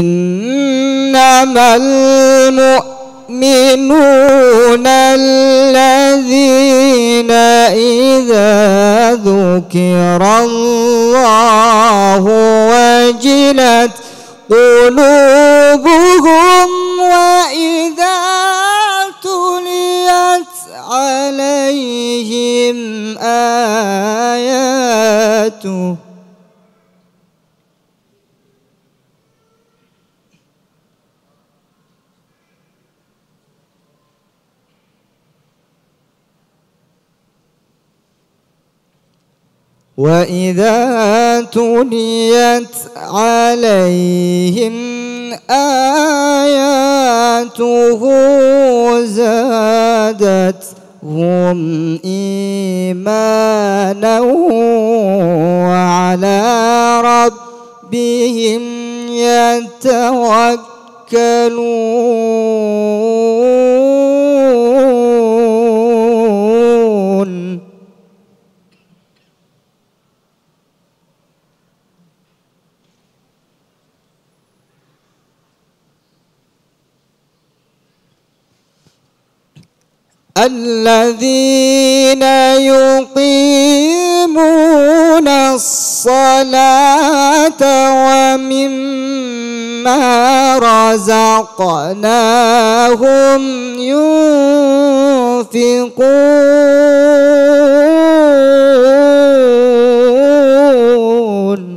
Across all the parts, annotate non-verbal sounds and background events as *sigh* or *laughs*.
إنما المؤمنون الذين إذا ذكر الله وجلت قلوبهم وإذا تليت عليهم آياته وإذا تليت عليهم آياته زادتهم إيمانا وعلى ربهم يتوكلون الذين يقيمون الصلاة ومما رزقناهم ينفقون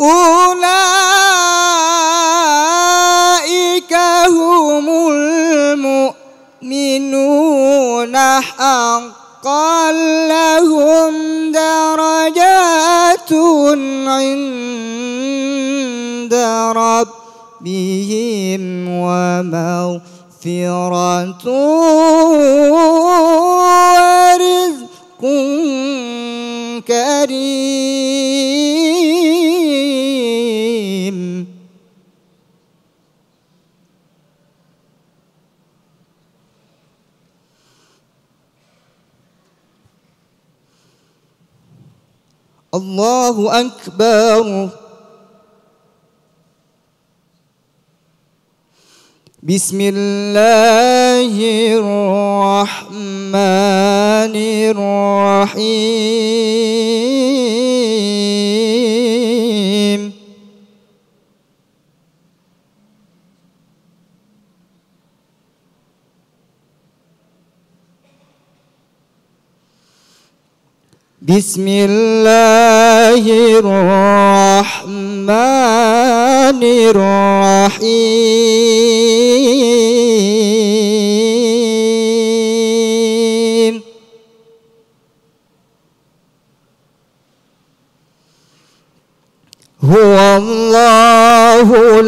أولئك هم المؤمنون حقا لهم درجات عند ربهم ومغفرة ورزق كريم مبين الله أكبر بسم الله الرحمن الرحيم بسم الله الرحمن الرحيم هو الله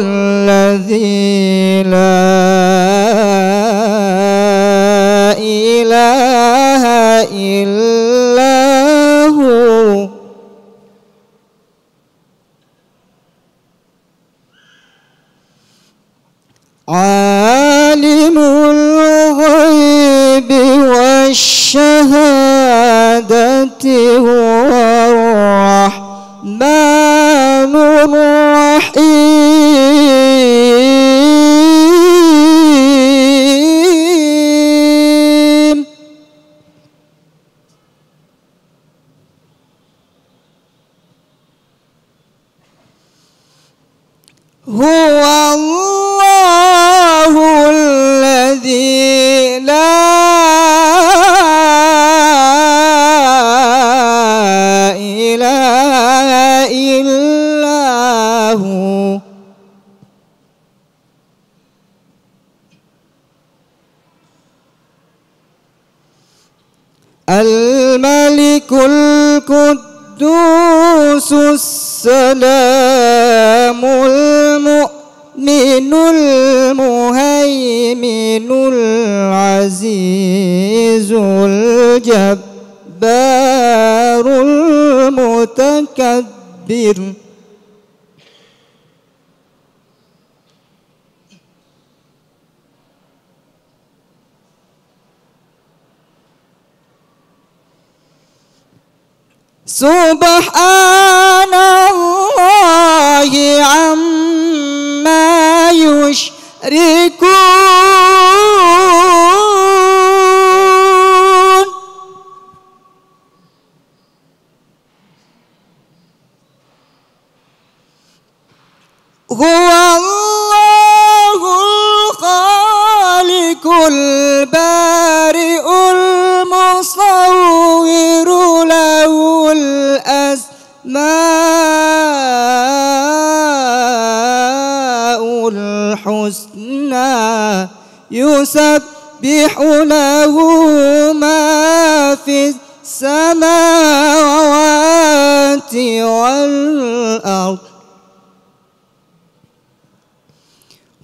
سبحان الله عما يشركون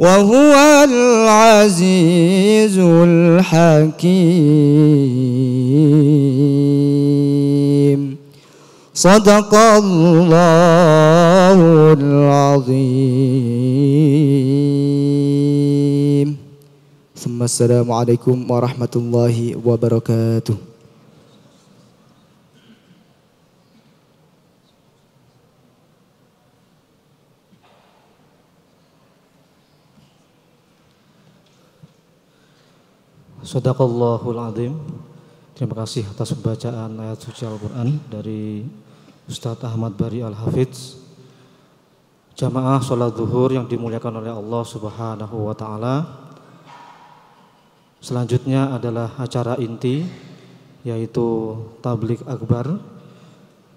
وهو العزيز الحكيم صدق الله العظيم ثم السلام عليكم ورحمة الله وبركاته Sadaqallahul Azim. Terima kasih atas pembacaan ayat suci Al-Quran dari Ustadz Ahmad Bari Al-Hafidz. Jamaah sholat zuhur yang dimuliakan oleh Allah Subhanahu wa Ta'ala. Selanjutnya adalah acara inti, yaitu tablik akbar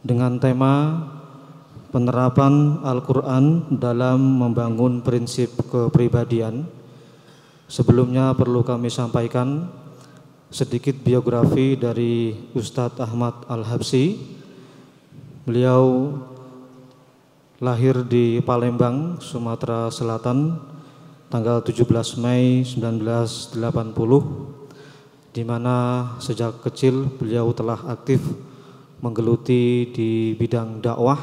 dengan tema penerapan Al-Quran dalam membangun prinsip kepribadian Sebelumnya perlu kami sampaikan sedikit biografi dari Ustadz Ahmad Al-Habsi. Beliau lahir di Palembang, Sumatera Selatan, tanggal 17 Mei 1980, di mana sejak kecil beliau telah aktif menggeluti di bidang dakwah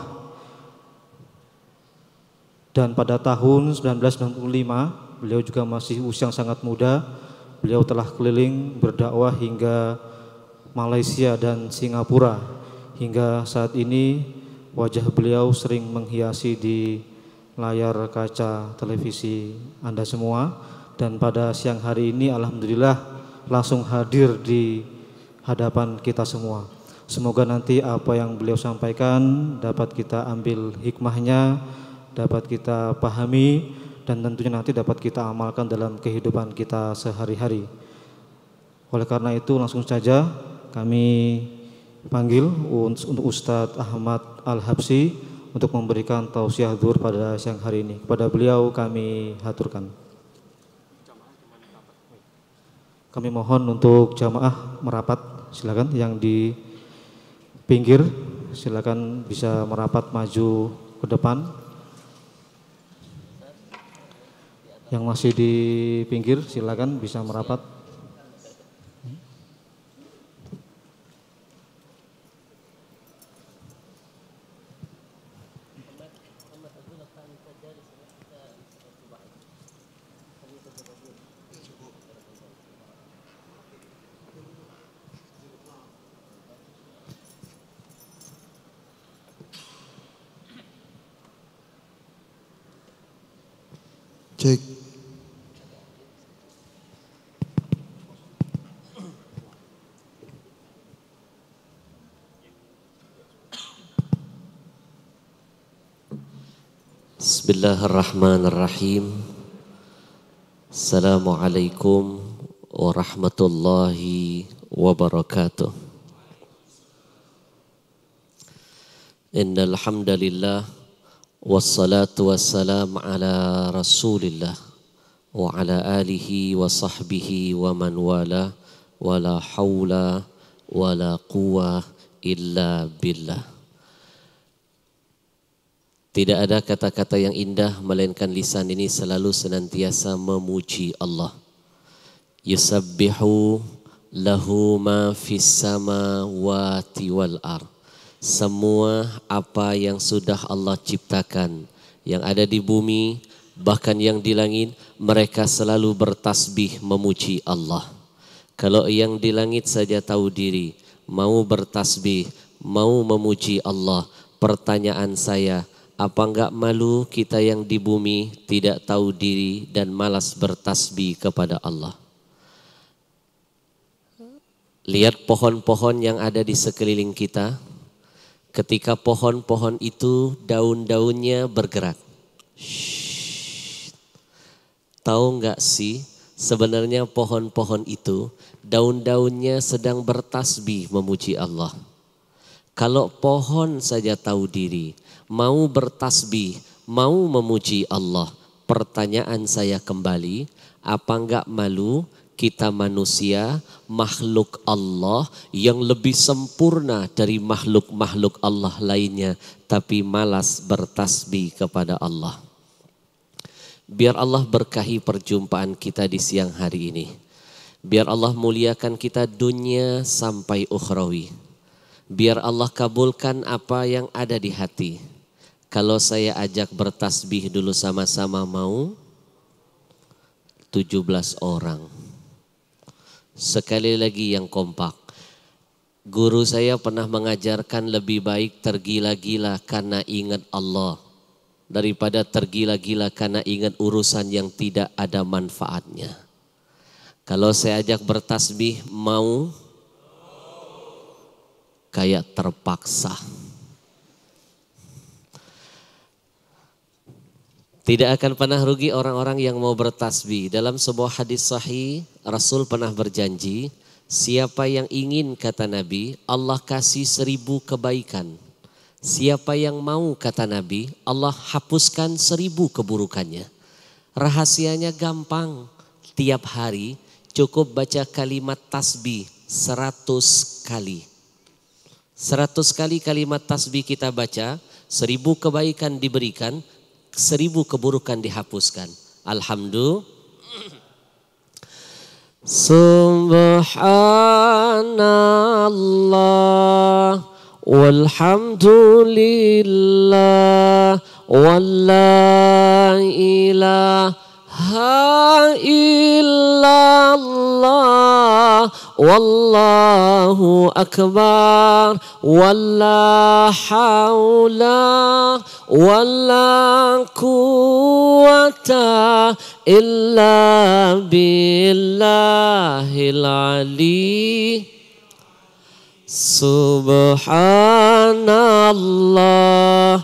dan pada tahun 1995 Beliau juga masih usia sangat muda. Beliau telah keliling berdakwah hingga Malaysia dan Singapura. Hingga saat ini wajah beliau sering menghiasi di layar kaca televisi Anda semua dan pada siang hari ini alhamdulillah langsung hadir di hadapan kita semua. Semoga nanti apa yang beliau sampaikan dapat kita ambil hikmahnya, dapat kita pahami dan tentunya nanti dapat kita amalkan dalam kehidupan kita sehari-hari. Oleh karena itu langsung saja kami panggil untuk Ustadz Ahmad Al-Habsi untuk memberikan tausiah dur pada siang hari ini. Kepada beliau kami haturkan. Kami mohon untuk jamaah merapat, silakan yang di pinggir silakan bisa merapat maju ke depan Yang masih di pinggir silakan bisa merapat. Cek. Bismillahirrahmanirrahim Assalamualaikum warahmatullahi wabarakatuh Innalhamdalillah Wassalatu wassalam ala rasulillah Wa ala alihi wa sahbihi wa man wala Wa la illa billah tidak ada kata-kata yang indah melainkan lisan ini selalu senantiasa memuji Allah. Yusabbihu lahu ma fis samawati wal ar. Semua apa yang sudah Allah ciptakan, yang ada di bumi, bahkan yang di langit, mereka selalu bertasbih memuji Allah. Kalau yang di langit saja tahu diri, mau bertasbih, mau memuji Allah, pertanyaan saya, apa enggak malu kita yang di bumi tidak tahu diri dan malas bertasbih kepada Allah? Lihat pohon-pohon yang ada di sekeliling kita. Ketika pohon-pohon itu daun-daunnya bergerak. Tahu enggak sih sebenarnya pohon-pohon itu daun-daunnya sedang bertasbih memuji Allah. Kalau pohon saja tahu diri, mau bertasbih, mau memuji Allah. Pertanyaan saya kembali, apa enggak malu kita manusia makhluk Allah yang lebih sempurna dari makhluk-makhluk Allah lainnya tapi malas bertasbih kepada Allah. Biar Allah berkahi perjumpaan kita di siang hari ini. Biar Allah muliakan kita dunia sampai ukhrawi. Biar Allah kabulkan apa yang ada di hati kalau saya ajak bertasbih dulu sama-sama mau 17 orang. Sekali lagi yang kompak. Guru saya pernah mengajarkan lebih baik tergila-gila karena ingat Allah daripada tergila-gila karena ingat urusan yang tidak ada manfaatnya. Kalau saya ajak bertasbih mau kayak terpaksa. Tidak akan pernah rugi orang-orang yang mau bertasbih. Dalam sebuah hadis sahih, Rasul pernah berjanji, siapa yang ingin kata Nabi, Allah kasih seribu kebaikan. Siapa yang mau kata Nabi, Allah hapuskan seribu keburukannya. Rahasianya gampang, tiap hari cukup baca kalimat tasbih seratus kali. Seratus kali kalimat tasbih kita baca, seribu kebaikan diberikan, seribu keburukan dihapuskan. Alhamdulillah. Subhanallah walhamdulillah wa la ها إلا الله والله أكبر ولا حول ولا قوة إلا بالله العلي سبحان الله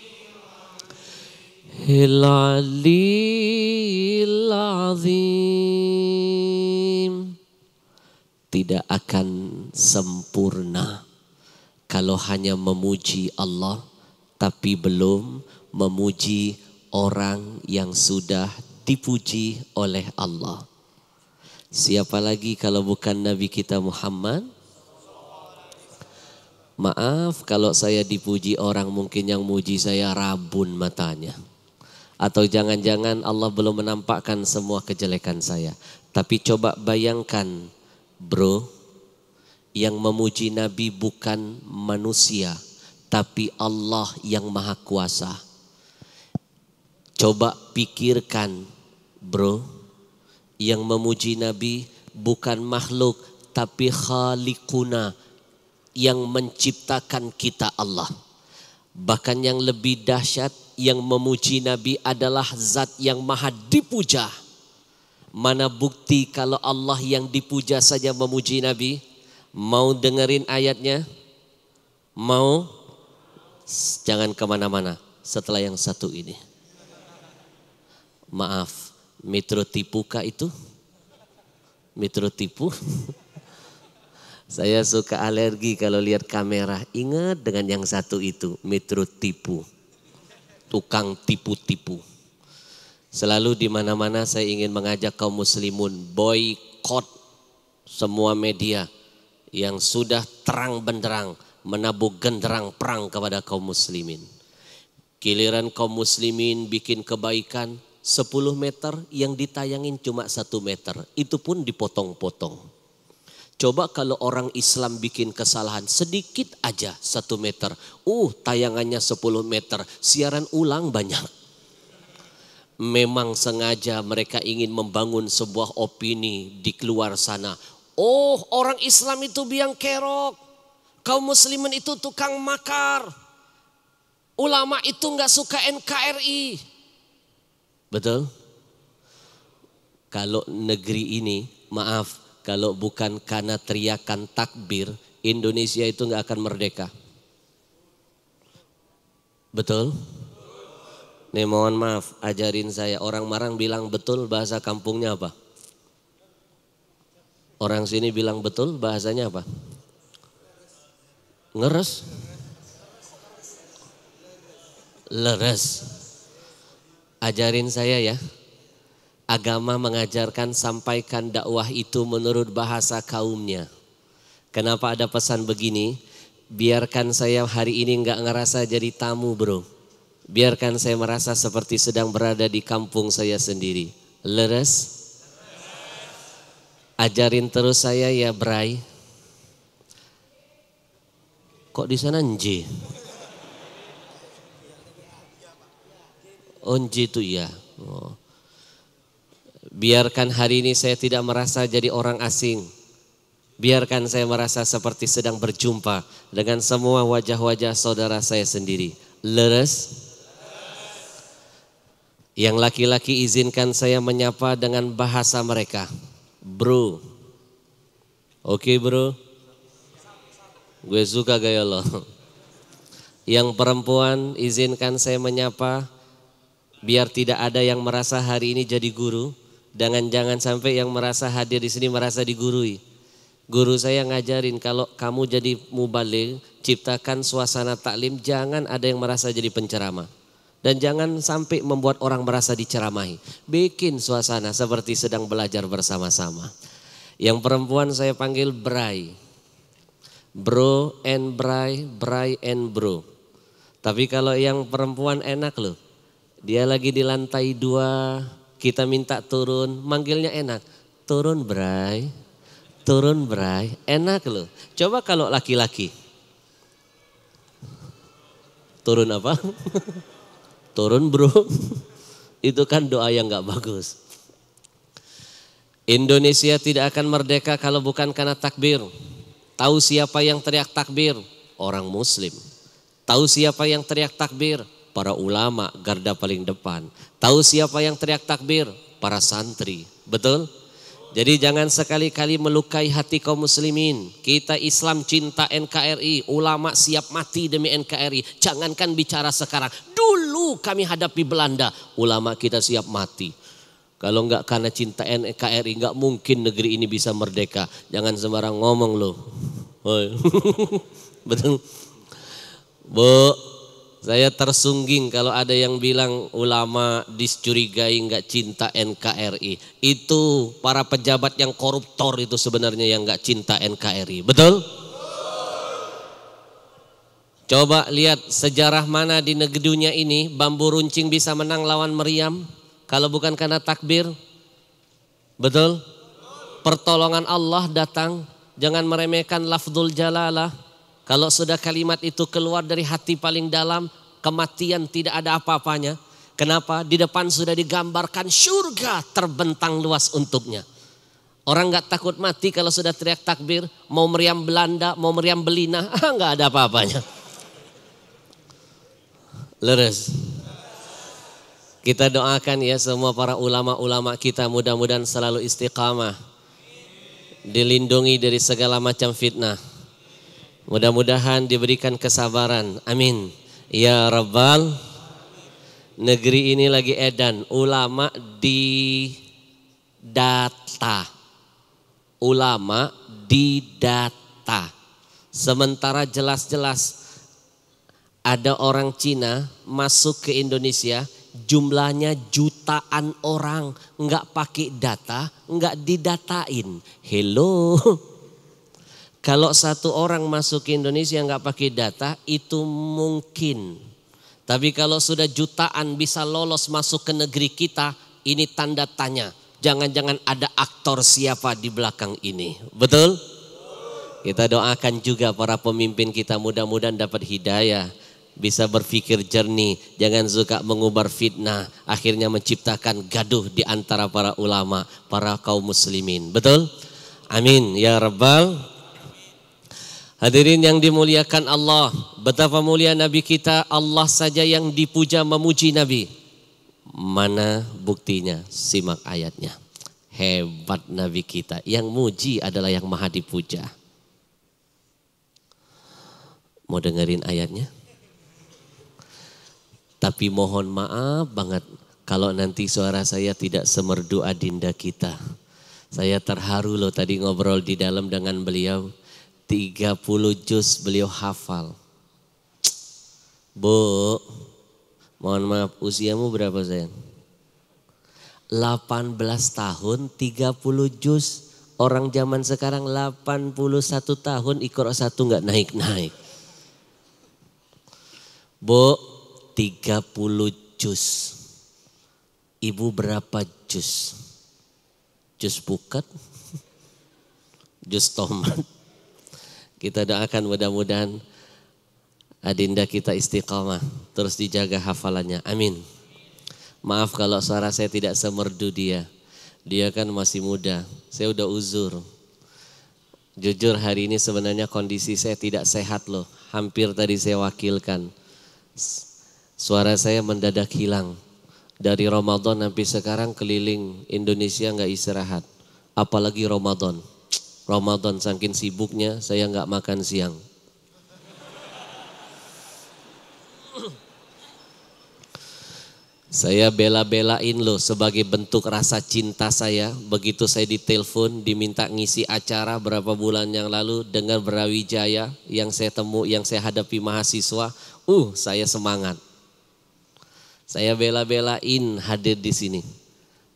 Hilali tidak akan sempurna kalau hanya memuji Allah tapi belum memuji orang yang sudah dipuji oleh Allah. Siapa lagi kalau bukan Nabi kita Muhammad? Maaf kalau saya dipuji orang mungkin yang muji saya rabun matanya. Atau jangan-jangan Allah belum menampakkan semua kejelekan saya. Tapi coba bayangkan, bro, yang memuji Nabi bukan manusia, tapi Allah yang maha kuasa. Coba pikirkan, bro, yang memuji Nabi bukan makhluk, tapi khalikuna yang menciptakan kita Allah. Bahkan yang lebih dahsyat yang memuji Nabi adalah zat yang maha dipuja. Mana bukti kalau Allah yang dipuja saja memuji Nabi? Mau dengerin ayatnya? Mau? Jangan kemana-mana setelah yang satu ini. Maaf, mitro tipu kah itu? Mitro tipu? *laughs* Saya suka alergi kalau lihat kamera. Ingat dengan yang satu itu, mitro tipu tukang tipu-tipu. Selalu di mana-mana saya ingin mengajak kaum muslimun boykot semua media yang sudah terang benderang menabuh genderang perang kepada kaum muslimin. Giliran kaum muslimin bikin kebaikan 10 meter yang ditayangin cuma satu meter. Itu pun dipotong-potong. Coba kalau orang Islam bikin kesalahan sedikit aja satu meter. Uh tayangannya sepuluh meter. Siaran ulang banyak. Memang sengaja mereka ingin membangun sebuah opini di luar sana. Oh orang Islam itu biang kerok. Kaum muslimin itu tukang makar. Ulama itu nggak suka NKRI. Betul? Kalau negeri ini, maaf, kalau bukan karena teriakan takbir, Indonesia itu nggak akan merdeka. Betul? Nih mohon maaf, ajarin saya. Orang Marang bilang betul bahasa kampungnya apa? Orang sini bilang betul bahasanya apa? Ngeres? Leres. Ajarin saya ya. Agama mengajarkan sampaikan dakwah itu menurut bahasa kaumnya. Kenapa ada pesan begini? Biarkan saya hari ini nggak ngerasa jadi tamu bro. Biarkan saya merasa seperti sedang berada di kampung saya sendiri. Leres? Ajarin terus saya ya Bray. Kok di sana nji? Onji oh, itu ya. Oh. Biarkan hari ini saya tidak merasa jadi orang asing. Biarkan saya merasa seperti sedang berjumpa dengan semua wajah-wajah saudara saya sendiri. Leres. Yang laki-laki izinkan saya menyapa dengan bahasa mereka. Bro. Oke okay, bro. Gue suka gaya lo. Yang perempuan izinkan saya menyapa biar tidak ada yang merasa hari ini jadi guru. Jangan jangan sampai yang merasa hadir di sini merasa digurui. Guru saya ngajarin kalau kamu jadi mubalik, ciptakan suasana taklim, jangan ada yang merasa jadi penceramah. Dan jangan sampai membuat orang merasa diceramahi. Bikin suasana seperti sedang belajar bersama-sama. Yang perempuan saya panggil Bray. Bro and Bray, Bray and Bro. Tapi kalau yang perempuan enak loh. Dia lagi di lantai dua, kita minta turun, manggilnya enak. Turun berai, turun berai, enak loh. Coba kalau laki-laki. Turun apa? *laughs* turun bro. *laughs* Itu kan doa yang gak bagus. Indonesia tidak akan merdeka kalau bukan karena takbir. Tahu siapa yang teriak takbir? Orang muslim. Tahu siapa yang teriak takbir? para ulama, garda paling depan. Tahu siapa yang teriak takbir? Para santri. Betul? Jadi jangan sekali-kali melukai hati kaum muslimin. Kita Islam cinta NKRI, ulama siap mati demi NKRI. Jangankan bicara sekarang. Dulu kami hadapi Belanda, ulama kita siap mati. Kalau enggak karena cinta NKRI, enggak mungkin negeri ini bisa merdeka. Jangan sembarang ngomong loh. *laughs* Betul. Bu, saya tersungging kalau ada yang bilang ulama dicurigai nggak cinta NKRI. Itu para pejabat yang koruptor itu sebenarnya yang nggak cinta NKRI. Betul? Coba lihat sejarah mana di negeri dunia ini bambu runcing bisa menang lawan meriam kalau bukan karena takbir. Betul? Pertolongan Allah datang. Jangan meremehkan lafzul jalalah. Kalau sudah kalimat itu keluar dari hati paling dalam, kematian tidak ada apa-apanya. Kenapa? Di depan sudah digambarkan surga terbentang luas untuknya. Orang nggak takut mati kalau sudah teriak takbir, mau meriam Belanda, mau meriam Belina, *laughs* ah, nggak ada apa-apanya. Leres. Kita doakan ya semua para ulama-ulama kita mudah-mudahan selalu istiqamah. Dilindungi dari segala macam fitnah Mudah-mudahan diberikan kesabaran. Amin. Ya Rabbal. Negeri ini lagi edan. Ulama di data. Ulama di data. Sementara jelas-jelas ada orang Cina masuk ke Indonesia jumlahnya jutaan orang nggak pakai data nggak didatain hello *laughs* Kalau satu orang masuk ke Indonesia nggak pakai data itu mungkin. Tapi kalau sudah jutaan bisa lolos masuk ke negeri kita, ini tanda tanya. Jangan-jangan ada aktor siapa di belakang ini. Betul? Kita doakan juga para pemimpin kita mudah-mudahan dapat hidayah. Bisa berpikir jernih, jangan suka mengubar fitnah. Akhirnya menciptakan gaduh di antara para ulama, para kaum muslimin. Betul? Amin. Ya Rabbal Hadirin yang dimuliakan Allah, betapa mulia Nabi kita, Allah saja yang dipuja memuji Nabi. Mana buktinya? Simak ayatnya. Hebat Nabi kita, yang muji adalah yang maha dipuja. Mau dengerin ayatnya? Tapi mohon maaf banget kalau nanti suara saya tidak semerdu adinda kita. Saya terharu loh tadi ngobrol di dalam dengan beliau 30 juz beliau hafal. Bu, mohon maaf usiamu berapa sayang? 18 tahun 30 juz. Orang zaman sekarang 81 tahun ikor satu nggak naik-naik. Bu, 30 juz. Ibu berapa jus? Jus buket? jus tomat. Kita doakan mudah-mudahan adinda kita istiqamah, terus dijaga hafalannya. Amin. Maaf kalau suara saya tidak semerdu dia. Dia kan masih muda. Saya udah uzur. Jujur hari ini sebenarnya kondisi saya tidak sehat loh. Hampir tadi saya wakilkan. Suara saya mendadak hilang. Dari Ramadan sampai sekarang keliling Indonesia nggak istirahat. Apalagi Ramadan. Ramadan saking sibuknya saya nggak makan siang. Saya bela-belain loh sebagai bentuk rasa cinta saya. Begitu saya ditelepon diminta ngisi acara berapa bulan yang lalu dengan Brawijaya yang saya temu, yang saya hadapi mahasiswa. Uh, saya semangat. Saya bela-belain hadir di sini.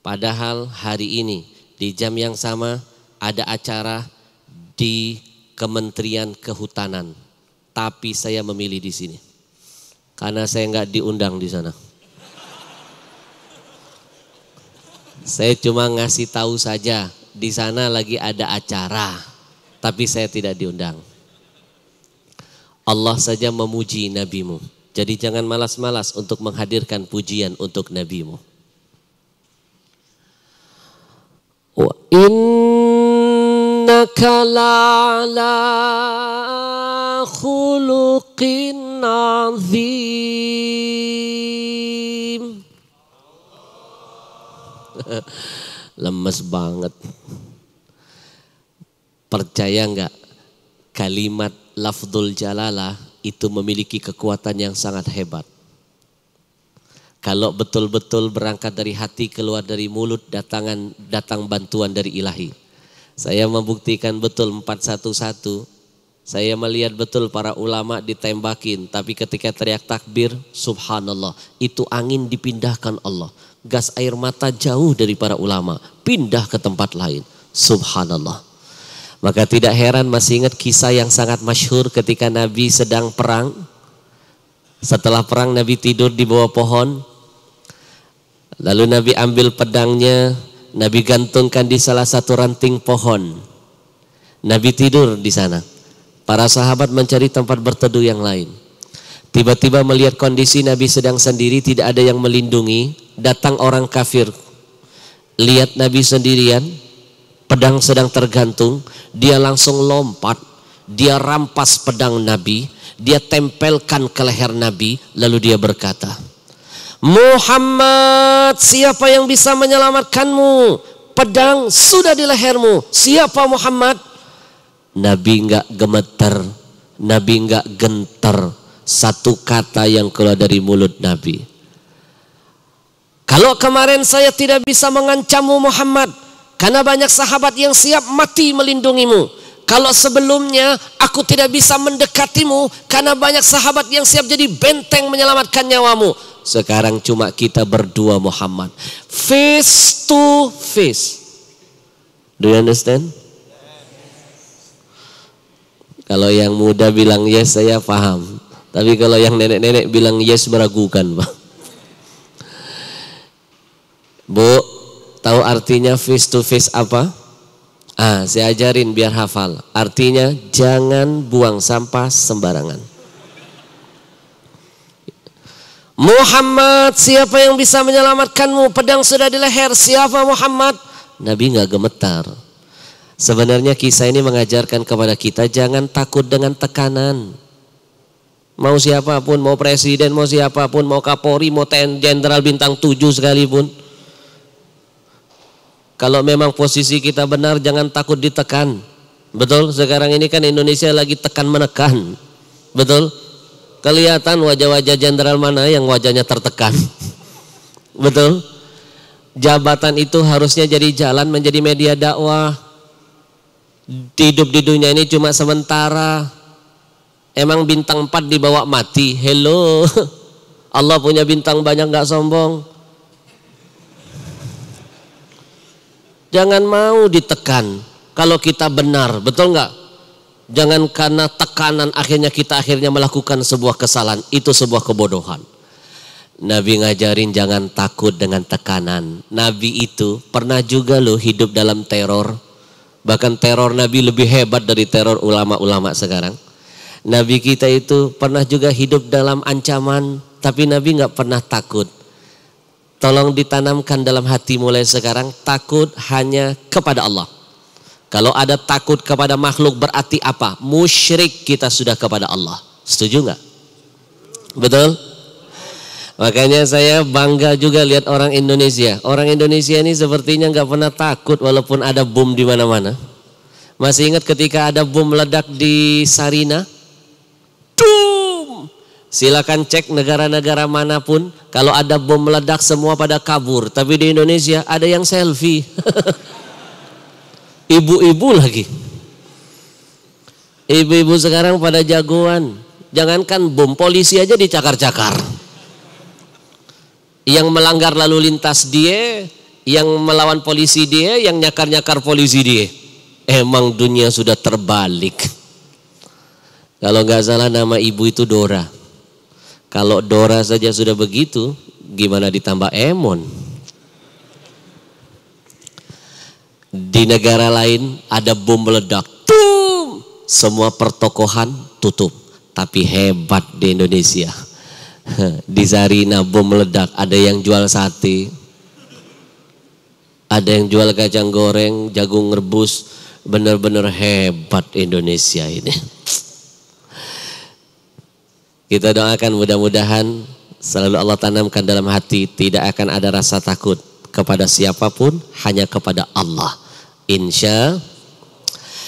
Padahal hari ini di jam yang sama ada acara di Kementerian Kehutanan, tapi saya memilih di sini karena saya nggak diundang di sana. Saya cuma ngasih tahu saja di sana lagi ada acara, tapi saya tidak diundang. Allah saja memuji nabimu. Jadi jangan malas-malas untuk menghadirkan pujian untuk nabimu. wa innaka la'ala khuluqin azim lemes banget percaya nggak kalimat lafdul jalalah itu memiliki kekuatan yang sangat hebat kalau betul-betul berangkat dari hati, keluar dari mulut, datangan datang bantuan dari ilahi. Saya membuktikan betul 411. Saya melihat betul para ulama ditembakin, tapi ketika teriak takbir, subhanallah, itu angin dipindahkan Allah. Gas air mata jauh dari para ulama, pindah ke tempat lain. Subhanallah. Maka tidak heran masih ingat kisah yang sangat masyhur ketika Nabi sedang perang. Setelah perang Nabi tidur di bawah pohon, Lalu Nabi ambil pedangnya, Nabi gantungkan di salah satu ranting pohon. Nabi tidur di sana. Para sahabat mencari tempat berteduh yang lain. Tiba-tiba melihat kondisi Nabi sedang sendiri, tidak ada yang melindungi. Datang orang kafir. Lihat Nabi sendirian, pedang sedang tergantung. Dia langsung lompat. Dia rampas pedang Nabi. Dia tempelkan ke leher Nabi. Lalu dia berkata, Muhammad siapa yang bisa menyelamatkanmu? Pedang sudah di lehermu. Siapa Muhammad? Nabi enggak gemeter. Nabi enggak genter. Satu kata yang keluar dari mulut Nabi. Kalau kemarin saya tidak bisa mengancammu Muhammad. Karena banyak sahabat yang siap mati melindungimu. Kalau sebelumnya aku tidak bisa mendekatimu karena banyak sahabat yang siap jadi benteng menyelamatkan nyawamu. Sekarang cuma kita berdua Muhammad. Face to face. Do you understand? Kalau yang muda bilang yes saya paham. Tapi kalau yang nenek-nenek bilang yes meragukan Pak. Bu, tahu artinya face to face apa? Ah, saya ajarin biar hafal. Artinya jangan buang sampah sembarangan. Muhammad, siapa yang bisa menyelamatkanmu? Pedang sudah di leher. Siapa Muhammad? Nabi nggak gemetar. Sebenarnya kisah ini mengajarkan kepada kita jangan takut dengan tekanan. Mau siapapun, mau presiden, mau siapapun, mau kapolri, mau jenderal bintang tujuh sekalipun kalau memang posisi kita benar jangan takut ditekan. Betul? Sekarang ini kan Indonesia lagi tekan menekan. Betul? Kelihatan wajah-wajah jenderal mana yang wajahnya tertekan. *laughs* Betul? Jabatan itu harusnya jadi jalan menjadi media dakwah. Hidup di dunia ini cuma sementara. Emang bintang empat dibawa mati. Hello. *laughs* Allah punya bintang banyak gak sombong. Jangan mau ditekan kalau kita benar, betul nggak? Jangan karena tekanan akhirnya kita akhirnya melakukan sebuah kesalahan, itu sebuah kebodohan. Nabi ngajarin jangan takut dengan tekanan. Nabi itu pernah juga loh hidup dalam teror. Bahkan teror Nabi lebih hebat dari teror ulama-ulama sekarang. Nabi kita itu pernah juga hidup dalam ancaman, tapi Nabi nggak pernah takut. Tolong ditanamkan dalam hati mulai sekarang takut hanya kepada Allah. Kalau ada takut kepada makhluk berarti apa? Musyrik kita sudah kepada Allah. Setuju nggak? Betul? Makanya saya bangga juga lihat orang Indonesia. Orang Indonesia ini sepertinya nggak pernah takut walaupun ada bom di mana-mana. Masih ingat ketika ada bom meledak di Sarina? tuh Silakan cek negara-negara manapun kalau ada bom meledak semua pada kabur, tapi di Indonesia ada yang selfie. *laughs* Ibu-ibu lagi. Ibu-ibu sekarang pada jagoan. Jangankan bom, polisi aja dicakar-cakar. Yang melanggar lalu lintas dia, yang melawan polisi dia, yang nyakar-nyakar polisi dia. Emang dunia sudah terbalik. Kalau nggak salah nama ibu itu Dora kalau Dora saja sudah begitu, gimana ditambah Emon? Di negara lain ada bom meledak, tum, semua pertokohan tutup. Tapi hebat di Indonesia. *laughs* Di Zarina bom meledak, ada yang jual sate, ada yang jual kacang goreng, jagung rebus, benar-benar hebat Indonesia ini. Kita doakan mudah-mudahan selalu Allah tanamkan dalam hati tidak akan ada rasa takut kepada siapapun hanya kepada Allah. Insya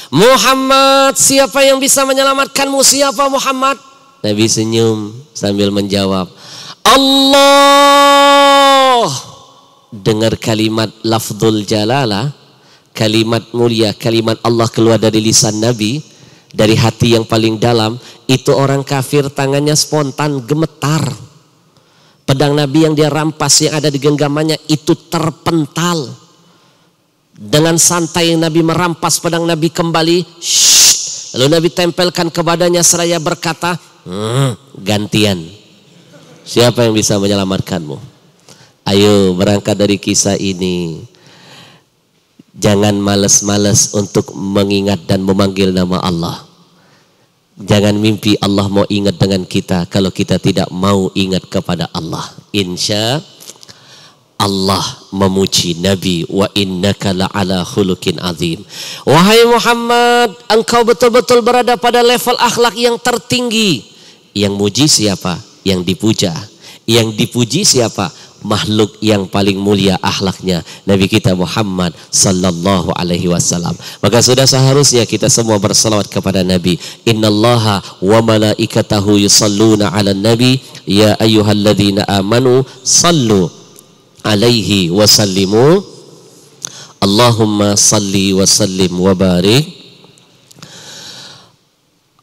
Muhammad siapa yang bisa menyelamatkanmu siapa Muhammad? Nabi senyum sambil menjawab Allah dengar kalimat lafzul jalalah kalimat mulia kalimat Allah keluar dari lisan Nabi dari hati yang paling dalam itu orang kafir tangannya spontan gemetar pedang nabi yang dia rampas yang ada di genggamannya itu terpental dengan santai nabi merampas pedang nabi kembali shh, lalu nabi tempelkan ke badannya seraya berkata hmm, gantian siapa yang bisa menyelamatkanmu ayo berangkat dari kisah ini Jangan males-males untuk mengingat dan memanggil nama Allah. Jangan mimpi Allah mau ingat dengan kita kalau kita tidak mau ingat kepada Allah. Insya Allah memuji Nabi wa innaka la'ala khuluqin azim. Wahai Muhammad, engkau betul-betul berada pada level akhlak yang tertinggi. Yang muji siapa? Yang dipuja. Yang dipuji siapa? makhluk yang paling mulia ahlaknya Nabi kita Muhammad sallallahu alaihi wasallam. Maka sudah seharusnya kita semua berselawat kepada Nabi. Innallaha wa malaikatahu yusalluna 'alan nabi ya ayyuhalladzina amanu sallu alaihi wa sallimu Allahumma salli wa sallim wa barik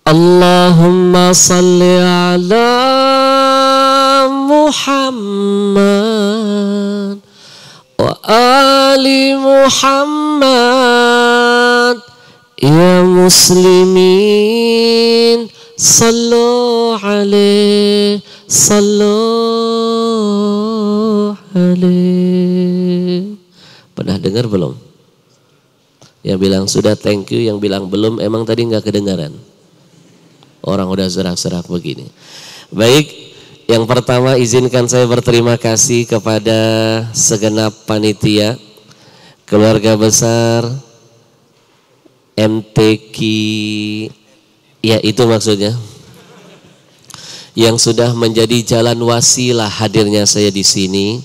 Allahumma salli ala Muhammad ali Muhammad ya muslimin sallu alaihi sallu pernah dengar belum yang bilang sudah thank you yang bilang belum emang tadi nggak kedengaran orang udah serak-serak begini baik yang pertama izinkan saya berterima kasih kepada segenap panitia keluarga besar MTQ ya itu maksudnya yang sudah menjadi jalan wasilah hadirnya saya di sini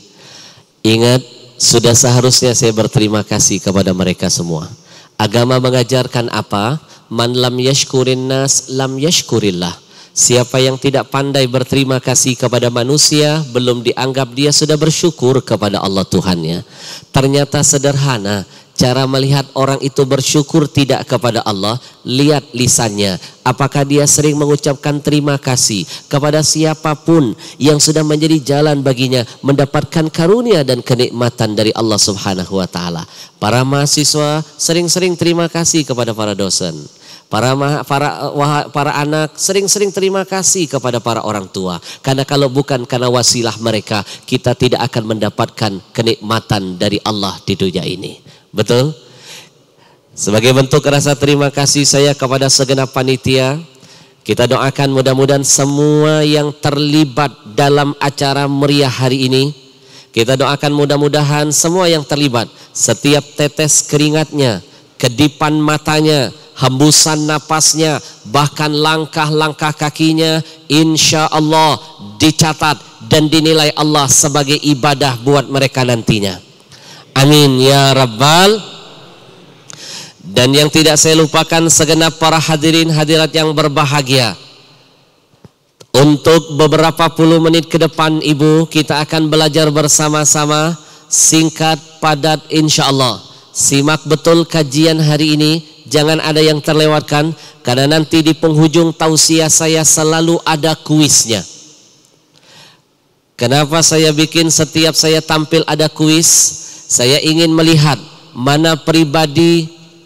ingat sudah seharusnya saya berterima kasih kepada mereka semua agama mengajarkan apa man lam yashkurin nas lam yashkurillah Siapa yang tidak pandai berterima kasih kepada manusia, belum dianggap dia sudah bersyukur kepada Allah Tuhannya. Ternyata sederhana, cara melihat orang itu bersyukur tidak kepada Allah, lihat lisannya. Apakah dia sering mengucapkan terima kasih kepada siapapun yang sudah menjadi jalan baginya mendapatkan karunia dan kenikmatan dari Allah Subhanahu wa taala. Para mahasiswa sering-sering terima kasih kepada para dosen Para para para anak sering-sering terima kasih kepada para orang tua karena kalau bukan karena wasilah mereka kita tidak akan mendapatkan kenikmatan dari Allah di dunia ini. Betul? Sebagai bentuk rasa terima kasih saya kepada segenap panitia, kita doakan mudah-mudahan semua yang terlibat dalam acara meriah hari ini kita doakan mudah-mudahan semua yang terlibat setiap tetes keringatnya, kedipan matanya, hembusan napasnya, bahkan langkah-langkah kakinya, insya Allah dicatat dan dinilai Allah sebagai ibadah buat mereka nantinya. Amin ya Rabbal. Dan yang tidak saya lupakan segenap para hadirin hadirat yang berbahagia. Untuk beberapa puluh menit ke depan Ibu kita akan belajar bersama-sama singkat padat insya Allah. Simak betul kajian hari ini Jangan ada yang terlewatkan karena nanti di penghujung tausiah saya selalu ada kuisnya. Kenapa saya bikin setiap saya tampil ada kuis? Saya ingin melihat mana pribadi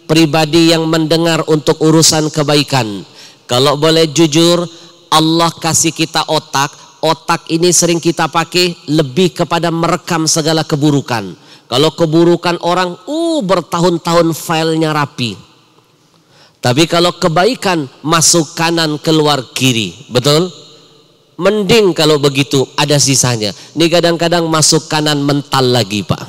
pribadi yang mendengar untuk urusan kebaikan. Kalau boleh jujur, Allah kasih kita otak. Otak ini sering kita pakai lebih kepada merekam segala keburukan. Kalau keburukan orang, uh bertahun-tahun filenya rapi. Tapi kalau kebaikan masuk kanan keluar kiri, betul? Mending kalau begitu ada sisanya. Ini kadang-kadang masuk kanan mental lagi pak.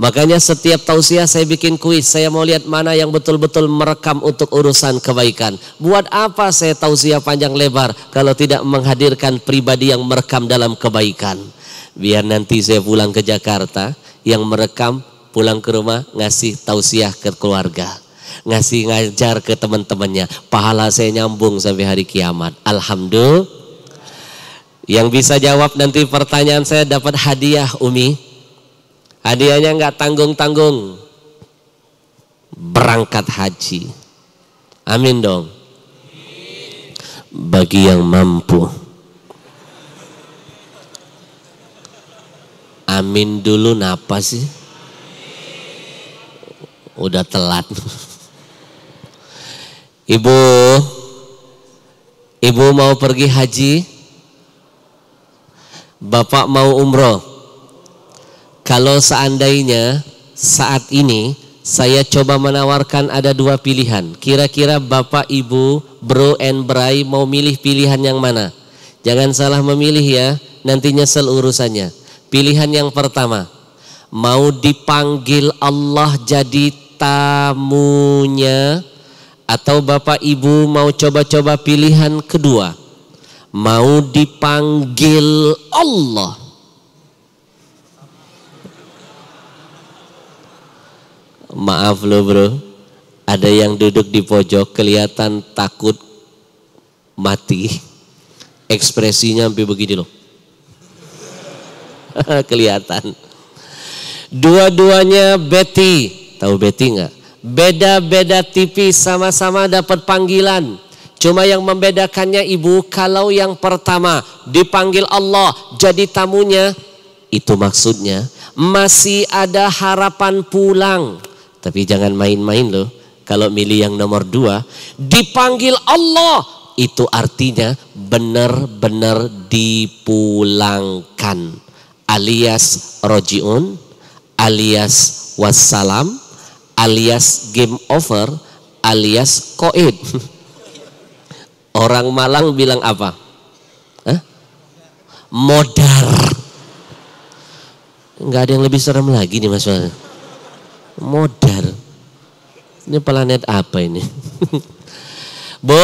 Makanya setiap tausiah saya bikin kuis, saya mau lihat mana yang betul-betul merekam untuk urusan kebaikan. Buat apa saya tausiah panjang lebar kalau tidak menghadirkan pribadi yang merekam dalam kebaikan. Biar nanti saya pulang ke Jakarta, yang merekam pulang ke rumah ngasih tausiah ke keluarga ngasih ngajar ke teman-temannya pahala saya nyambung sampai hari kiamat alhamdulillah yang bisa jawab nanti pertanyaan saya dapat hadiah Umi hadiahnya nggak tanggung-tanggung berangkat haji amin dong bagi yang mampu amin dulu napa sih udah telat Ibu, ibu mau pergi haji? Bapak mau umroh? Kalau seandainya saat ini saya coba menawarkan ada dua pilihan. Kira-kira bapak, ibu, bro, and Bray mau milih pilihan yang mana? Jangan salah memilih ya, nantinya nyesel urusannya. Pilihan yang pertama, mau dipanggil Allah jadi tamunya, atau Bapak Ibu mau coba-coba pilihan kedua, mau dipanggil Allah. Maaf loh bro, ada yang duduk di pojok kelihatan takut mati. Ekspresinya sampai begini loh. *laughs* kelihatan. Dua-duanya Betty, tahu Betty enggak? Beda-beda tipis sama-sama dapat panggilan. Cuma yang membedakannya ibu kalau yang pertama dipanggil Allah jadi tamunya. Itu maksudnya masih ada harapan pulang. Tapi jangan main-main loh. Kalau milih yang nomor dua dipanggil Allah itu artinya benar-benar dipulangkan alias rojiun alias wassalam alias game over alias koin *laughs* Orang Malang bilang apa? Hah? Modar. nggak ada yang lebih serem lagi nih Mas modal Modar. Ini planet apa ini? *laughs* Bu,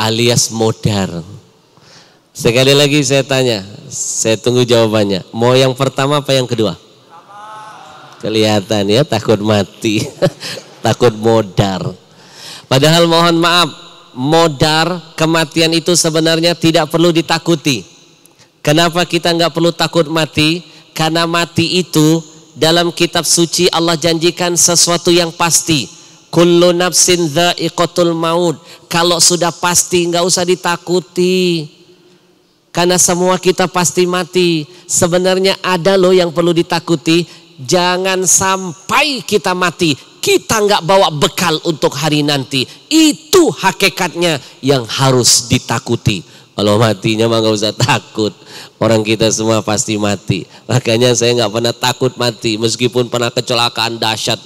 alias modar. Sekali lagi saya tanya, saya tunggu jawabannya. Mau yang pertama apa yang kedua? Kelihatan ya takut mati, *laughs* takut modar. Padahal mohon maaf, modar kematian itu sebenarnya tidak perlu ditakuti. Kenapa kita nggak perlu takut mati? Karena mati itu dalam kitab suci Allah janjikan sesuatu yang pasti. Kullu nafsin dha'iqatul maut. Kalau sudah pasti nggak usah ditakuti. Karena semua kita pasti mati. Sebenarnya ada loh yang perlu ditakuti jangan sampai kita mati. Kita nggak bawa bekal untuk hari nanti. Itu hakikatnya yang harus ditakuti. Kalau matinya mah nggak usah takut. Orang kita semua pasti mati. Makanya saya nggak pernah takut mati. Meskipun pernah kecelakaan dahsyat.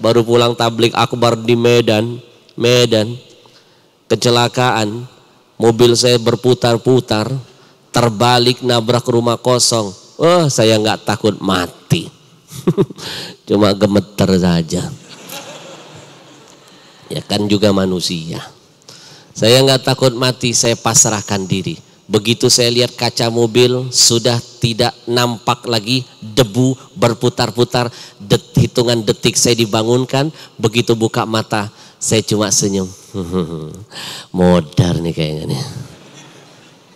Baru pulang tablik akbar di Medan. Medan. Kecelakaan. Mobil saya berputar-putar. Terbalik nabrak rumah kosong. Oh saya nggak takut mati. *laughs* Cuma gemeter saja. Ya kan juga manusia. Saya nggak takut mati, saya pasrahkan diri. Begitu saya lihat kaca mobil sudah tidak nampak lagi debu berputar-putar, det, hitungan detik saya dibangunkan, begitu buka mata saya cuma senyum. *laughs* Modar nih kayaknya nih.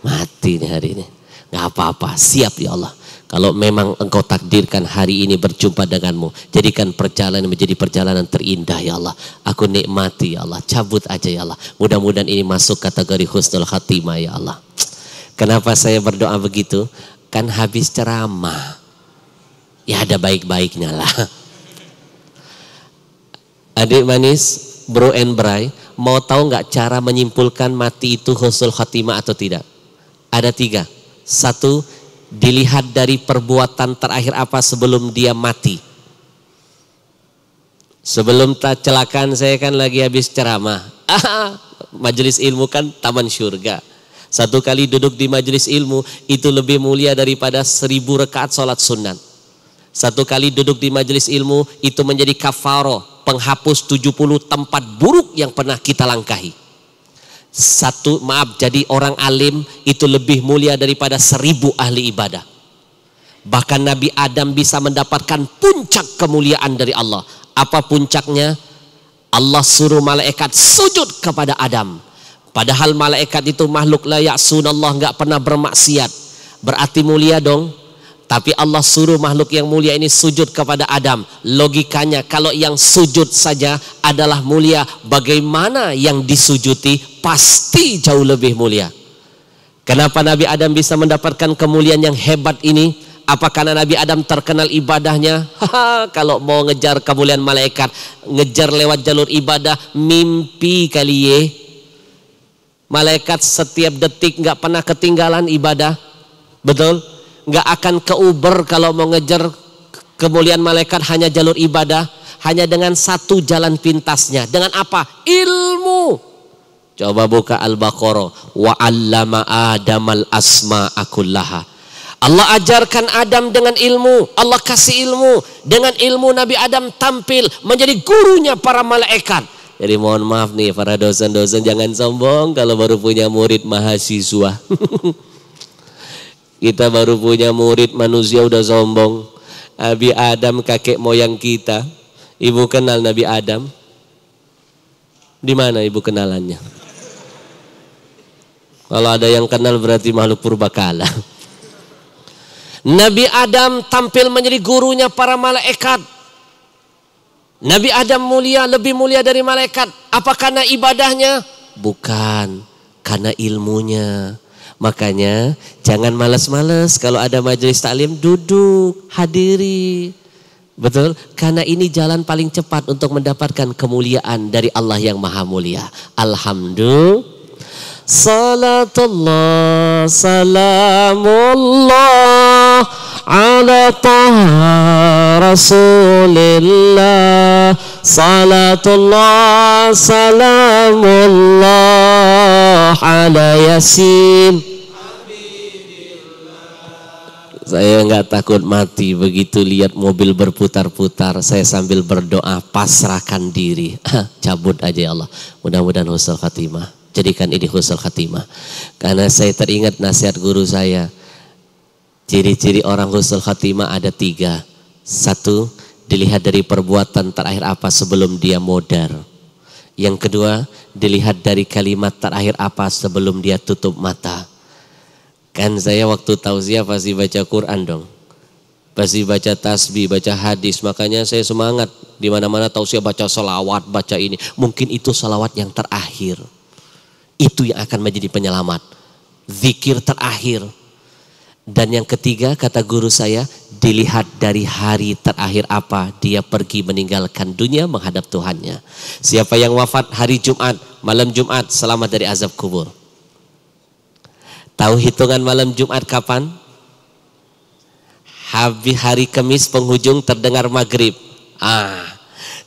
Mati nih hari ini. Gak apa-apa, siap ya Allah. Kalau memang engkau takdirkan hari ini berjumpa denganmu, jadikan perjalanan menjadi perjalanan terindah ya Allah. Aku nikmati ya Allah, cabut aja ya Allah. Mudah-mudahan ini masuk kategori husnul khatimah ya Allah. Kenapa saya berdoa begitu? Kan habis ceramah. Ya ada baik-baiknya lah. *laughs* Adik manis, bro and bray, mau tahu nggak cara menyimpulkan mati itu husnul khatimah atau tidak? Ada tiga. Satu, dilihat dari perbuatan terakhir apa sebelum dia mati. Sebelum tercelakan saya kan lagi habis ceramah. Ah, majelis ilmu kan taman syurga. Satu kali duduk di majelis ilmu itu lebih mulia daripada seribu rekaat sholat sunat. Satu kali duduk di majelis ilmu itu menjadi kafaro, penghapus 70 tempat buruk yang pernah kita langkahi satu maaf jadi orang alim itu lebih mulia daripada seribu ahli ibadah. Bahkan Nabi Adam bisa mendapatkan puncak kemuliaan dari Allah. Apa puncaknya? Allah suruh malaikat sujud kepada Adam. Padahal malaikat itu makhluk layak sunallah nggak pernah bermaksiat. Berarti mulia dong tapi Allah suruh makhluk yang mulia ini sujud kepada Adam. Logikanya kalau yang sujud saja adalah mulia, bagaimana yang disujuti pasti jauh lebih mulia. Kenapa Nabi Adam bisa mendapatkan kemuliaan yang hebat ini? Apakah Nabi Adam terkenal ibadahnya? kalau mau ngejar kemuliaan malaikat, ngejar lewat jalur ibadah, mimpi kali ye. Malaikat setiap detik nggak pernah ketinggalan ibadah. Betul? nggak akan keuber kalau mau ngejar kemuliaan malaikat hanya jalur ibadah, hanya dengan satu jalan pintasnya. Dengan apa? Ilmu. Coba buka Al-Baqarah. Wa 'allama Adamal asma akullaha Allah ajarkan Adam dengan ilmu, Allah kasih ilmu. Dengan ilmu Nabi Adam tampil menjadi gurunya para malaikat. Jadi mohon maaf nih para dosen-dosen jangan sombong kalau baru punya murid mahasiswa. *laughs* Kita baru punya murid manusia udah sombong. Nabi Adam kakek moyang kita. Ibu kenal Nabi Adam. Di mana ibu kenalannya? Kalau ada yang kenal berarti makhluk purba kalah. Nabi Adam tampil menjadi gurunya para malaikat. Nabi Adam mulia, lebih mulia dari malaikat. Apa karena ibadahnya? Bukan, karena ilmunya. Makanya jangan males males kalau ada majelis taklim duduk, hadiri. Betul? Karena ini jalan paling cepat untuk mendapatkan kemuliaan dari Allah yang Maha Mulia. Alhamdulillah. Salatullah salamullah ala taha rasulillah Salatullah salamullah ala yasin saya nggak takut mati begitu lihat mobil berputar-putar. Saya sambil berdoa pasrahkan diri. Ah, cabut aja ya Allah. Mudah-mudahan husnul khatimah. Jadikan ini husnul khatimah. Karena saya teringat nasihat guru saya. Ciri-ciri orang husnul khatimah ada tiga. Satu, dilihat dari perbuatan terakhir apa sebelum dia modar. Yang kedua, dilihat dari kalimat terakhir apa sebelum dia tutup mata. Kan saya waktu tausiah pasti baca Quran dong. Pasti baca tasbih, baca hadis. Makanya saya semangat. Di mana-mana tausiah baca salawat, baca ini. Mungkin itu salawat yang terakhir. Itu yang akan menjadi penyelamat. Zikir terakhir. Dan yang ketiga kata guru saya dilihat dari hari terakhir apa dia pergi meninggalkan dunia menghadap Tuhannya. Siapa yang wafat hari Jumat, malam Jumat selamat dari azab kubur. Tahu hitungan malam Jumat kapan? Habis hari Kamis penghujung terdengar maghrib. Ah,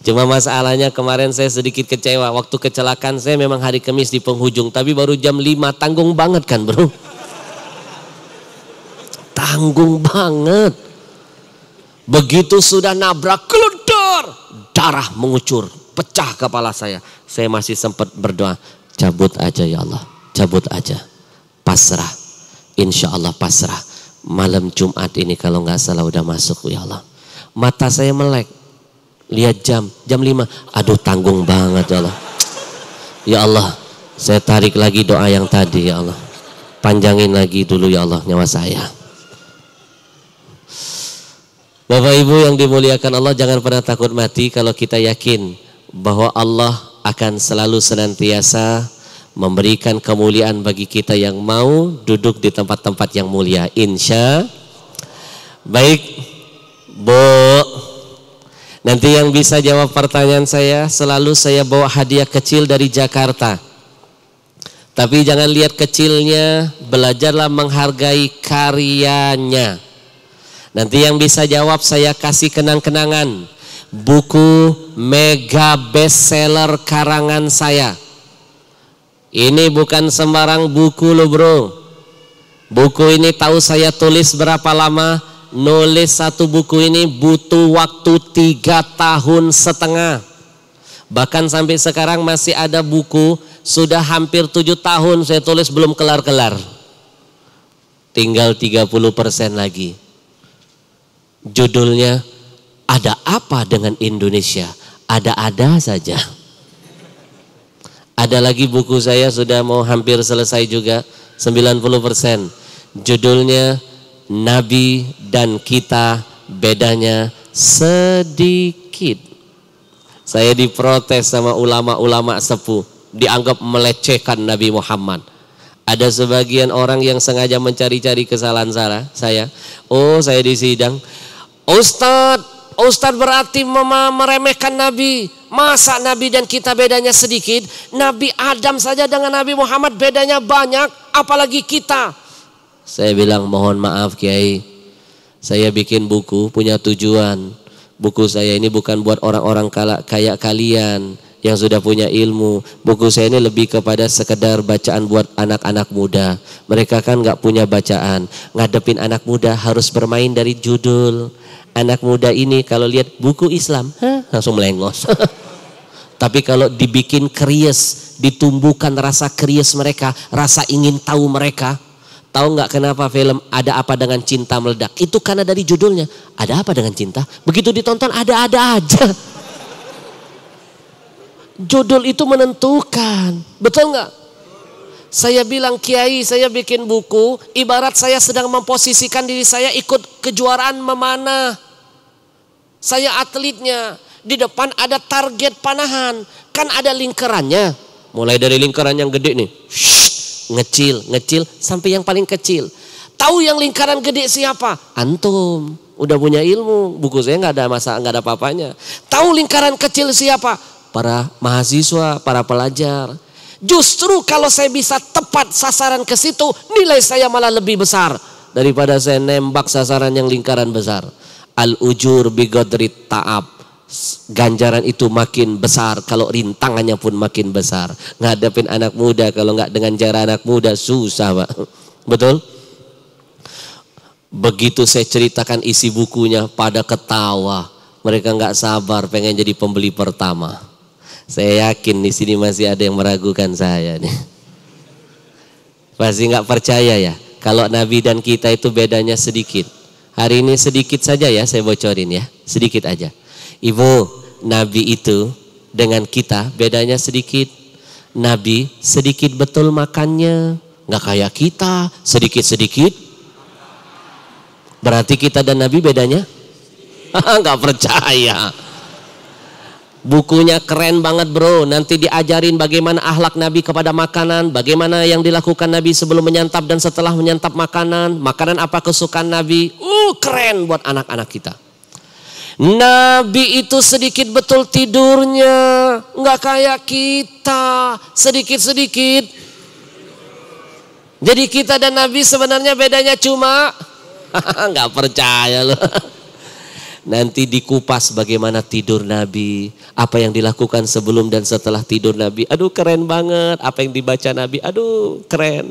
cuma masalahnya kemarin saya sedikit kecewa. Waktu kecelakaan saya memang hari Kamis di penghujung, tapi baru jam 5 tanggung banget kan bro? Tanggung banget. Begitu sudah nabrak, keluar darah mengucur, pecah kepala saya. Saya masih sempat berdoa, cabut aja ya Allah, cabut aja pasrah. Insya Allah pasrah. Malam Jumat ini kalau nggak salah udah masuk ya Allah. Mata saya melek. Lihat jam, jam 5. Aduh tanggung banget ya Allah. Ya Allah, saya tarik lagi doa yang tadi ya Allah. Panjangin lagi dulu ya Allah nyawa saya. Bapak Ibu yang dimuliakan Allah jangan pernah takut mati kalau kita yakin bahwa Allah akan selalu senantiasa memberikan kemuliaan bagi kita yang mau duduk di tempat-tempat yang mulia. Insya baik, Bu. Nanti yang bisa jawab pertanyaan saya selalu saya bawa hadiah kecil dari Jakarta. Tapi jangan lihat kecilnya, belajarlah menghargai karyanya. Nanti yang bisa jawab saya kasih kenang-kenangan buku mega bestseller karangan saya ini bukan sembarang buku lo bro. Buku ini tahu saya tulis berapa lama? Nulis satu buku ini butuh waktu tiga tahun setengah. Bahkan sampai sekarang masih ada buku sudah hampir tujuh tahun saya tulis belum kelar-kelar. Tinggal 30% lagi. Judulnya ada apa dengan Indonesia? Ada-ada saja. Ada lagi buku saya sudah mau hampir selesai juga 90%. Judulnya Nabi dan kita bedanya sedikit. Saya diprotes sama ulama-ulama sepuh, dianggap melecehkan Nabi Muhammad. Ada sebagian orang yang sengaja mencari-cari kesalahan saya. Oh, saya di sidang. Ustadz, Ustadz berarti meremehkan Nabi. Masa Nabi dan kita bedanya sedikit? Nabi Adam saja dengan Nabi Muhammad bedanya banyak, apalagi kita. Saya bilang mohon maaf Kiai. Saya bikin buku punya tujuan. Buku saya ini bukan buat orang-orang kayak kalian yang sudah punya ilmu. Buku saya ini lebih kepada sekedar bacaan buat anak-anak muda. Mereka kan nggak punya bacaan. Ngadepin anak muda harus bermain dari judul anak muda ini kalau lihat buku Islam, huh, langsung melengos. *laughs* Tapi kalau dibikin keries, ditumbuhkan rasa keries mereka, rasa ingin tahu mereka. Tahu nggak kenapa film Ada Apa Dengan Cinta Meledak? Itu karena dari judulnya, Ada Apa Dengan Cinta? Begitu ditonton ada-ada aja. *laughs* Judul itu menentukan, betul nggak? Saya bilang kiai, saya bikin buku, ibarat saya sedang memposisikan diri saya ikut kejuaraan memanah saya atletnya. Di depan ada target panahan. Kan ada lingkarannya. Mulai dari lingkaran yang gede nih. ngecil, ngecil sampai yang paling kecil. Tahu yang lingkaran gede siapa? Antum. Udah punya ilmu. Buku saya nggak ada masa nggak ada papanya. Tahu lingkaran kecil siapa? Para mahasiswa, para pelajar. Justru kalau saya bisa tepat sasaran ke situ, nilai saya malah lebih besar daripada saya nembak sasaran yang lingkaran besar al-ujur bigodri ta'ab ganjaran itu makin besar kalau rintangannya pun makin besar ngadepin anak muda kalau nggak dengan cara anak muda susah pak betul begitu saya ceritakan isi bukunya pada ketawa mereka nggak sabar pengen jadi pembeli pertama saya yakin di sini masih ada yang meragukan saya nih pasti nggak percaya ya kalau Nabi dan kita itu bedanya sedikit Hari ini sedikit saja ya saya bocorin ya, sedikit aja. Ibu, Nabi itu dengan kita bedanya sedikit. Nabi sedikit betul makannya, nggak kayak kita sedikit-sedikit. Berarti kita dan Nabi bedanya? *laughs* Nggak percaya. Bukunya keren banget bro, nanti diajarin bagaimana ahlak Nabi kepada makanan, bagaimana yang dilakukan Nabi sebelum menyantap dan setelah menyantap makanan, makanan apa kesukaan Nabi. Uh, keren buat anak-anak kita. Nabi itu sedikit betul tidurnya, nggak kayak kita, sedikit-sedikit. Jadi kita dan Nabi sebenarnya bedanya cuma *laughs* nggak percaya loh. *laughs* Nanti dikupas bagaimana tidur Nabi, apa yang dilakukan sebelum dan setelah tidur Nabi. Aduh keren banget apa yang dibaca Nabi. Aduh keren.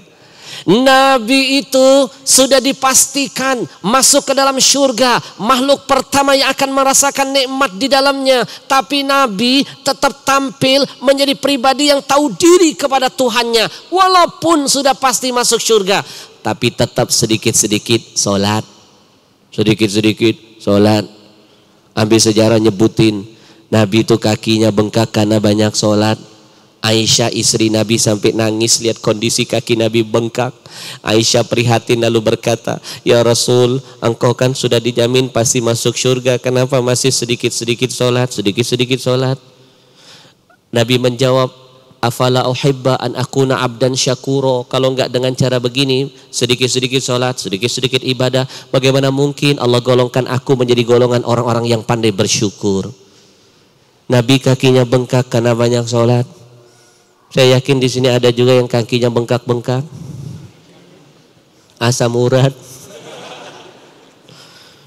Nabi itu sudah dipastikan masuk ke dalam surga, makhluk pertama yang akan merasakan nikmat di dalamnya. Tapi Nabi tetap tampil menjadi pribadi yang tahu diri kepada Tuhannya, walaupun sudah pasti masuk surga, tapi tetap sedikit-sedikit sholat sedikit-sedikit sholat Ambil sejarah nyebutin Nabi itu kakinya bengkak karena banyak sholat. Aisyah istri Nabi sampai nangis lihat kondisi kaki Nabi bengkak. Aisyah prihatin lalu berkata, Ya Rasul, engkau kan sudah dijamin pasti masuk surga. Kenapa masih sedikit-sedikit sholat, sedikit-sedikit sholat? Nabi menjawab, afala uhibba an akuna abdan syakuro kalau enggak dengan cara begini sedikit-sedikit sholat sedikit-sedikit ibadah bagaimana mungkin Allah golongkan aku menjadi golongan orang-orang yang pandai bersyukur Nabi kakinya bengkak karena banyak sholat saya yakin di sini ada juga yang kakinya bengkak-bengkak asam urat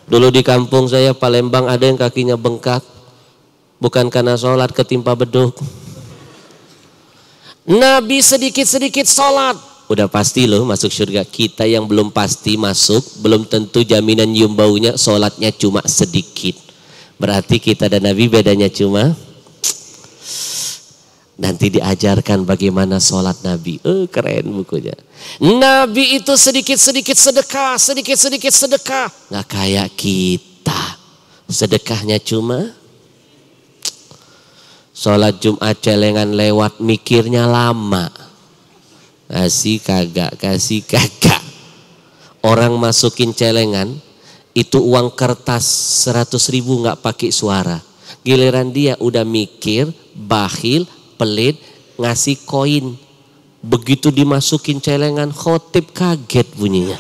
dulu di kampung saya Palembang ada yang kakinya bengkak bukan karena sholat ketimpa beduk Nabi sedikit-sedikit sholat. Udah pasti loh masuk surga. Kita yang belum pasti masuk, belum tentu jaminan nyium baunya, sholatnya cuma sedikit. Berarti kita dan Nabi bedanya cuma nanti diajarkan bagaimana sholat Nabi. Eh keren bukunya. Nabi itu sedikit-sedikit sedekah, sedikit-sedikit sedekah. Nggak kayak kita. Sedekahnya cuma Sholat Jumat celengan lewat mikirnya lama. Kasih kagak, kasih kagak. Orang masukin celengan, itu uang kertas 100 ribu nggak pakai suara. Giliran dia udah mikir, bahil, pelit, ngasih koin. Begitu dimasukin celengan khotib kaget bunyinya.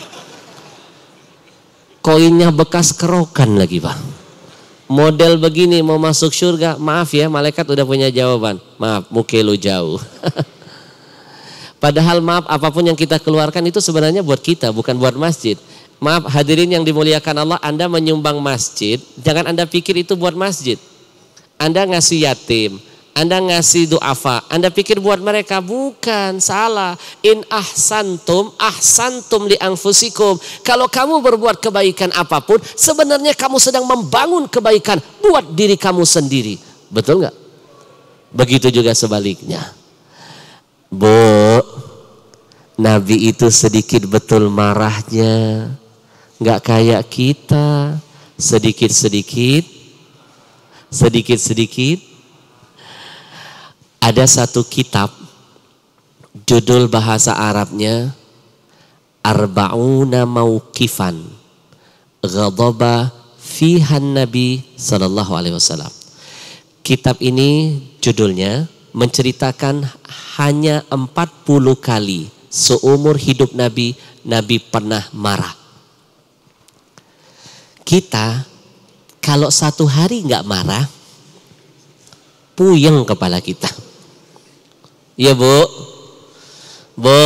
Koinnya bekas kerokan lagi bang model begini mau masuk surga, maaf ya malaikat udah punya jawaban. Maaf, muke lu jauh. *laughs* Padahal maaf apapun yang kita keluarkan itu sebenarnya buat kita, bukan buat masjid. Maaf hadirin yang dimuliakan Allah, Anda menyumbang masjid, jangan Anda pikir itu buat masjid. Anda ngasih yatim, anda ngasih duafa. Anda pikir buat mereka bukan salah. In ahsantum, ahsantum li anfusikum. Kalau kamu berbuat kebaikan apapun, sebenarnya kamu sedang membangun kebaikan buat diri kamu sendiri. Betul nggak? Begitu juga sebaliknya. Bu, Nabi itu sedikit betul marahnya. Nggak kayak kita. Sedikit-sedikit. Sedikit-sedikit ada satu kitab judul bahasa Arabnya Arbauna Mawqifan Ghadaba Fihan Nabi Sallallahu Alaihi Wasallam Kitab ini judulnya menceritakan hanya 40 kali seumur hidup Nabi, Nabi pernah marah. Kita kalau satu hari nggak marah, puyeng kepala kita. Iya bu, bu,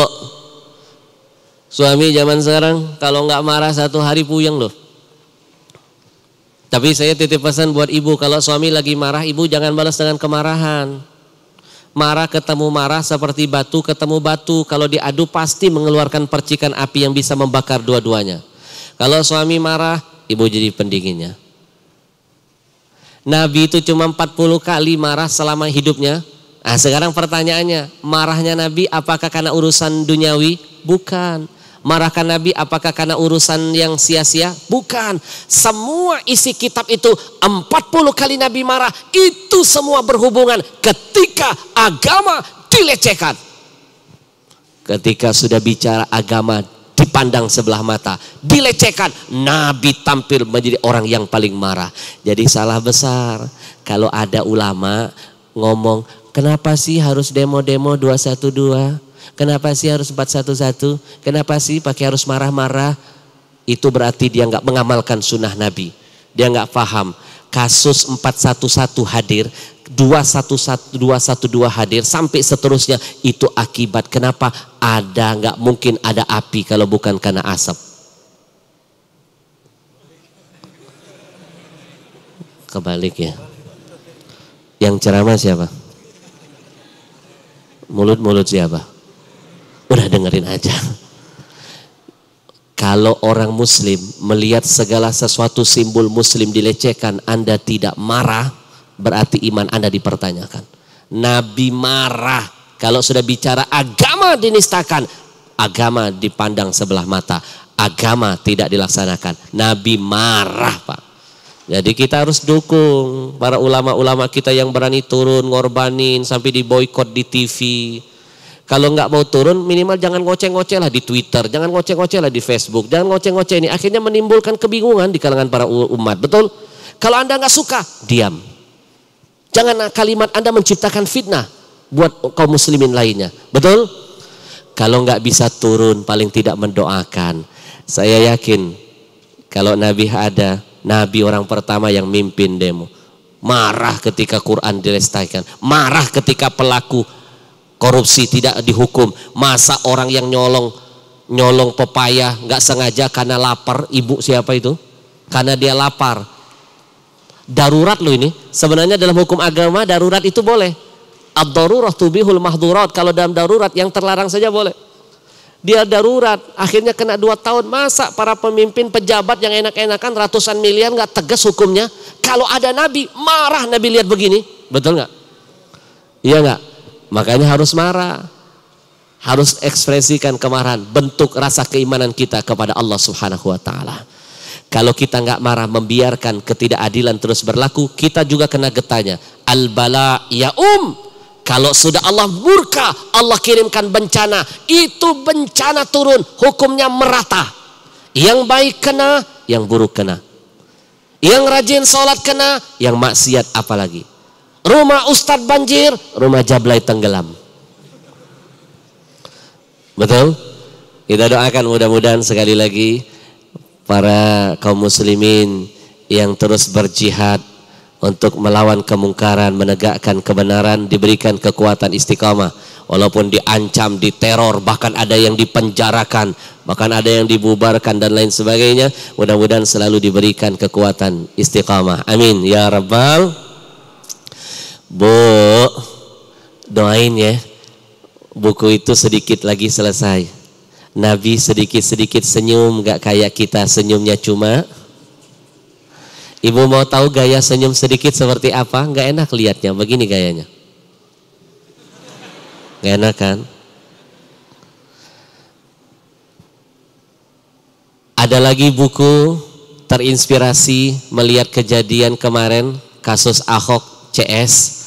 suami zaman sekarang kalau nggak marah satu hari puyeng loh. Tapi saya titip pesan buat ibu, kalau suami lagi marah, ibu jangan balas dengan kemarahan. Marah ketemu marah seperti batu ketemu batu, kalau diadu pasti mengeluarkan percikan api yang bisa membakar dua-duanya. Kalau suami marah, ibu jadi pendinginnya. Nabi itu cuma 40 kali marah selama hidupnya, Nah sekarang pertanyaannya, marahnya Nabi apakah karena urusan duniawi? Bukan. Marahkan Nabi apakah karena urusan yang sia-sia? Bukan. Semua isi kitab itu 40 kali Nabi marah. Itu semua berhubungan ketika agama dilecehkan. Ketika sudah bicara agama dipandang sebelah mata, dilecehkan, Nabi tampil menjadi orang yang paling marah. Jadi salah besar kalau ada ulama ngomong Kenapa sih harus demo-demo 212? Kenapa sih harus 411? Kenapa sih pakai harus marah-marah? Itu berarti dia nggak mengamalkan sunnah Nabi. Dia nggak paham. Kasus 411 hadir, 211 212 hadir sampai seterusnya itu akibat kenapa ada nggak mungkin ada api kalau bukan karena asap kebalik ya yang ceramah siapa Mulut-mulut siapa? Udah dengerin aja. Kalau orang muslim melihat segala sesuatu simbol muslim dilecehkan, Anda tidak marah, berarti iman Anda dipertanyakan. Nabi marah kalau sudah bicara agama dinistakan, agama dipandang sebelah mata, agama tidak dilaksanakan. Nabi marah, Pak. Jadi kita harus dukung para ulama-ulama kita yang berani turun, ngorbanin sampai di boykot di TV. Kalau nggak mau turun minimal jangan ngoceh-ngoceh lah di Twitter, jangan ngoceh-ngoceh lah di Facebook, jangan ngoceh-ngoceh ini akhirnya menimbulkan kebingungan di kalangan para umat, betul? Kalau Anda nggak suka, diam. Jangan kalimat Anda menciptakan fitnah buat kaum muslimin lainnya, betul? Kalau nggak bisa turun paling tidak mendoakan. Saya yakin kalau Nabi ada Nabi orang pertama yang mimpin demo. Marah ketika Quran dilestarikan. Marah ketika pelaku korupsi tidak dihukum. Masa orang yang nyolong nyolong pepaya nggak sengaja karena lapar ibu siapa itu karena dia lapar darurat loh ini sebenarnya dalam hukum agama darurat itu boleh ad-darurah tubihul mahdurat kalau dalam darurat yang terlarang saja boleh dia darurat, akhirnya kena dua tahun. Masa para pemimpin pejabat yang enak-enakan ratusan miliar nggak tegas hukumnya? Kalau ada Nabi, marah Nabi lihat begini. Betul nggak? Iya nggak? Makanya harus marah. Harus ekspresikan kemarahan, bentuk rasa keimanan kita kepada Allah Subhanahu wa taala. Kalau kita nggak marah membiarkan ketidakadilan terus berlaku, kita juga kena getanya. Al bala ya um kalau sudah Allah murka, Allah kirimkan bencana. Itu bencana turun, hukumnya merata. Yang baik kena, yang buruk kena. Yang rajin sholat kena, yang maksiat apalagi. Rumah Ustadz banjir, rumah Jablay tenggelam. Betul? Kita doakan mudah-mudahan sekali lagi para kaum muslimin yang terus berjihad untuk melawan kemungkaran, menegakkan kebenaran, diberikan kekuatan istiqamah. Walaupun diancam, diteror, bahkan ada yang dipenjarakan, bahkan ada yang dibubarkan dan lain sebagainya. Mudah-mudahan selalu diberikan kekuatan istiqamah. Amin. Ya Rabbal. Bu, doain ya. Buku itu sedikit lagi selesai. Nabi sedikit-sedikit senyum, gak kayak kita senyumnya cuma Ibu mau tahu gaya senyum sedikit seperti apa? Nggak enak lihatnya, begini gayanya. Nggak enak kan? Ada lagi buku terinspirasi melihat kejadian kemarin kasus Ahok CS.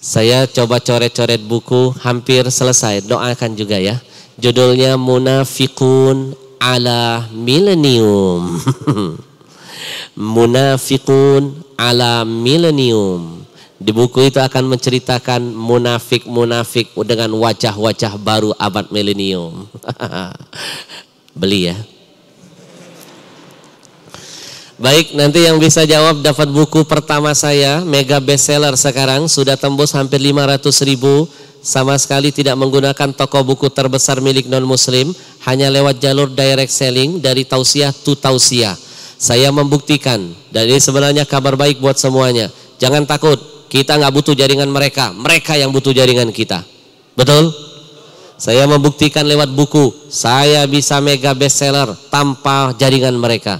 Saya coba coret-coret buku hampir selesai. Doakan juga ya. Judulnya Munafikun ala Millennium. *laughs* Munafikun ala milenium. Di buku itu akan menceritakan munafik-munafik dengan wajah-wajah baru abad milenium. *laughs* Beli ya. Baik, nanti yang bisa jawab dapat buku pertama saya, mega bestseller sekarang sudah tembus hampir 500 ribu. Sama sekali tidak menggunakan toko buku terbesar milik non-muslim, hanya lewat jalur direct selling dari tausiah to tausiah. Saya membuktikan. Dan ini sebenarnya kabar baik buat semuanya. Jangan takut, kita nggak butuh jaringan mereka. Mereka yang butuh jaringan kita. Betul? Saya membuktikan lewat buku. Saya bisa mega bestseller tanpa jaringan mereka.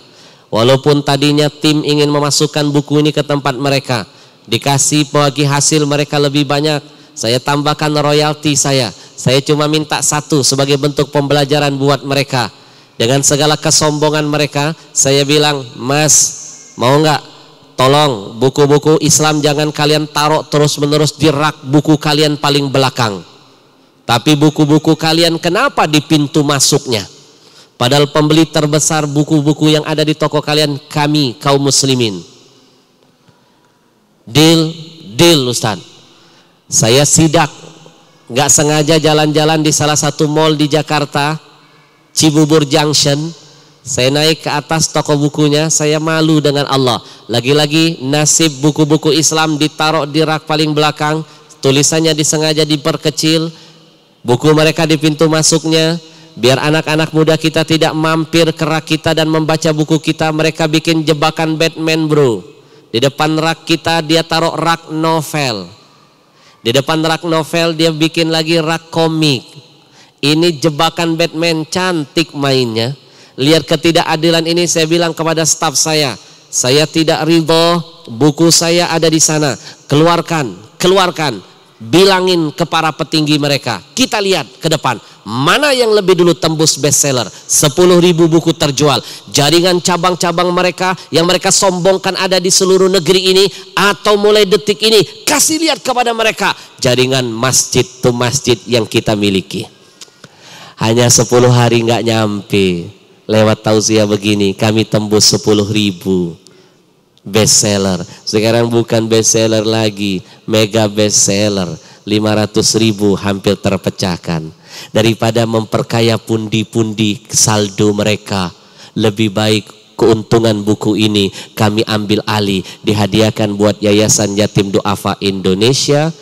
Walaupun tadinya tim ingin memasukkan buku ini ke tempat mereka. Dikasih bagi hasil mereka lebih banyak. Saya tambahkan royalti saya. Saya cuma minta satu sebagai bentuk pembelajaran buat mereka dengan segala kesombongan mereka, saya bilang, Mas, mau nggak? Tolong buku-buku Islam jangan kalian taruh terus-menerus di rak buku kalian paling belakang. Tapi buku-buku kalian kenapa di pintu masuknya? Padahal pembeli terbesar buku-buku yang ada di toko kalian kami kaum muslimin. Deal, deal Ustaz. Saya sidak, nggak sengaja jalan-jalan di salah satu mall di Jakarta, Cibubur Junction, saya naik ke atas toko bukunya, saya malu dengan Allah. Lagi-lagi nasib buku-buku Islam ditaruh di rak paling belakang, tulisannya disengaja diperkecil, buku mereka di pintu masuknya, biar anak-anak muda kita tidak mampir ke rak kita dan membaca buku kita, mereka bikin jebakan Batman bro. Di depan rak kita dia taruh rak novel. Di depan rak novel dia bikin lagi rak komik. Ini jebakan Batman cantik mainnya. Lihat ketidakadilan ini saya bilang kepada staf saya. Saya tidak ridho, buku saya ada di sana. Keluarkan, keluarkan. Bilangin ke para petinggi mereka. Kita lihat ke depan. Mana yang lebih dulu tembus bestseller? 10 ribu buku terjual. Jaringan cabang-cabang mereka yang mereka sombongkan ada di seluruh negeri ini atau mulai detik ini kasih lihat kepada mereka jaringan masjid to masjid yang kita miliki hanya 10 hari nggak nyampe lewat tausiah begini kami tembus 10 ribu bestseller sekarang bukan bestseller lagi mega bestseller 500 ribu hampir terpecahkan daripada memperkaya pundi-pundi saldo mereka lebih baik keuntungan buku ini kami ambil alih dihadiahkan buat Yayasan Yatim Duafa Indonesia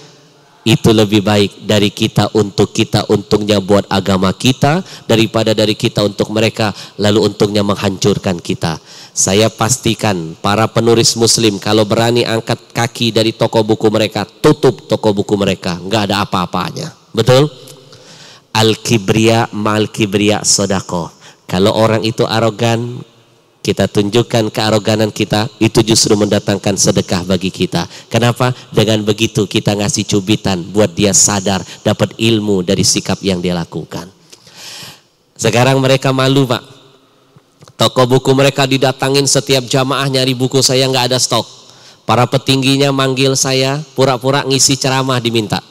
itu lebih baik dari kita untuk kita untungnya buat agama kita daripada dari kita untuk mereka lalu untungnya menghancurkan kita. Saya pastikan para penulis muslim kalau berani angkat kaki dari toko buku mereka, tutup toko buku mereka, nggak ada apa-apanya. Betul? Al-kibriya mal kibriya sodako. Kalau orang itu arogan, kita tunjukkan kearoganan kita itu justru mendatangkan sedekah bagi kita kenapa dengan begitu kita ngasih cubitan buat dia sadar dapat ilmu dari sikap yang dia lakukan sekarang mereka malu pak toko buku mereka didatangin setiap jamaah nyari buku saya nggak ada stok para petingginya manggil saya pura-pura ngisi ceramah diminta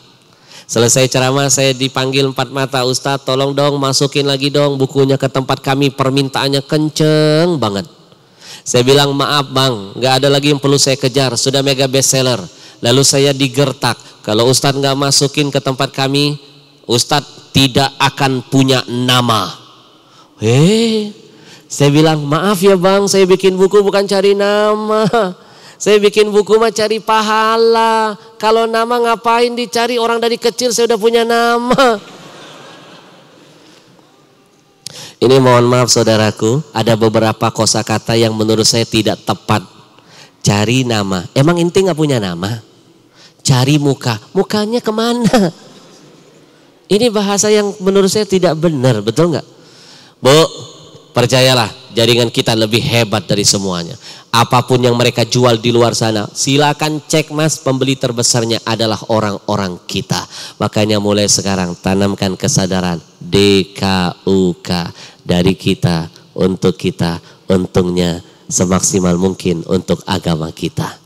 Selesai ceramah saya dipanggil empat mata, Ustaz tolong dong masukin lagi dong bukunya ke tempat kami, permintaannya kenceng banget. Saya bilang maaf bang, nggak ada lagi yang perlu saya kejar, sudah mega bestseller. Lalu saya digertak, kalau Ustaz nggak masukin ke tempat kami, Ustaz tidak akan punya nama. Hei, eh, saya bilang maaf ya bang, saya bikin buku bukan cari nama. Saya bikin buku mah cari pahala. Kalau nama ngapain dicari orang dari kecil saya udah punya nama. Ini mohon maaf saudaraku, ada beberapa kosakata yang menurut saya tidak tepat. Cari nama, emang inti nggak punya nama? Cari muka, mukanya kemana? Ini bahasa yang menurut saya tidak benar, betul nggak? Bu, percayalah jaringan kita lebih hebat dari semuanya. Apapun yang mereka jual di luar sana, silakan cek mas pembeli terbesarnya adalah orang-orang kita. Makanya mulai sekarang tanamkan kesadaran DKUK dari kita untuk kita untungnya semaksimal mungkin untuk agama kita.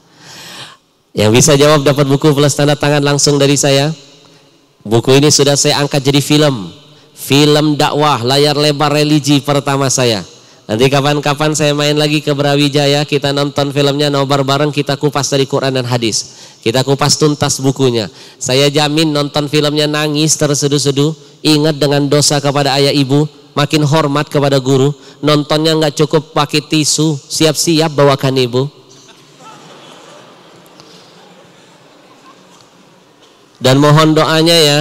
Yang bisa jawab dapat buku plus tanda tangan langsung dari saya. Buku ini sudah saya angkat jadi film film dakwah layar lebar religi pertama saya. Nanti kapan-kapan saya main lagi ke Brawijaya, kita nonton filmnya nobar bareng, kita kupas dari Quran dan hadis. Kita kupas tuntas bukunya. Saya jamin nonton filmnya nangis terseduh-seduh, ingat dengan dosa kepada ayah ibu, makin hormat kepada guru. Nontonnya nggak cukup pakai tisu, siap-siap bawakan ibu. Dan mohon doanya ya,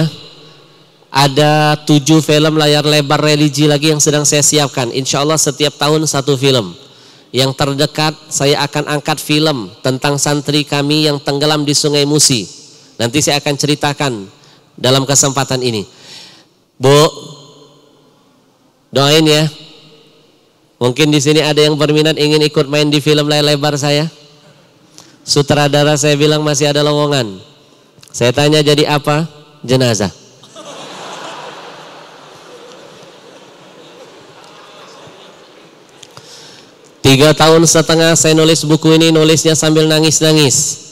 ada tujuh film layar lebar religi lagi yang sedang saya siapkan. Insya Allah setiap tahun satu film. Yang terdekat saya akan angkat film tentang santri kami yang tenggelam di sungai Musi. Nanti saya akan ceritakan dalam kesempatan ini. Bu, doain ya. Mungkin di sini ada yang berminat ingin ikut main di film layar lebar saya. Sutradara saya bilang masih ada lowongan. Saya tanya jadi apa? Jenazah. Tiga tahun setengah saya nulis buku ini nulisnya sambil nangis-nangis.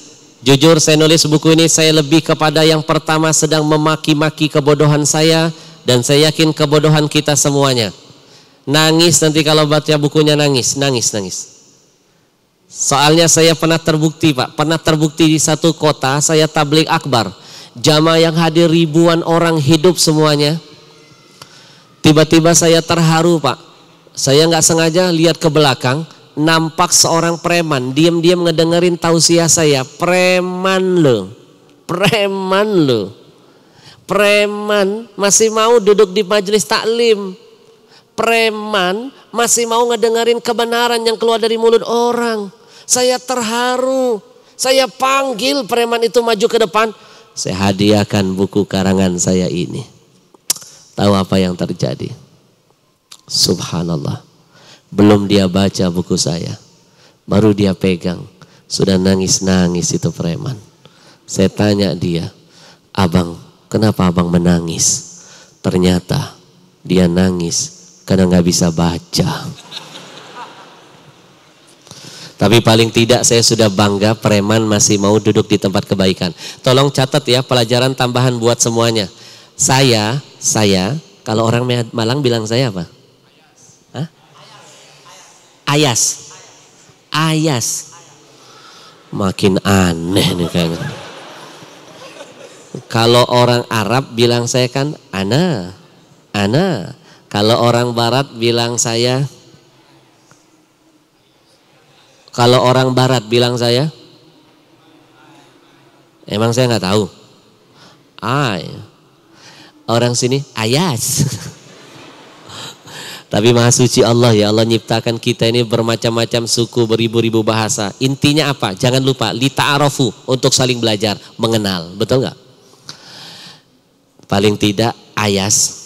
Jujur saya nulis buku ini saya lebih kepada yang pertama sedang memaki-maki kebodohan saya dan saya yakin kebodohan kita semuanya. Nangis nanti kalau baca bukunya nangis, nangis, nangis. Soalnya saya pernah terbukti Pak, pernah terbukti di satu kota saya tablik akbar. Jama yang hadir ribuan orang hidup semuanya. Tiba-tiba saya terharu Pak, saya nggak sengaja lihat ke belakang, nampak seorang preman, diam-diam ngedengerin tausiah saya, preman lo, preman lo, preman masih mau duduk di majelis taklim, preman masih mau ngedengerin kebenaran yang keluar dari mulut orang. Saya terharu, saya panggil preman itu maju ke depan, saya hadiahkan buku karangan saya ini. Tahu apa yang terjadi? Subhanallah. Belum dia baca buku saya. Baru dia pegang. Sudah nangis-nangis itu preman. Saya tanya dia, abang kenapa abang menangis? Ternyata dia nangis karena nggak bisa baca. Tapi paling tidak saya sudah bangga preman masih mau duduk di tempat kebaikan. Tolong catat ya pelajaran tambahan buat semuanya. Saya, saya, kalau orang Malang bilang saya apa? Ayas. Ayas. Makin aneh nih kayaknya. Kalau orang Arab bilang saya kan ana, ana. Kalau orang Barat bilang saya, kalau orang Barat bilang saya, emang saya nggak tahu. Ay, orang sini ayas. *laughs* Tapi maha suci Allah ya Allah nyiptakan kita ini bermacam-macam suku, beribu-ribu bahasa. Intinya apa? Jangan lupa lita arafu untuk saling belajar, mengenal. Betul nggak? Paling tidak ayas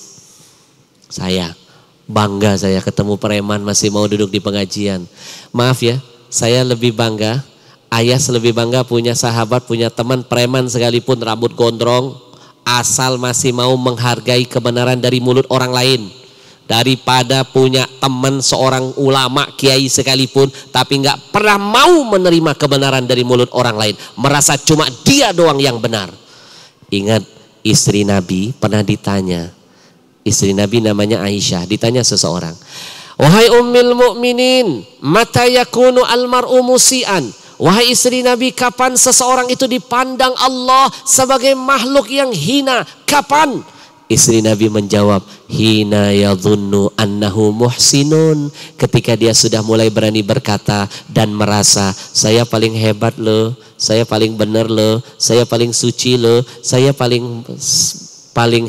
saya bangga saya ketemu preman masih mau duduk di pengajian. Maaf ya, saya lebih bangga Ayas lebih bangga punya sahabat, punya teman preman sekalipun rambut gondrong asal masih mau menghargai kebenaran dari mulut orang lain daripada punya teman seorang ulama kiai sekalipun tapi nggak pernah mau menerima kebenaran dari mulut orang lain merasa cuma dia doang yang benar ingat istri nabi pernah ditanya istri nabi namanya Aisyah ditanya seseorang wahai ummil mukminin mata yakunu almar'u musian Wahai istri Nabi, kapan seseorang itu dipandang Allah sebagai makhluk yang hina? Kapan? Istri Nabi menjawab, hina yadhunnu annahu muhsinun. Ketika dia sudah mulai berani berkata dan merasa, saya paling hebat loh, saya paling benar loh, saya paling suci loh, saya paling paling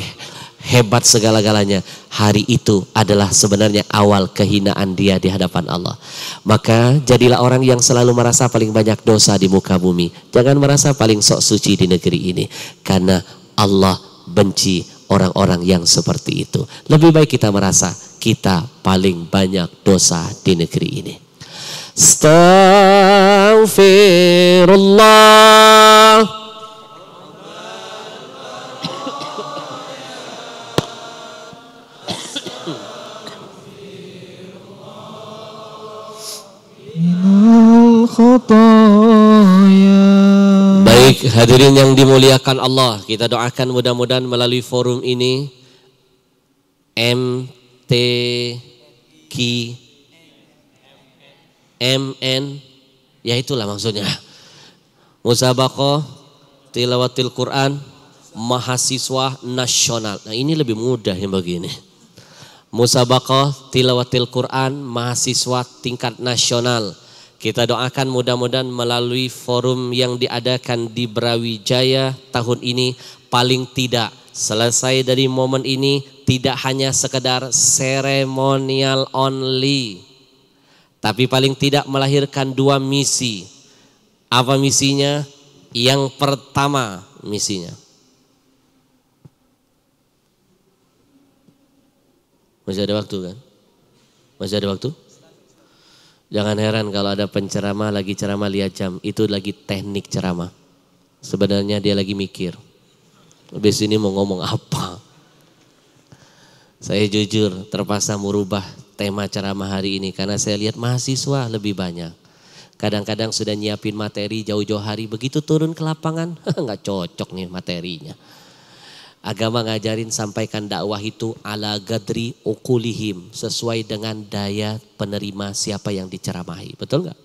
hebat segala-galanya. Hari itu adalah sebenarnya awal kehinaan dia di hadapan Allah. Maka jadilah orang yang selalu merasa paling banyak dosa di muka bumi. Jangan merasa paling sok suci di negeri ini. Karena Allah benci orang-orang yang seperti itu. Lebih baik kita merasa kita paling banyak dosa di negeri ini. Astaghfirullah. Baik, hadirin yang dimuliakan Allah, kita doakan mudah-mudahan melalui forum ini MTQ MN ya itulah maksudnya. Musabaqah tilawatil Quran mahasiswa nasional. Nah, ini lebih mudah yang begini. Musabaqah tilawatil Quran mahasiswa tingkat nasional kita doakan mudah-mudahan melalui forum yang diadakan di Brawijaya tahun ini paling tidak selesai dari momen ini tidak hanya sekedar seremonial only tapi paling tidak melahirkan dua misi. Apa misinya? Yang pertama misinya. Masih ada waktu kan? Masih ada waktu? Jangan heran kalau ada penceramah lagi ceramah lihat jam, itu lagi teknik ceramah. Sebenarnya dia lagi mikir. Habis ini mau ngomong apa? Saya jujur terpaksa merubah tema ceramah hari ini karena saya lihat mahasiswa lebih banyak. Kadang-kadang sudah nyiapin materi jauh-jauh hari, begitu turun ke lapangan, *laughs* nggak cocok nih materinya. Agama ngajarin sampaikan dakwah itu ala gadri ukulihim. Sesuai dengan daya penerima siapa yang diceramahi. Betul nggak?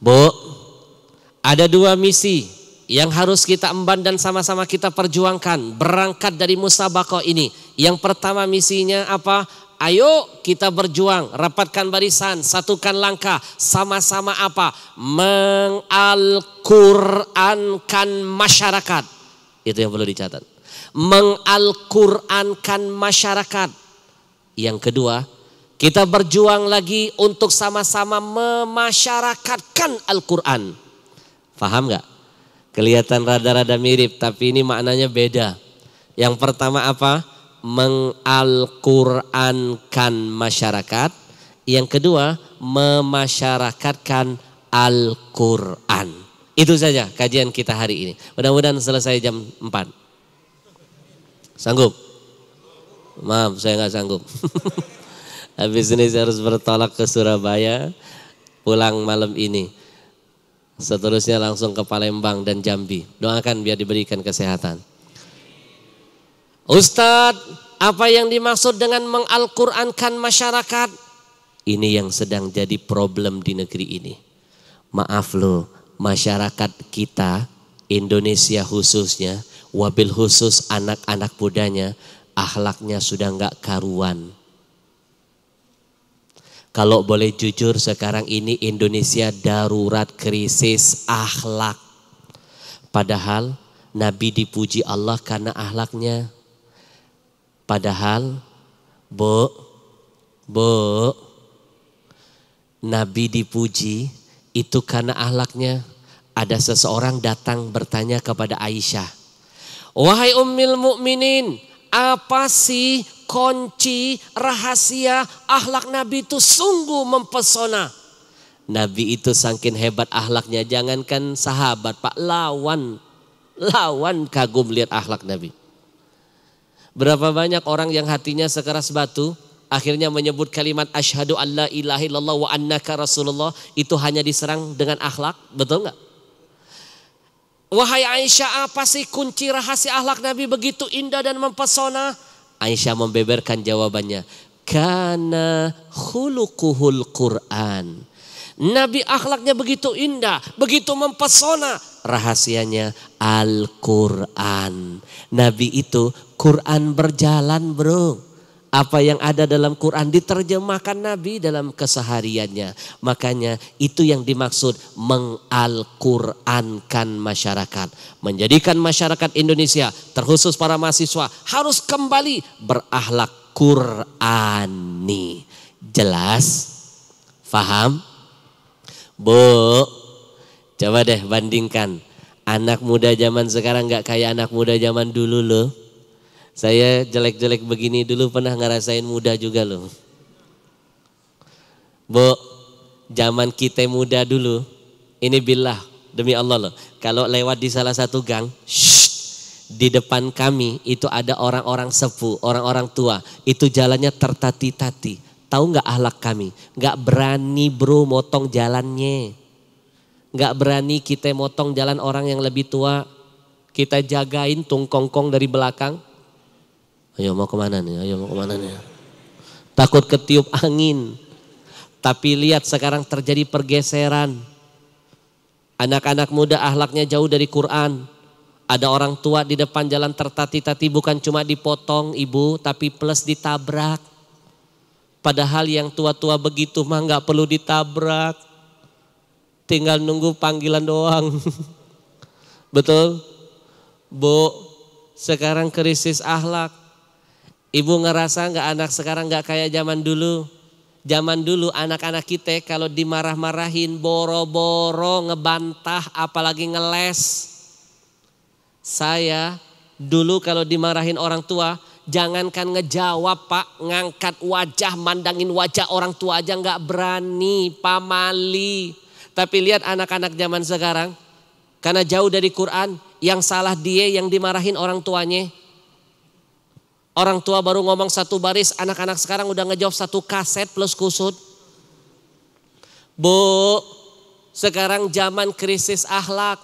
Bu, ada dua misi yang harus kita emban dan sama-sama kita perjuangkan. Berangkat dari musabako ini. Yang pertama misinya apa? Ayo kita berjuang, rapatkan barisan, satukan langkah, sama-sama apa? Mengalqurankan masyarakat itu yang perlu dicatat. Mengalqurankan masyarakat. Yang kedua, kita berjuang lagi untuk sama-sama memasyarakatkan Al-Quran. Faham gak? Kelihatan rada-rada mirip, tapi ini maknanya beda. Yang pertama apa? Mengalqurankan masyarakat. Yang kedua, memasyarakatkan Al-Quran. Itu saja kajian kita hari ini. Mudah-mudahan selesai jam 4. Sanggup? Maaf, saya nggak sanggup. *laughs* Habis ini saya harus bertolak ke Surabaya, pulang malam ini. Seterusnya langsung ke Palembang dan Jambi. Doakan biar diberikan kesehatan. Ustadz, apa yang dimaksud dengan mengalqurankan masyarakat? Ini yang sedang jadi problem di negeri ini. Maaf loh, masyarakat kita, Indonesia khususnya, wabil khusus anak-anak budanya, ahlaknya sudah nggak karuan. Kalau boleh jujur sekarang ini Indonesia darurat krisis ahlak. Padahal Nabi dipuji Allah karena ahlaknya. Padahal, bu, bu, Nabi dipuji itu karena ahlaknya ada seseorang datang bertanya kepada Aisyah, "Wahai ummil mukminin, apa sih kunci rahasia akhlak Nabi itu sungguh mempesona?" Nabi itu sangkin hebat akhlaknya, jangankan sahabat, Pak, lawan lawan kagum lihat akhlak Nabi. Berapa banyak orang yang hatinya sekeras batu, akhirnya menyebut kalimat asyhadu alla ilaha illallah wa annaka rasulullah itu hanya diserang dengan akhlak, betul nggak? Wahai Aisyah, apa sih kunci rahasia akhlak Nabi begitu indah dan mempesona? Aisyah membeberkan jawabannya. Karena khulukuhul Quran. Nabi akhlaknya begitu indah, begitu mempesona. Rahasianya Al-Quran. Nabi itu Quran berjalan bro apa yang ada dalam Quran diterjemahkan Nabi dalam kesehariannya. Makanya itu yang dimaksud mengalqurankan masyarakat. Menjadikan masyarakat Indonesia terkhusus para mahasiswa harus kembali berahlak Qurani. Jelas? Faham? Bu, coba deh bandingkan. Anak muda zaman sekarang gak kayak anak muda zaman dulu loh. Saya jelek-jelek begini dulu pernah ngerasain muda juga loh. Bu, zaman kita muda dulu, ini billah demi Allah loh. Kalau lewat di salah satu gang, shh, di depan kami itu ada orang-orang sepuh, orang-orang tua. Itu jalannya tertati-tati. Tahu nggak ahlak kami? Nggak berani bro motong jalannya. Nggak berani kita motong jalan orang yang lebih tua. Kita jagain tungkongkong dari belakang. Ayo mau kemana nih? Ayo mau kemana nih? Takut ketiup angin. Tapi lihat sekarang terjadi pergeseran. Anak-anak muda ahlaknya jauh dari Quran. Ada orang tua di depan jalan tertati-tati bukan cuma dipotong ibu tapi plus ditabrak. Padahal yang tua-tua begitu mah nggak perlu ditabrak. Tinggal nunggu panggilan doang. *laughs* Betul? Bu, sekarang krisis ahlak Ibu ngerasa nggak anak sekarang nggak kayak zaman dulu. Zaman dulu anak-anak kita kalau dimarah-marahin boro-boro ngebantah apalagi ngeles. Saya dulu kalau dimarahin orang tua jangankan ngejawab pak ngangkat wajah mandangin wajah orang tua aja nggak berani pamali. Tapi lihat anak-anak zaman sekarang karena jauh dari Quran yang salah dia yang dimarahin orang tuanya Orang tua baru ngomong satu baris, anak-anak sekarang udah ngejawab satu kaset plus kusut. Bu, sekarang zaman krisis akhlak.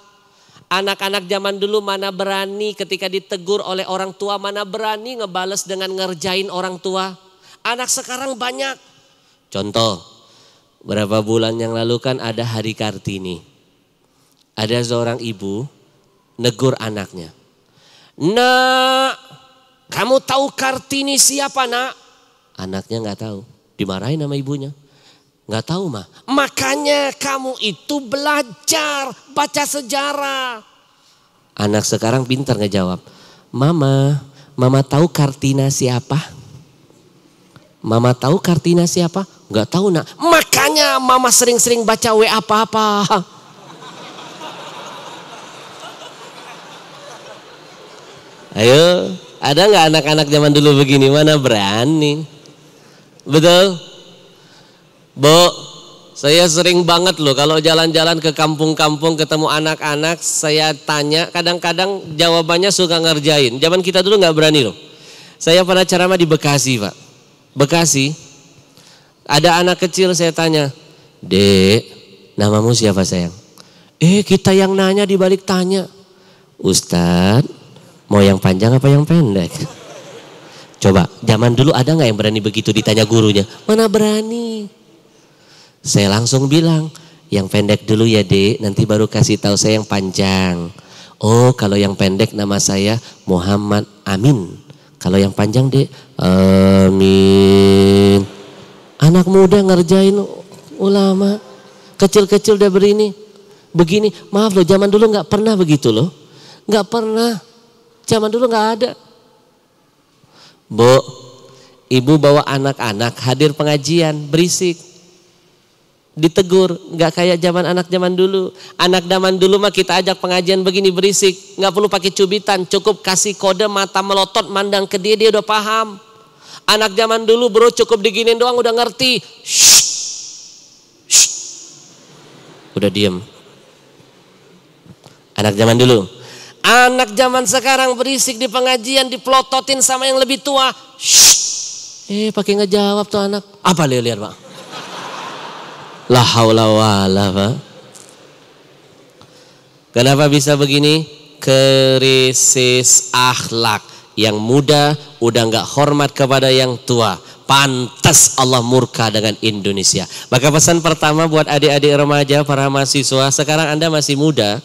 Anak-anak zaman dulu mana berani ketika ditegur oleh orang tua, mana berani ngebales dengan ngerjain orang tua. Anak sekarang banyak. Contoh, berapa bulan yang lalu kan ada Hari Kartini. Ada seorang ibu negur anaknya. Nah, kamu tahu Kartini siapa nak? Anaknya nggak tahu. Dimarahin sama ibunya. Nggak tahu mah. Makanya kamu itu belajar baca sejarah. Anak sekarang pintar ngejawab. Mama, mama tahu Kartina siapa? Mama tahu Kartina siapa? Nggak tahu nak. Makanya mama sering-sering baca WA apa-apa. Ayo, ada nggak anak-anak zaman dulu begini? Mana berani? Betul? Bu, saya sering banget loh kalau jalan-jalan ke kampung-kampung ketemu anak-anak, saya tanya, kadang-kadang jawabannya suka ngerjain. Zaman kita dulu nggak berani loh. Saya pernah ceramah di Bekasi, Pak. Bekasi. Ada anak kecil saya tanya, "Dek, namamu siapa, sayang?" Eh, kita yang nanya dibalik tanya. Ustadz, Mau yang panjang apa yang pendek? Coba, zaman dulu ada nggak yang berani begitu ditanya gurunya? Mana berani? Saya langsung bilang, yang pendek dulu ya dek, nanti baru kasih tahu saya yang panjang. Oh, kalau yang pendek nama saya Muhammad Amin. Kalau yang panjang dek, Amin. Anak muda ngerjain ulama, kecil-kecil udah berini, begini. Maaf loh, zaman dulu nggak pernah begitu loh, nggak pernah. Zaman dulu nggak ada. Bu, ibu bawa anak-anak hadir pengajian, berisik. Ditegur, nggak kayak zaman anak zaman dulu. Anak zaman dulu mah kita ajak pengajian begini berisik, nggak perlu pakai cubitan, cukup kasih kode mata melotot, mandang ke dia, dia udah paham. Anak zaman dulu bro cukup diginin doang udah ngerti. Shh. Shh. Udah diem. Anak zaman dulu Anak zaman sekarang berisik di pengajian, dipelototin sama yang lebih tua. Shhh. Eh, pakai ngejawab tuh anak. Apa lihat, lihat Pak? La haula wala, Pak. Kenapa bisa begini? Krisis akhlak. Yang muda udah nggak hormat kepada yang tua. Pantas Allah murka dengan Indonesia. Maka pesan pertama buat adik-adik remaja, para mahasiswa. Sekarang Anda masih muda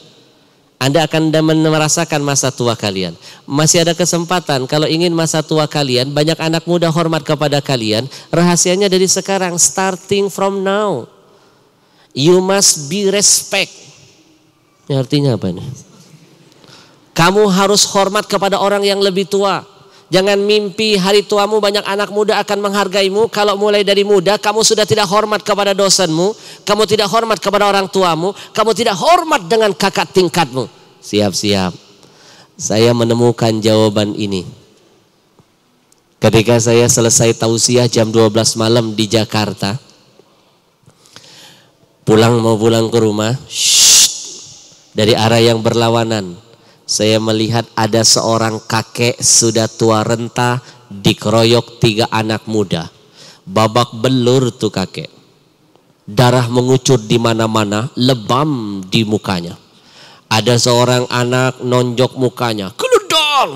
anda akan merasakan masa tua kalian. Masih ada kesempatan kalau ingin masa tua kalian, banyak anak muda hormat kepada kalian. Rahasianya dari sekarang, starting from now. You must be respect. Ini artinya apa ini? Kamu harus hormat kepada orang yang lebih tua. Jangan mimpi hari tuamu banyak anak muda akan menghargaimu. Kalau mulai dari muda, kamu sudah tidak hormat kepada dosenmu. Kamu tidak hormat kepada orang tuamu. Kamu tidak hormat dengan kakak tingkatmu. Siap-siap. Saya menemukan jawaban ini. Ketika saya selesai tausiah jam 12 malam di Jakarta. Pulang mau pulang ke rumah. Shh, dari arah yang berlawanan saya melihat ada seorang kakek sudah tua renta dikeroyok tiga anak muda. Babak belur tuh kakek. Darah mengucur di mana-mana, lebam di mukanya. Ada seorang anak nonjok mukanya, keludol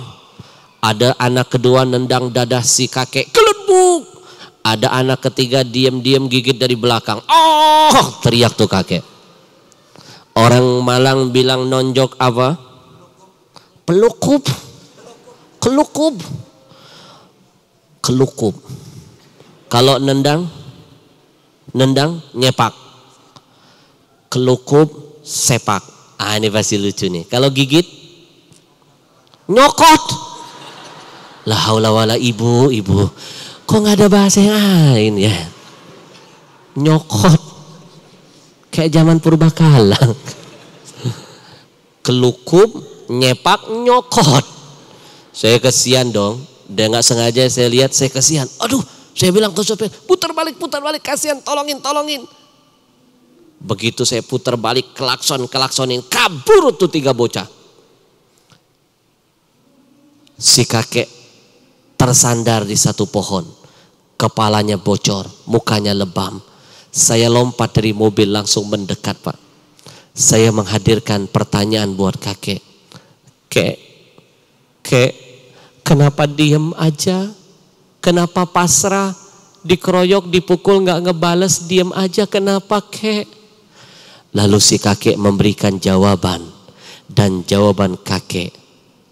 Ada anak kedua nendang dada si kakek, keludbuk. Ada anak ketiga diam-diam gigit dari belakang. Oh, teriak tuh kakek. Orang Malang bilang nonjok apa? pelukub, kelukup, kelukup. Kalau nendang, nendang nyepak, Kelukup sepak. Ah ini pasti lucu nih. Kalau gigit, nyokot. Lah haula wala ibu, ibu. Kok nggak ada bahasa yang lain ya? Nyokot. Kayak zaman purba kalang. Kelukup nyepak nyokot. Saya kesian dong. Dia nggak sengaja saya lihat saya kesian. Aduh, saya bilang ke sopir, putar balik, putar balik, kasihan, tolongin, tolongin. Begitu saya putar balik, klakson, klaksonin, kabur tuh tiga bocah. Si kakek tersandar di satu pohon. Kepalanya bocor, mukanya lebam. Saya lompat dari mobil langsung mendekat pak. Saya menghadirkan pertanyaan buat kakek. Kek, kek, kenapa diem aja? Kenapa pasrah? Dikeroyok, dipukul, gak ngebales, diem aja. Kenapa kek? Lalu si kakek memberikan jawaban. Dan jawaban kakek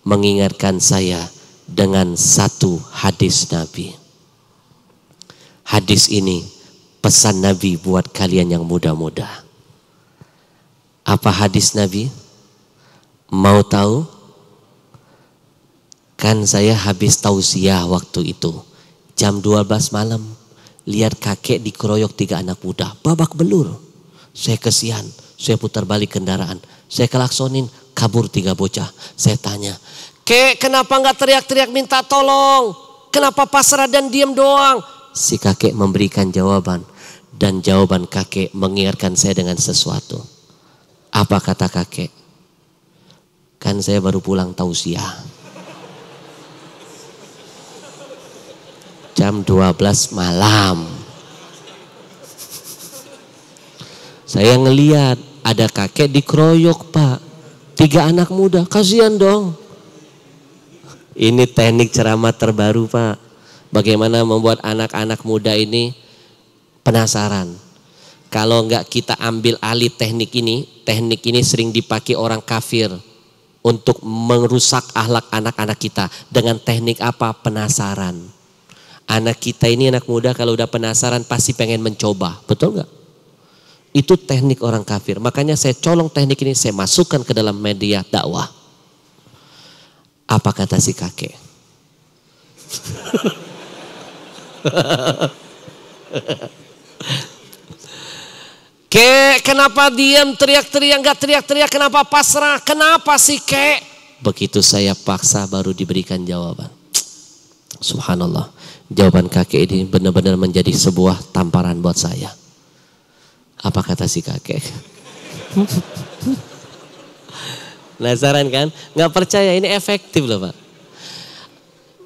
mengingatkan saya dengan satu hadis Nabi. Hadis ini pesan Nabi buat kalian yang muda-muda. Apa hadis Nabi? Mau tahu? kan saya habis tausiah waktu itu. Jam 12 malam. Lihat kakek dikeroyok tiga anak muda. Babak belur. Saya kesian. Saya putar balik kendaraan. Saya kelaksonin. Kabur tiga bocah. Saya tanya. Kek kenapa nggak teriak-teriak minta tolong? Kenapa pasrah dan diam doang? Si kakek memberikan jawaban. Dan jawaban kakek mengingatkan saya dengan sesuatu. Apa kata kakek? Kan saya baru pulang tausiah jam 12 malam. Saya ngeliat ada kakek dikeroyok pak. Tiga anak muda, kasihan dong. Ini teknik ceramah terbaru pak. Bagaimana membuat anak-anak muda ini penasaran. Kalau nggak kita ambil alih teknik ini, teknik ini sering dipakai orang kafir untuk merusak ahlak anak-anak kita dengan teknik apa? Penasaran. Anak kita ini anak muda kalau udah penasaran pasti pengen mencoba. Betul nggak? Itu teknik orang kafir. Makanya saya colong teknik ini saya masukkan ke dalam media dakwah. Apa kata si kakek? *laughs* Kek, kenapa diam teriak-teriak, nggak teriak-teriak, kenapa pasrah, kenapa sih kek? Begitu saya paksa baru diberikan jawaban. Subhanallah jawaban kakek ini benar-benar menjadi sebuah tamparan buat saya. Apa kata si kakek? *laughs* Penasaran kan? Nggak percaya ini efektif loh pak.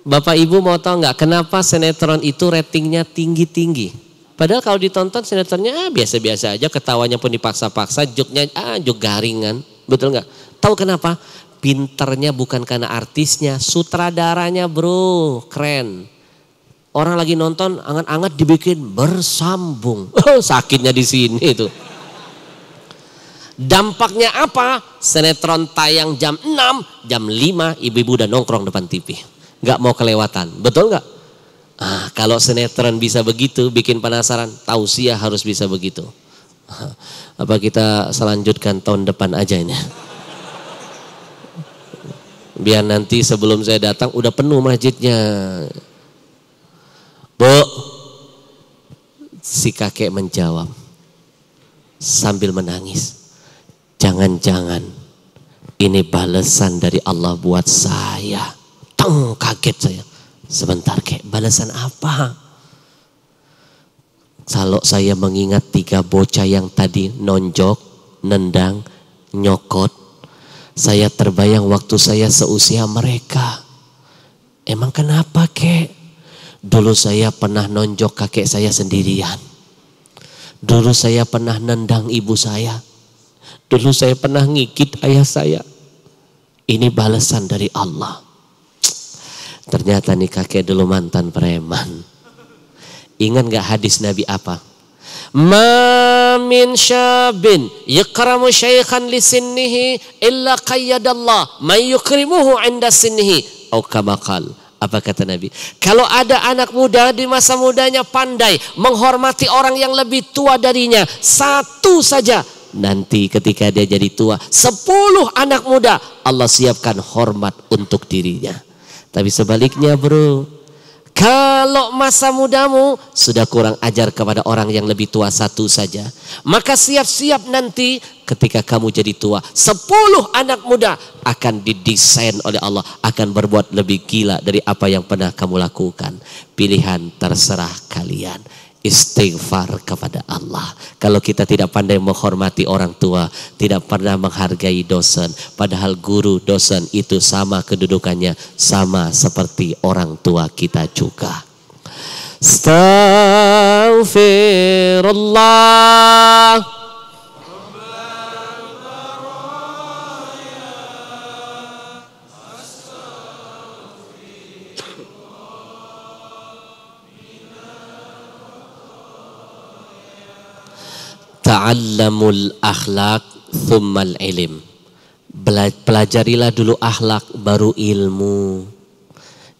Bapak Ibu mau tahu nggak kenapa sinetron itu ratingnya tinggi-tinggi? Padahal kalau ditonton sinetronnya ah, biasa-biasa aja, ketawanya pun dipaksa-paksa, joknya ah juk garingan, betul nggak? Tahu kenapa? Pinternya bukan karena artisnya, sutradaranya bro, keren. Orang lagi nonton angan-angan dibikin bersambung. *laughs* Oh, sakitnya di sini itu. Dampaknya apa? Sinetron tayang jam 6, jam 5 ibu-ibu udah nongkrong depan TV. Gak mau kelewatan, betul gak? Ah, kalau sinetron bisa begitu, bikin penasaran, tausiah ya harus bisa begitu. *laughs* Apa kita selanjutkan tahun depan aja ini? Biar nanti sebelum saya datang udah penuh masjidnya. Bu, si kakek menjawab sambil menangis. Jangan-jangan ini balasan dari Allah buat saya. Teng kaget saya. Sebentar kek, balasan apa? Kalau saya mengingat tiga bocah yang tadi nonjok, nendang, nyokot, saya terbayang waktu saya seusia mereka. Emang kenapa kek? Dulu saya pernah nonjok kakek saya sendirian. Dulu saya pernah nendang ibu saya. Dulu saya pernah ngikit ayah saya. Ini balasan dari Allah. Ternyata nih kakek dulu mantan preman. Ingat gak hadis Nabi apa? Ma min syabin yakramu syaikhan li sinnihi illa qayyadallah may yukrimuhu 'inda sinnihi. Au kama qala apa kata Nabi? Kalau ada anak muda di masa mudanya pandai menghormati orang yang lebih tua darinya, satu saja. Nanti ketika dia jadi tua, sepuluh anak muda Allah siapkan hormat untuk dirinya. Tapi sebaliknya bro, kalau masa mudamu sudah kurang ajar kepada orang yang lebih tua satu saja. Maka siap-siap nanti ketika kamu jadi tua. Sepuluh anak muda akan didesain oleh Allah. Akan berbuat lebih gila dari apa yang pernah kamu lakukan. Pilihan terserah kalian istighfar kepada Allah. Kalau kita tidak pandai menghormati orang tua, tidak pernah menghargai dosen, padahal guru dosen itu sama kedudukannya, sama seperti orang tua kita juga. Astaghfirullah. ta'allamul akhlak thummal ilim. Pelajarilah dulu akhlak baru ilmu.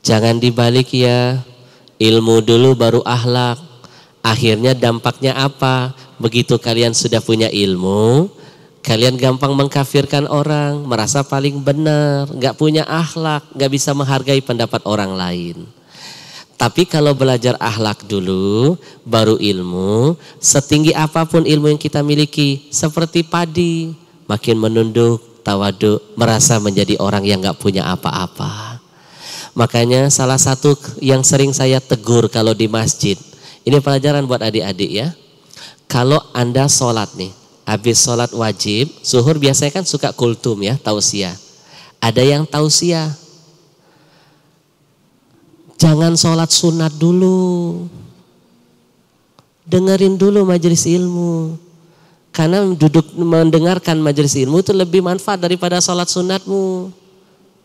Jangan dibalik ya. Ilmu dulu baru akhlak. Akhirnya dampaknya apa? Begitu kalian sudah punya ilmu, kalian gampang mengkafirkan orang, merasa paling benar, nggak punya akhlak, nggak bisa menghargai pendapat orang lain. Tapi kalau belajar ahlak dulu, baru ilmu, setinggi apapun ilmu yang kita miliki, seperti padi, makin menunduk, tawadu, merasa menjadi orang yang gak punya apa-apa. Makanya salah satu yang sering saya tegur kalau di masjid, ini pelajaran buat adik-adik ya. Kalau Anda sholat nih, habis sholat wajib, suhur biasanya kan suka kultum ya, tausiah. Ada yang tausiah, Jangan sholat sunat dulu. Dengerin dulu majelis ilmu. Karena duduk mendengarkan majelis ilmu itu lebih manfaat daripada sholat sunatmu.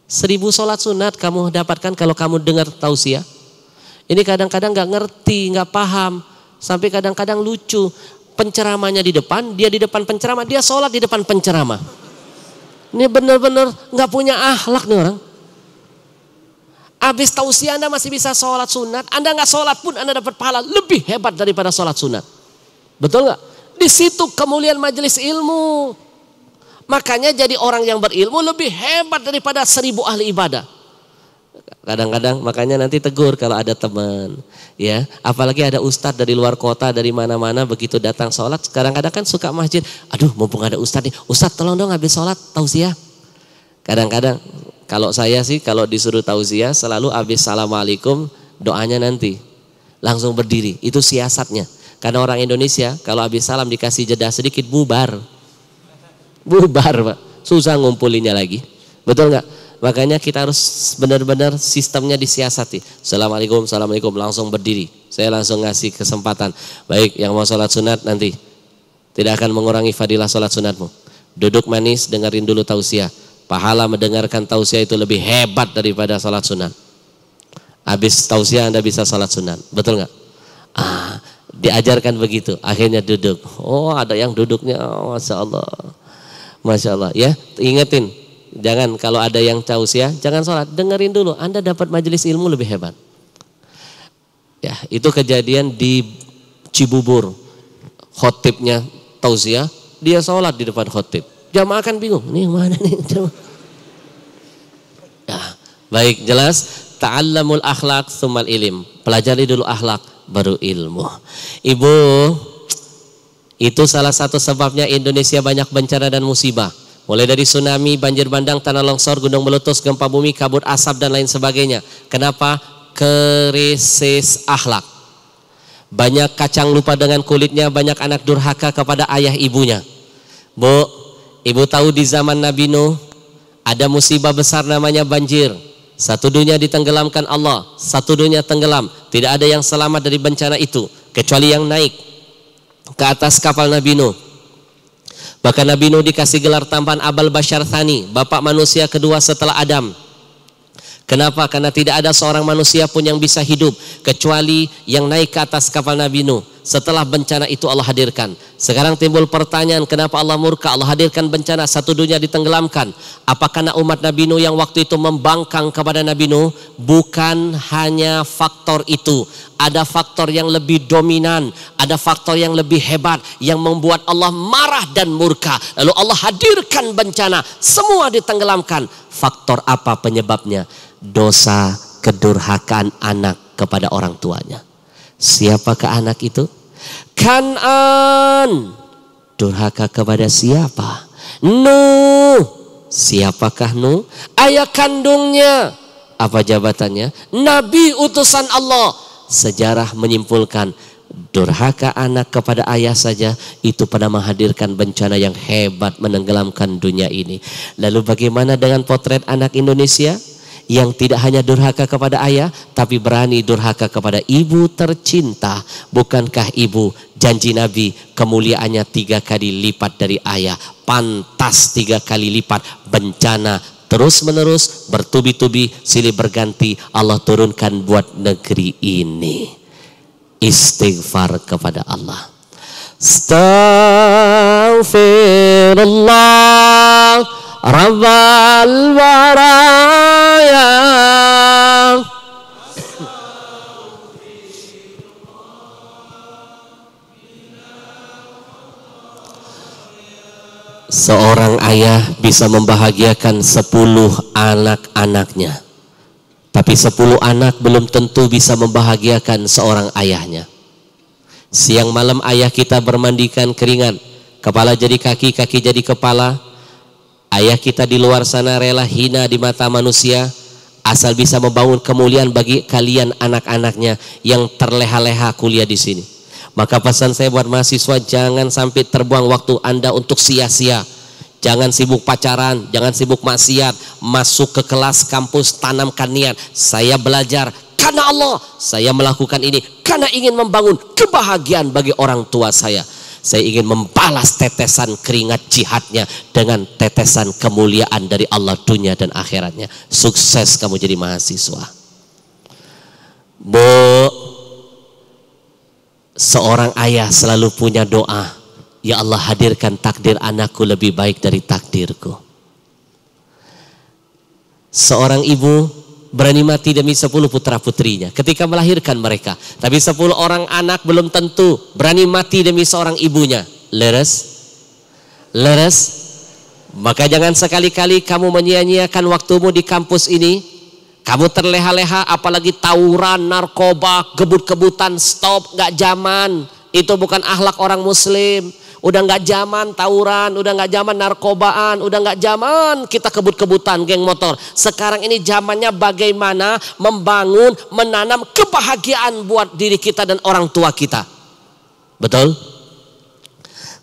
Seribu sholat sunat kamu dapatkan kalau kamu dengar tausiah. Ini kadang-kadang gak ngerti, gak paham. Sampai kadang-kadang lucu. Penceramanya di depan, dia di depan penceramah, dia sholat di depan penceramah. Ini benar-benar gak punya ahlak nih orang Habis tausia Anda masih bisa sholat sunat. Anda nggak sholat pun Anda dapat pahala lebih hebat daripada sholat sunat. Betul nggak? Di situ kemuliaan majelis ilmu. Makanya jadi orang yang berilmu lebih hebat daripada seribu ahli ibadah. Kadang-kadang makanya nanti tegur kalau ada teman, ya. Apalagi ada ustadz dari luar kota dari mana-mana begitu datang sholat. Kadang-kadang kan suka masjid. Aduh, mumpung ada ustadz nih. Ustadz tolong dong habis sholat tausia. Kadang-kadang kalau saya sih kalau disuruh tausiah selalu habis assalamualaikum doanya nanti langsung berdiri. Itu siasatnya. Karena orang Indonesia kalau habis salam dikasih jeda sedikit bubar. Bubar, Pak. Susah ngumpulinnya lagi. Betul nggak? Makanya kita harus benar-benar sistemnya disiasati. Assalamualaikum, assalamualaikum, langsung berdiri. Saya langsung ngasih kesempatan. Baik, yang mau sholat sunat nanti. Tidak akan mengurangi fadilah sholat sunatmu. Duduk manis, dengerin dulu tausiah Pahala mendengarkan tausiah itu lebih hebat daripada salat sunat. Habis tausiah Anda bisa salat sunat. Betul nggak? Ah, diajarkan begitu. Akhirnya duduk. Oh, ada yang duduknya. Oh, Masya Allah. Masya Allah. Ya, ingetin. Jangan kalau ada yang tausiah, jangan salat. Dengerin dulu. Anda dapat majelis ilmu lebih hebat. Ya, itu kejadian di Cibubur. Khotibnya tausiah, dia salat di depan khotib. Jamaah akan bingung, nih mana nih jamaah. *laughs* Ya, baik jelas. Ta'allamul akhlak sumal ilim. Pelajari dulu akhlak baru ilmu. Ibu, itu salah satu sebabnya Indonesia banyak bencana dan musibah. Mulai dari tsunami, banjir bandang, tanah longsor, gunung meletus, gempa bumi, kabut asap dan lain sebagainya. Kenapa? Krisis akhlak. Banyak kacang lupa dengan kulitnya, banyak anak durhaka kepada ayah ibunya. Bu, Ibu tahu di zaman Nabi Nuh ada musibah besar namanya banjir. Satu dunia ditenggelamkan Allah, satu dunia tenggelam. Tidak ada yang selamat dari bencana itu kecuali yang naik ke atas kapal Nabi Nuh. Bahkan Nabi Nuh dikasih gelar tampan Abal Bashar Thani, bapak manusia kedua setelah Adam. Kenapa? Karena tidak ada seorang manusia pun yang bisa hidup kecuali yang naik ke atas kapal Nabi Nuh. Setelah bencana itu Allah hadirkan. Sekarang timbul pertanyaan kenapa Allah murka? Allah hadirkan bencana satu dunia ditenggelamkan. apakah anak umat Nabi Nuh yang waktu itu membangkang kepada Nabi Nuh? Bukan hanya faktor itu. Ada faktor yang lebih dominan, ada faktor yang lebih hebat yang membuat Allah marah dan murka. Lalu Allah hadirkan bencana, semua ditenggelamkan. Faktor apa penyebabnya? Dosa kedurhakaan anak kepada orang tuanya. Siapakah anak itu? Kanan. Durhaka kepada siapa? Nuh. Siapakah Nuh? Ayah kandungnya. Apa jabatannya? Nabi utusan Allah. Sejarah menyimpulkan durhaka anak kepada ayah saja itu pernah menghadirkan bencana yang hebat menenggelamkan dunia ini. Lalu bagaimana dengan potret anak Indonesia? yang tidak hanya durhaka kepada ayah, tapi berani durhaka kepada ibu tercinta. Bukankah ibu janji Nabi kemuliaannya tiga kali lipat dari ayah, pantas tiga kali lipat bencana terus menerus bertubi-tubi silih berganti Allah turunkan buat negeri ini istighfar kepada Allah Astaghfirullah رضى البرايا Seorang ayah bisa membahagiakan sepuluh anak-anaknya. Tapi sepuluh anak belum tentu bisa membahagiakan seorang ayahnya. Siang malam ayah kita bermandikan keringat. Kepala jadi kaki, kaki jadi kepala, Ayah kita di luar sana rela hina di mata manusia asal bisa membangun kemuliaan bagi kalian anak-anaknya yang terleha-leha kuliah di sini. Maka pesan saya buat mahasiswa jangan sampai terbuang waktu Anda untuk sia-sia. Jangan sibuk pacaran, jangan sibuk maksiat, masuk ke kelas kampus tanamkan niat. Saya belajar karena Allah, saya melakukan ini karena ingin membangun kebahagiaan bagi orang tua saya saya ingin membalas tetesan keringat jihadnya dengan tetesan kemuliaan dari Allah dunia dan akhiratnya. Sukses kamu jadi mahasiswa. Bu, seorang ayah selalu punya doa. Ya Allah hadirkan takdir anakku lebih baik dari takdirku. Seorang ibu berani mati demi sepuluh putra putrinya ketika melahirkan mereka. Tapi sepuluh orang anak belum tentu berani mati demi seorang ibunya. Leres? Leres? Maka jangan sekali-kali kamu menyia-nyiakan waktumu di kampus ini. Kamu terleha-leha apalagi tawuran, narkoba, gebut-gebutan, stop, gak zaman. Itu bukan ahlak orang muslim. Udah nggak zaman tawuran, udah nggak zaman narkobaan, udah nggak zaman kita kebut-kebutan geng motor. Sekarang ini zamannya bagaimana membangun, menanam kebahagiaan buat diri kita dan orang tua kita. Betul?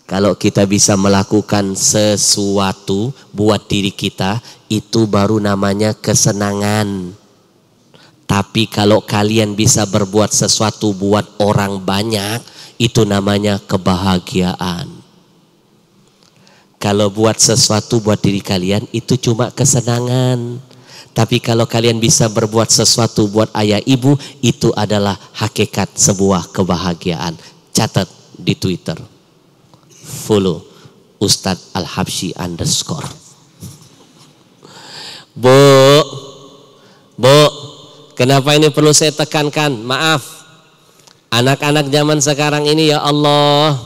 Kalau kita bisa melakukan sesuatu buat diri kita, itu baru namanya kesenangan. Tapi kalau kalian bisa berbuat sesuatu buat orang banyak, itu namanya kebahagiaan. Kalau buat sesuatu buat diri kalian itu cuma kesenangan. Tapi kalau kalian bisa berbuat sesuatu buat ayah ibu itu adalah hakikat sebuah kebahagiaan. Catat di Twitter. Follow Ustadz Al-Habsyi underscore. Bu, bu, kenapa ini perlu saya tekankan? Maaf, Anak-anak zaman sekarang ini ya Allah.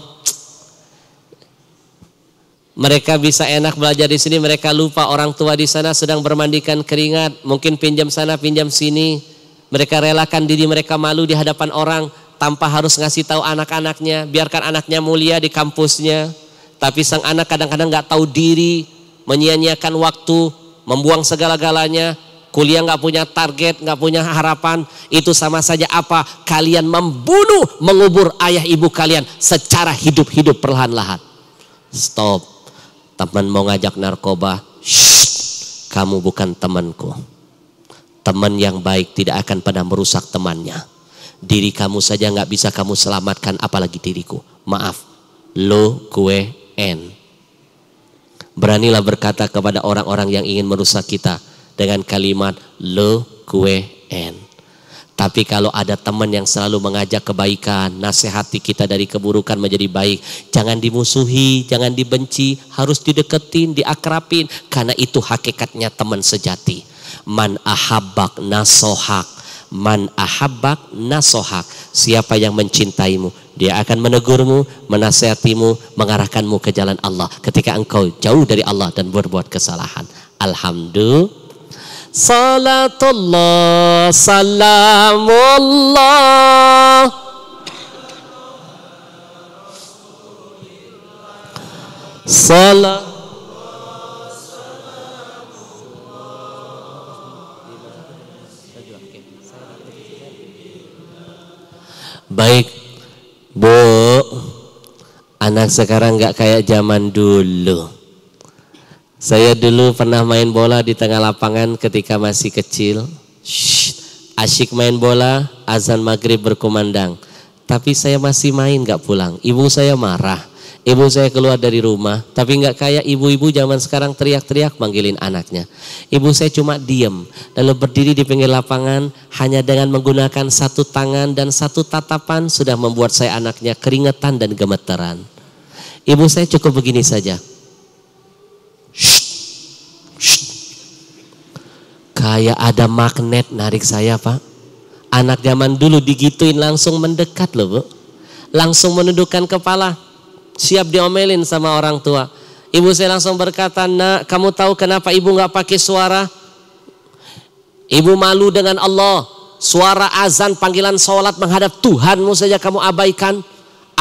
Mereka bisa enak belajar di sini, mereka lupa orang tua di sana sedang bermandikan keringat, mungkin pinjam sana, pinjam sini. Mereka relakan diri mereka malu di hadapan orang tanpa harus ngasih tahu anak-anaknya, biarkan anaknya mulia di kampusnya. Tapi sang anak kadang-kadang nggak tahu diri, menyia-nyiakan waktu, membuang segala-galanya, Kuliah nggak punya target, nggak punya harapan. Itu sama saja apa? Kalian membunuh, mengubur ayah ibu kalian secara hidup-hidup perlahan-lahan. Stop. Teman mau ngajak narkoba. Shh, kamu bukan temanku. Teman yang baik tidak akan pernah merusak temannya. Diri kamu saja nggak bisa kamu selamatkan apalagi diriku. Maaf, lo gue en. Beranilah berkata kepada orang-orang yang ingin merusak kita dengan kalimat lo kue en. Tapi kalau ada teman yang selalu mengajak kebaikan, nasihati kita dari keburukan menjadi baik, jangan dimusuhi, jangan dibenci, harus dideketin, diakrapin, karena itu hakikatnya teman sejati. Man ahabbak nasohak, man ahabbak nasohak. Siapa yang mencintaimu, dia akan menegurmu, menasehatimu, mengarahkanmu ke jalan Allah. Ketika engkau jauh dari Allah dan berbuat kesalahan. Alhamdulillah. Salatullah Salamullah Salam Baik, Bu, anak sekarang nggak kayak zaman dulu. Saya dulu pernah main bola di tengah lapangan ketika masih kecil. Shh, asyik main bola, azan maghrib berkumandang. Tapi saya masih main gak pulang. Ibu saya marah. Ibu saya keluar dari rumah, tapi gak kayak ibu-ibu zaman sekarang teriak-teriak manggilin anaknya. Ibu saya cuma diem, lalu berdiri di pinggir lapangan hanya dengan menggunakan satu tangan dan satu tatapan sudah membuat saya anaknya keringetan dan gemeteran. Ibu saya cukup begini saja. Kayak ada magnet narik saya pak. Anak zaman dulu digituin langsung mendekat loh bu. Langsung menundukkan kepala. Siap diomelin sama orang tua. Ibu saya langsung berkata, nak kamu tahu kenapa ibu nggak pakai suara? Ibu malu dengan Allah. Suara azan panggilan sholat menghadap Tuhanmu saja kamu abaikan.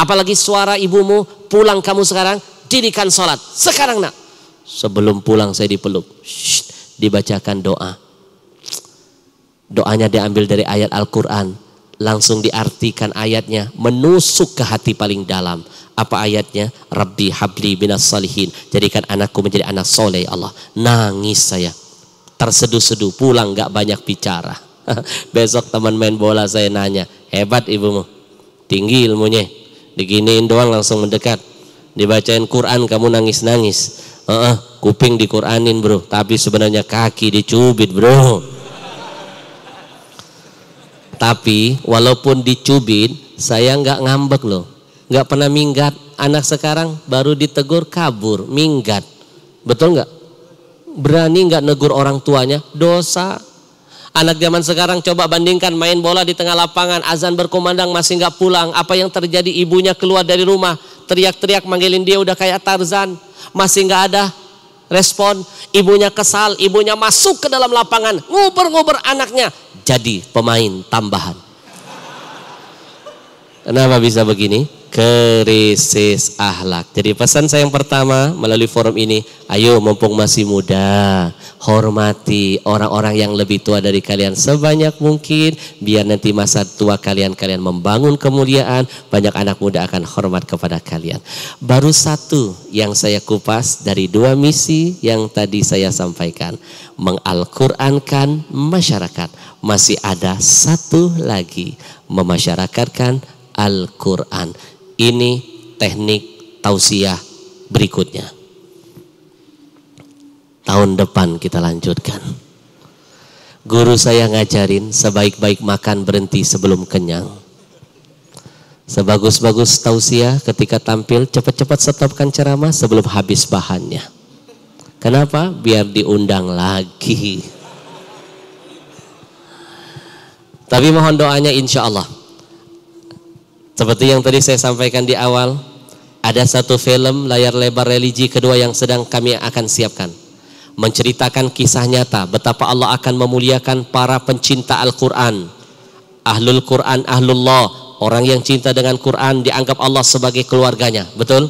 Apalagi suara ibumu pulang kamu sekarang dirikan sholat. Sekarang nak. Sebelum pulang saya dipeluk. Shh, dibacakan doa. Doanya diambil dari ayat Al-Quran. Langsung diartikan ayatnya menusuk ke hati paling dalam. Apa ayatnya? Rabbi habli binas salihin. Jadikan anakku menjadi anak soleh ya Allah. Nangis saya. Terseduh-seduh pulang gak banyak bicara. *laughs* Besok teman main bola saya nanya. Hebat ibumu. Tinggi ilmunya. Diginiin doang langsung mendekat. Dibacain Quran kamu nangis-nangis. Uh -uh, kuping dikuranin bro. Tapi sebenarnya kaki dicubit bro tapi walaupun dicubit, saya nggak ngambek loh. Nggak pernah minggat. Anak sekarang baru ditegur kabur, minggat. Betul nggak? Berani nggak negur orang tuanya? Dosa. Anak zaman sekarang coba bandingkan main bola di tengah lapangan, azan berkumandang masih nggak pulang. Apa yang terjadi? Ibunya keluar dari rumah, teriak-teriak manggilin dia udah kayak Tarzan, masih nggak ada respon. Ibunya kesal, ibunya masuk ke dalam lapangan, nguber-nguber anaknya, jadi pemain tambahan. Kenapa bisa begini? krisis ahlak. Jadi pesan saya yang pertama melalui forum ini, ayo mumpung masih muda, hormati orang-orang yang lebih tua dari kalian sebanyak mungkin, biar nanti masa tua kalian kalian membangun kemuliaan, banyak anak muda akan hormat kepada kalian. Baru satu yang saya kupas dari dua misi yang tadi saya sampaikan, mengalkurankan masyarakat. Masih ada satu lagi memasyarakatkan Al-Quran ini teknik tausiah berikutnya. Tahun depan kita lanjutkan. Guru saya ngajarin sebaik-baik makan berhenti sebelum kenyang. Sebagus-bagus tausiah ketika tampil cepat-cepat setopkan ceramah sebelum habis bahannya. Kenapa? Biar diundang lagi. Tapi mohon doanya insya Allah. Seperti yang tadi saya sampaikan di awal, ada satu film layar lebar religi kedua yang sedang kami akan siapkan. Menceritakan kisah nyata betapa Allah akan memuliakan para pencinta Al-Quran. Ahlul Quran, Ahlullah, orang yang cinta dengan Quran dianggap Allah sebagai keluarganya. Betul?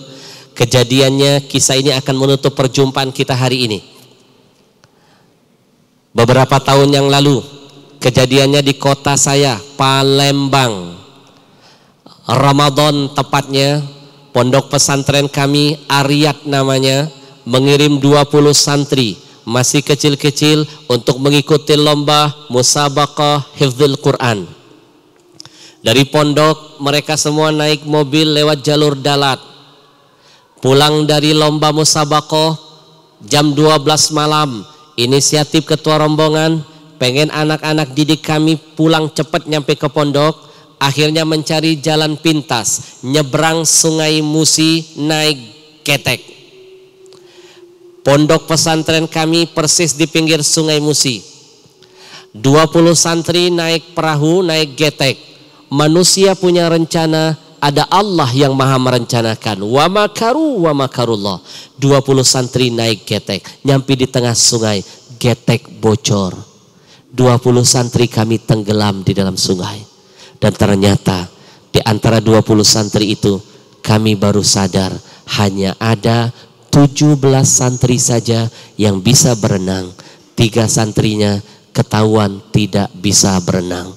Kejadiannya, kisah ini akan menutup perjumpaan kita hari ini. Beberapa tahun yang lalu, kejadiannya di kota saya, Palembang. Ramadan tepatnya pondok pesantren kami Ariat namanya mengirim 20 santri masih kecil-kecil untuk mengikuti lomba musabaqah hifdzul Quran. Dari pondok mereka semua naik mobil lewat jalur dalat. Pulang dari lomba musabaqah jam 12 malam, inisiatif ketua rombongan pengen anak-anak didik kami pulang cepat nyampe ke pondok Akhirnya mencari jalan pintas, nyebrang sungai Musi naik ketek. Pondok pesantren kami persis di pinggir sungai Musi. 20 santri naik perahu, naik getek. Manusia punya rencana, ada Allah yang maha merencanakan. Wa makaru wa makarullah. 20 santri naik getek, nyampi di tengah sungai, getek bocor. 20 santri kami tenggelam di dalam sungai. Dan ternyata di antara 20 santri itu kami baru sadar hanya ada 17 santri saja yang bisa berenang. Tiga santrinya ketahuan tidak bisa berenang.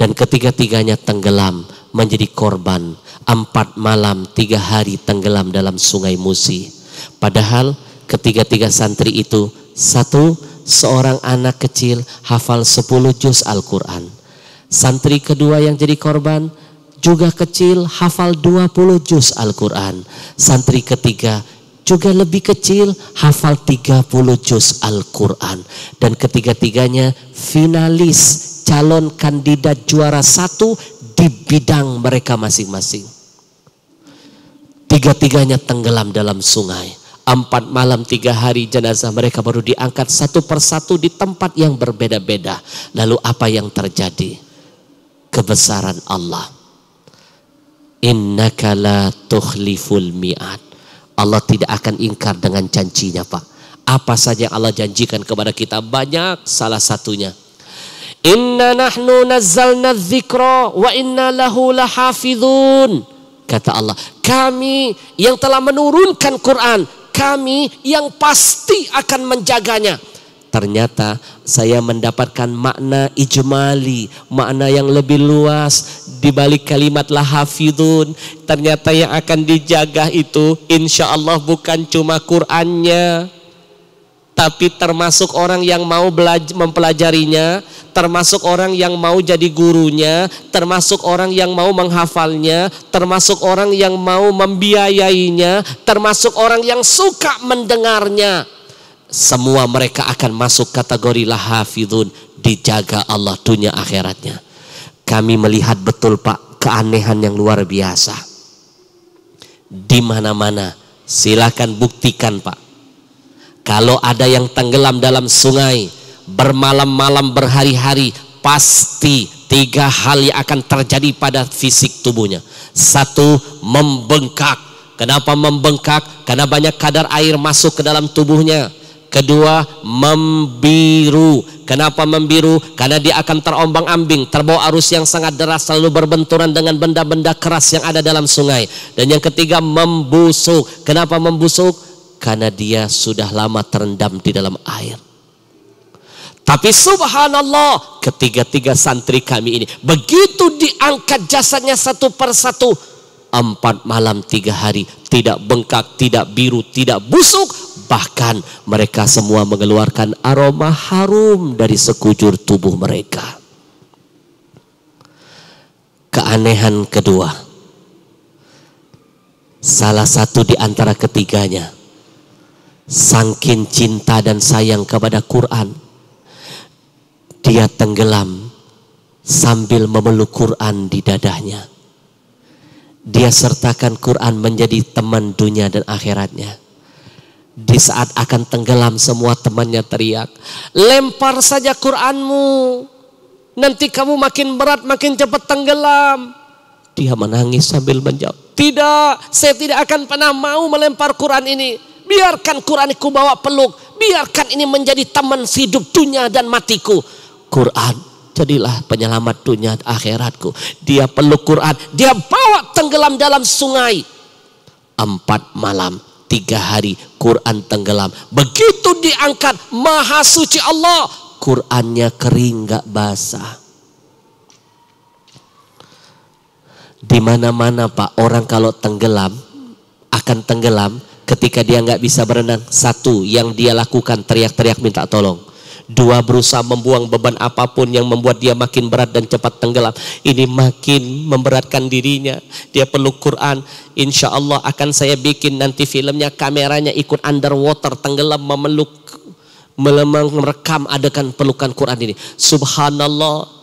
Dan ketiga-tiganya tenggelam menjadi korban. Empat malam, tiga hari tenggelam dalam sungai Musi. Padahal ketiga-tiga santri itu, satu, seorang anak kecil hafal 10 juz Al-Quran Santri kedua yang jadi korban juga kecil hafal 20 juz Al-Quran. Santri ketiga juga lebih kecil hafal 30 juz Al-Quran. Dan ketiga-tiganya finalis calon kandidat juara satu di bidang mereka masing-masing. Tiga-tiganya tenggelam dalam sungai. Empat malam tiga hari jenazah mereka baru diangkat satu persatu di tempat yang berbeda-beda. Lalu apa yang terjadi? kebesaran Allah. Innaka la tukhliful mi'ad. Allah tidak akan ingkar dengan janjinya, Pak. Apa saja yang Allah janjikan kepada kita banyak salah satunya. Inna nahnu nazzalna dzikra wa inna lahu lahafidhun. Kata Allah, kami yang telah menurunkan Quran, kami yang pasti akan menjaganya Ternyata saya mendapatkan makna ijmali, makna yang lebih luas di balik kalimat la hafidun. Ternyata yang akan dijaga itu insya Allah bukan cuma Qur'annya, tapi termasuk orang yang mau mempelajarinya, termasuk orang yang mau jadi gurunya, termasuk orang yang mau menghafalnya, termasuk orang yang mau membiayainya, termasuk orang yang suka mendengarnya semua mereka akan masuk kategori lahafidun dijaga Allah dunia akhiratnya kami melihat betul pak keanehan yang luar biasa di mana-mana Silakan buktikan pak kalau ada yang tenggelam dalam sungai bermalam-malam berhari-hari pasti tiga hal yang akan terjadi pada fisik tubuhnya satu membengkak kenapa membengkak karena banyak kadar air masuk ke dalam tubuhnya kedua membiru kenapa membiru karena dia akan terombang ambing terbawa arus yang sangat deras selalu berbenturan dengan benda-benda keras yang ada dalam sungai dan yang ketiga membusuk kenapa membusuk karena dia sudah lama terendam di dalam air tapi subhanallah ketiga-tiga santri kami ini begitu diangkat jasadnya satu persatu empat malam tiga hari tidak bengkak, tidak biru, tidak busuk Bahkan mereka semua mengeluarkan aroma harum dari sekujur tubuh mereka. Keanehan kedua. Salah satu di antara ketiganya. Sangkin cinta dan sayang kepada Quran. Dia tenggelam sambil memeluk Quran di dadahnya. Dia sertakan Quran menjadi teman dunia dan akhiratnya di saat akan tenggelam semua temannya teriak. Lempar saja Quranmu. Nanti kamu makin berat makin cepat tenggelam. Dia menangis sambil menjawab. Tidak, saya tidak akan pernah mau melempar Quran ini. Biarkan Quran ku bawa peluk. Biarkan ini menjadi teman hidup dunia dan matiku. Quran, jadilah penyelamat dunia akhiratku. Dia peluk Quran. Dia bawa tenggelam dalam sungai. Empat malam tiga hari Quran tenggelam. Begitu diangkat maha suci Allah. Qurannya kering gak basah. Di mana-mana Pak orang kalau tenggelam akan tenggelam ketika dia nggak bisa berenang satu yang dia lakukan teriak-teriak minta tolong Dua berusaha membuang beban apapun yang membuat dia makin berat dan cepat tenggelam. Ini makin memberatkan dirinya. Dia perlu Quran. Insya Allah akan saya bikin nanti filmnya kameranya ikut underwater tenggelam memeluk melemang merekam adakan pelukan Quran ini. Subhanallah.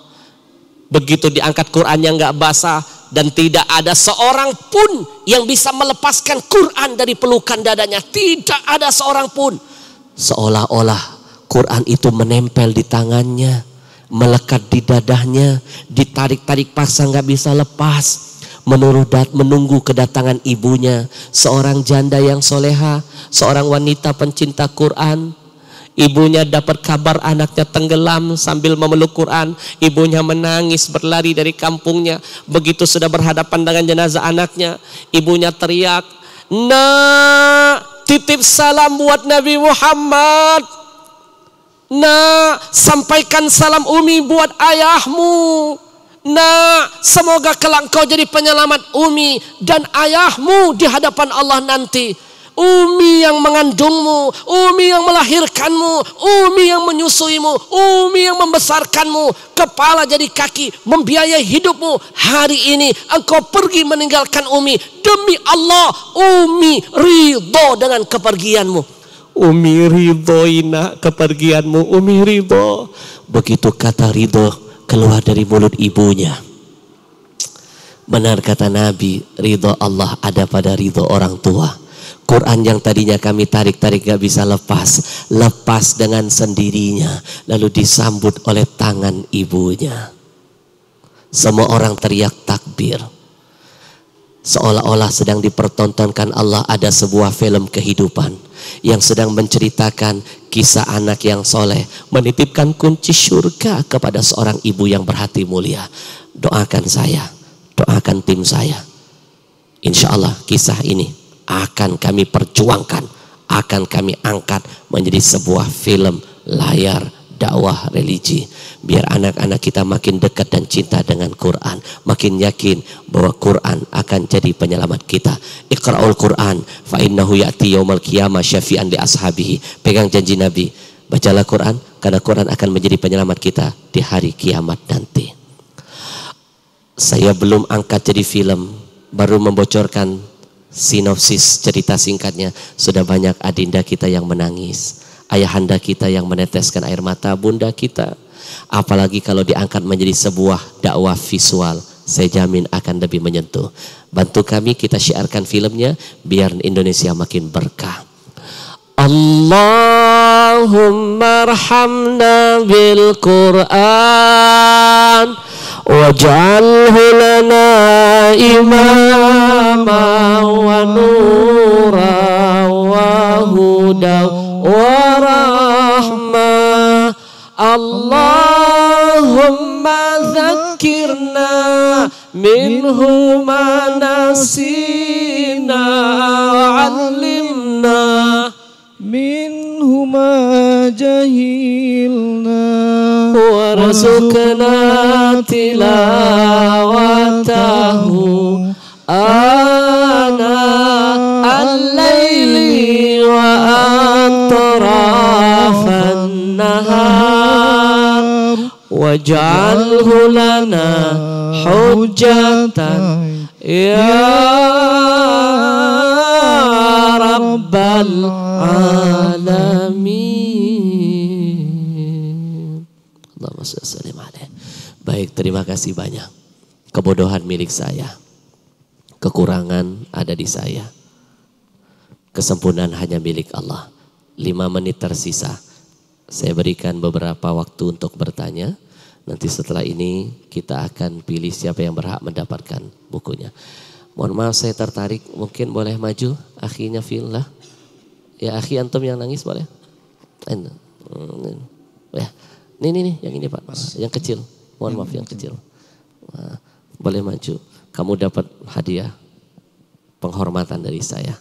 Begitu diangkat Qurannya nggak basah dan tidak ada seorang pun yang bisa melepaskan Quran dari pelukan dadanya. Tidak ada seorang pun. Seolah-olah Quran itu menempel di tangannya, melekat di dadahnya, ditarik-tarik paksa nggak bisa lepas. Menurut dat menunggu kedatangan ibunya, seorang janda yang soleha, seorang wanita pencinta Quran, Ibunya dapat kabar anaknya tenggelam sambil memeluk Quran. Ibunya menangis berlari dari kampungnya. Begitu sudah berhadapan dengan jenazah anaknya, ibunya teriak, "Nak, titip salam buat Nabi Muhammad." Nak, sampaikan salam Umi buat ayahmu. Nak, semoga kelak kau jadi penyelamat Umi dan ayahmu di hadapan Allah nanti. Umi yang mengandungmu, Umi yang melahirkanmu, Umi yang menyusuimu, Umi yang membesarkanmu, kepala jadi kaki, membiayai hidupmu. Hari ini engkau pergi meninggalkan Umi. Demi Allah, Umi ridho dengan kepergianmu. Umi Ridho ina kepergianmu Umi Ridho begitu kata Ridho keluar dari mulut ibunya benar kata Nabi Ridho Allah ada pada Ridho orang tua Quran yang tadinya kami tarik-tarik gak bisa lepas lepas dengan sendirinya lalu disambut oleh tangan ibunya semua orang teriak takbir seolah-olah sedang dipertontonkan Allah ada sebuah film kehidupan yang sedang menceritakan kisah anak yang soleh menitipkan kunci surga kepada seorang ibu yang berhati mulia doakan saya doakan tim saya insya Allah kisah ini akan kami perjuangkan akan kami angkat menjadi sebuah film layar dakwah religi biar anak-anak kita makin dekat dan cinta dengan Quran makin yakin bahwa Quran akan jadi penyelamat kita Iqra'ul Quran fa innahu ya'ti yaumal qiyamah syafi'an li ashabihi pegang janji Nabi bacalah Quran karena Quran akan menjadi penyelamat kita di hari kiamat nanti saya belum angkat jadi film baru membocorkan sinopsis cerita singkatnya sudah banyak adinda kita yang menangis ayahanda kita yang meneteskan air mata bunda kita. Apalagi kalau diangkat menjadi sebuah dakwah visual, saya jamin akan lebih menyentuh. Bantu kami kita syiarkan filmnya biar Indonesia makin berkah. Allahumma rahamna bil Quran waj'alhu lana imama wa nura wa ورحمة اللهم ذكرنا منه ما نسينا وعلمنا منه ما جهلنا ورزقنا تلاوته أطراف النهار واجعله لنا حجة يا رب العالمين اللهم صل وسلم عليه Baik, terima kasih banyak. Kebodohan milik saya. Kekurangan ada di saya. Kesempurnaan hanya milik Allah lima menit tersisa. Saya berikan beberapa waktu untuk bertanya. Nanti setelah ini kita akan pilih siapa yang berhak mendapatkan bukunya. Mohon maaf saya tertarik, mungkin boleh maju akhinya lah. Ya akhi antum yang nangis boleh? Hmm, ya. Nih, nih, nih, yang ini Pak, yang kecil. Mohon maaf yang kecil. Boleh maju. Kamu dapat hadiah penghormatan dari saya.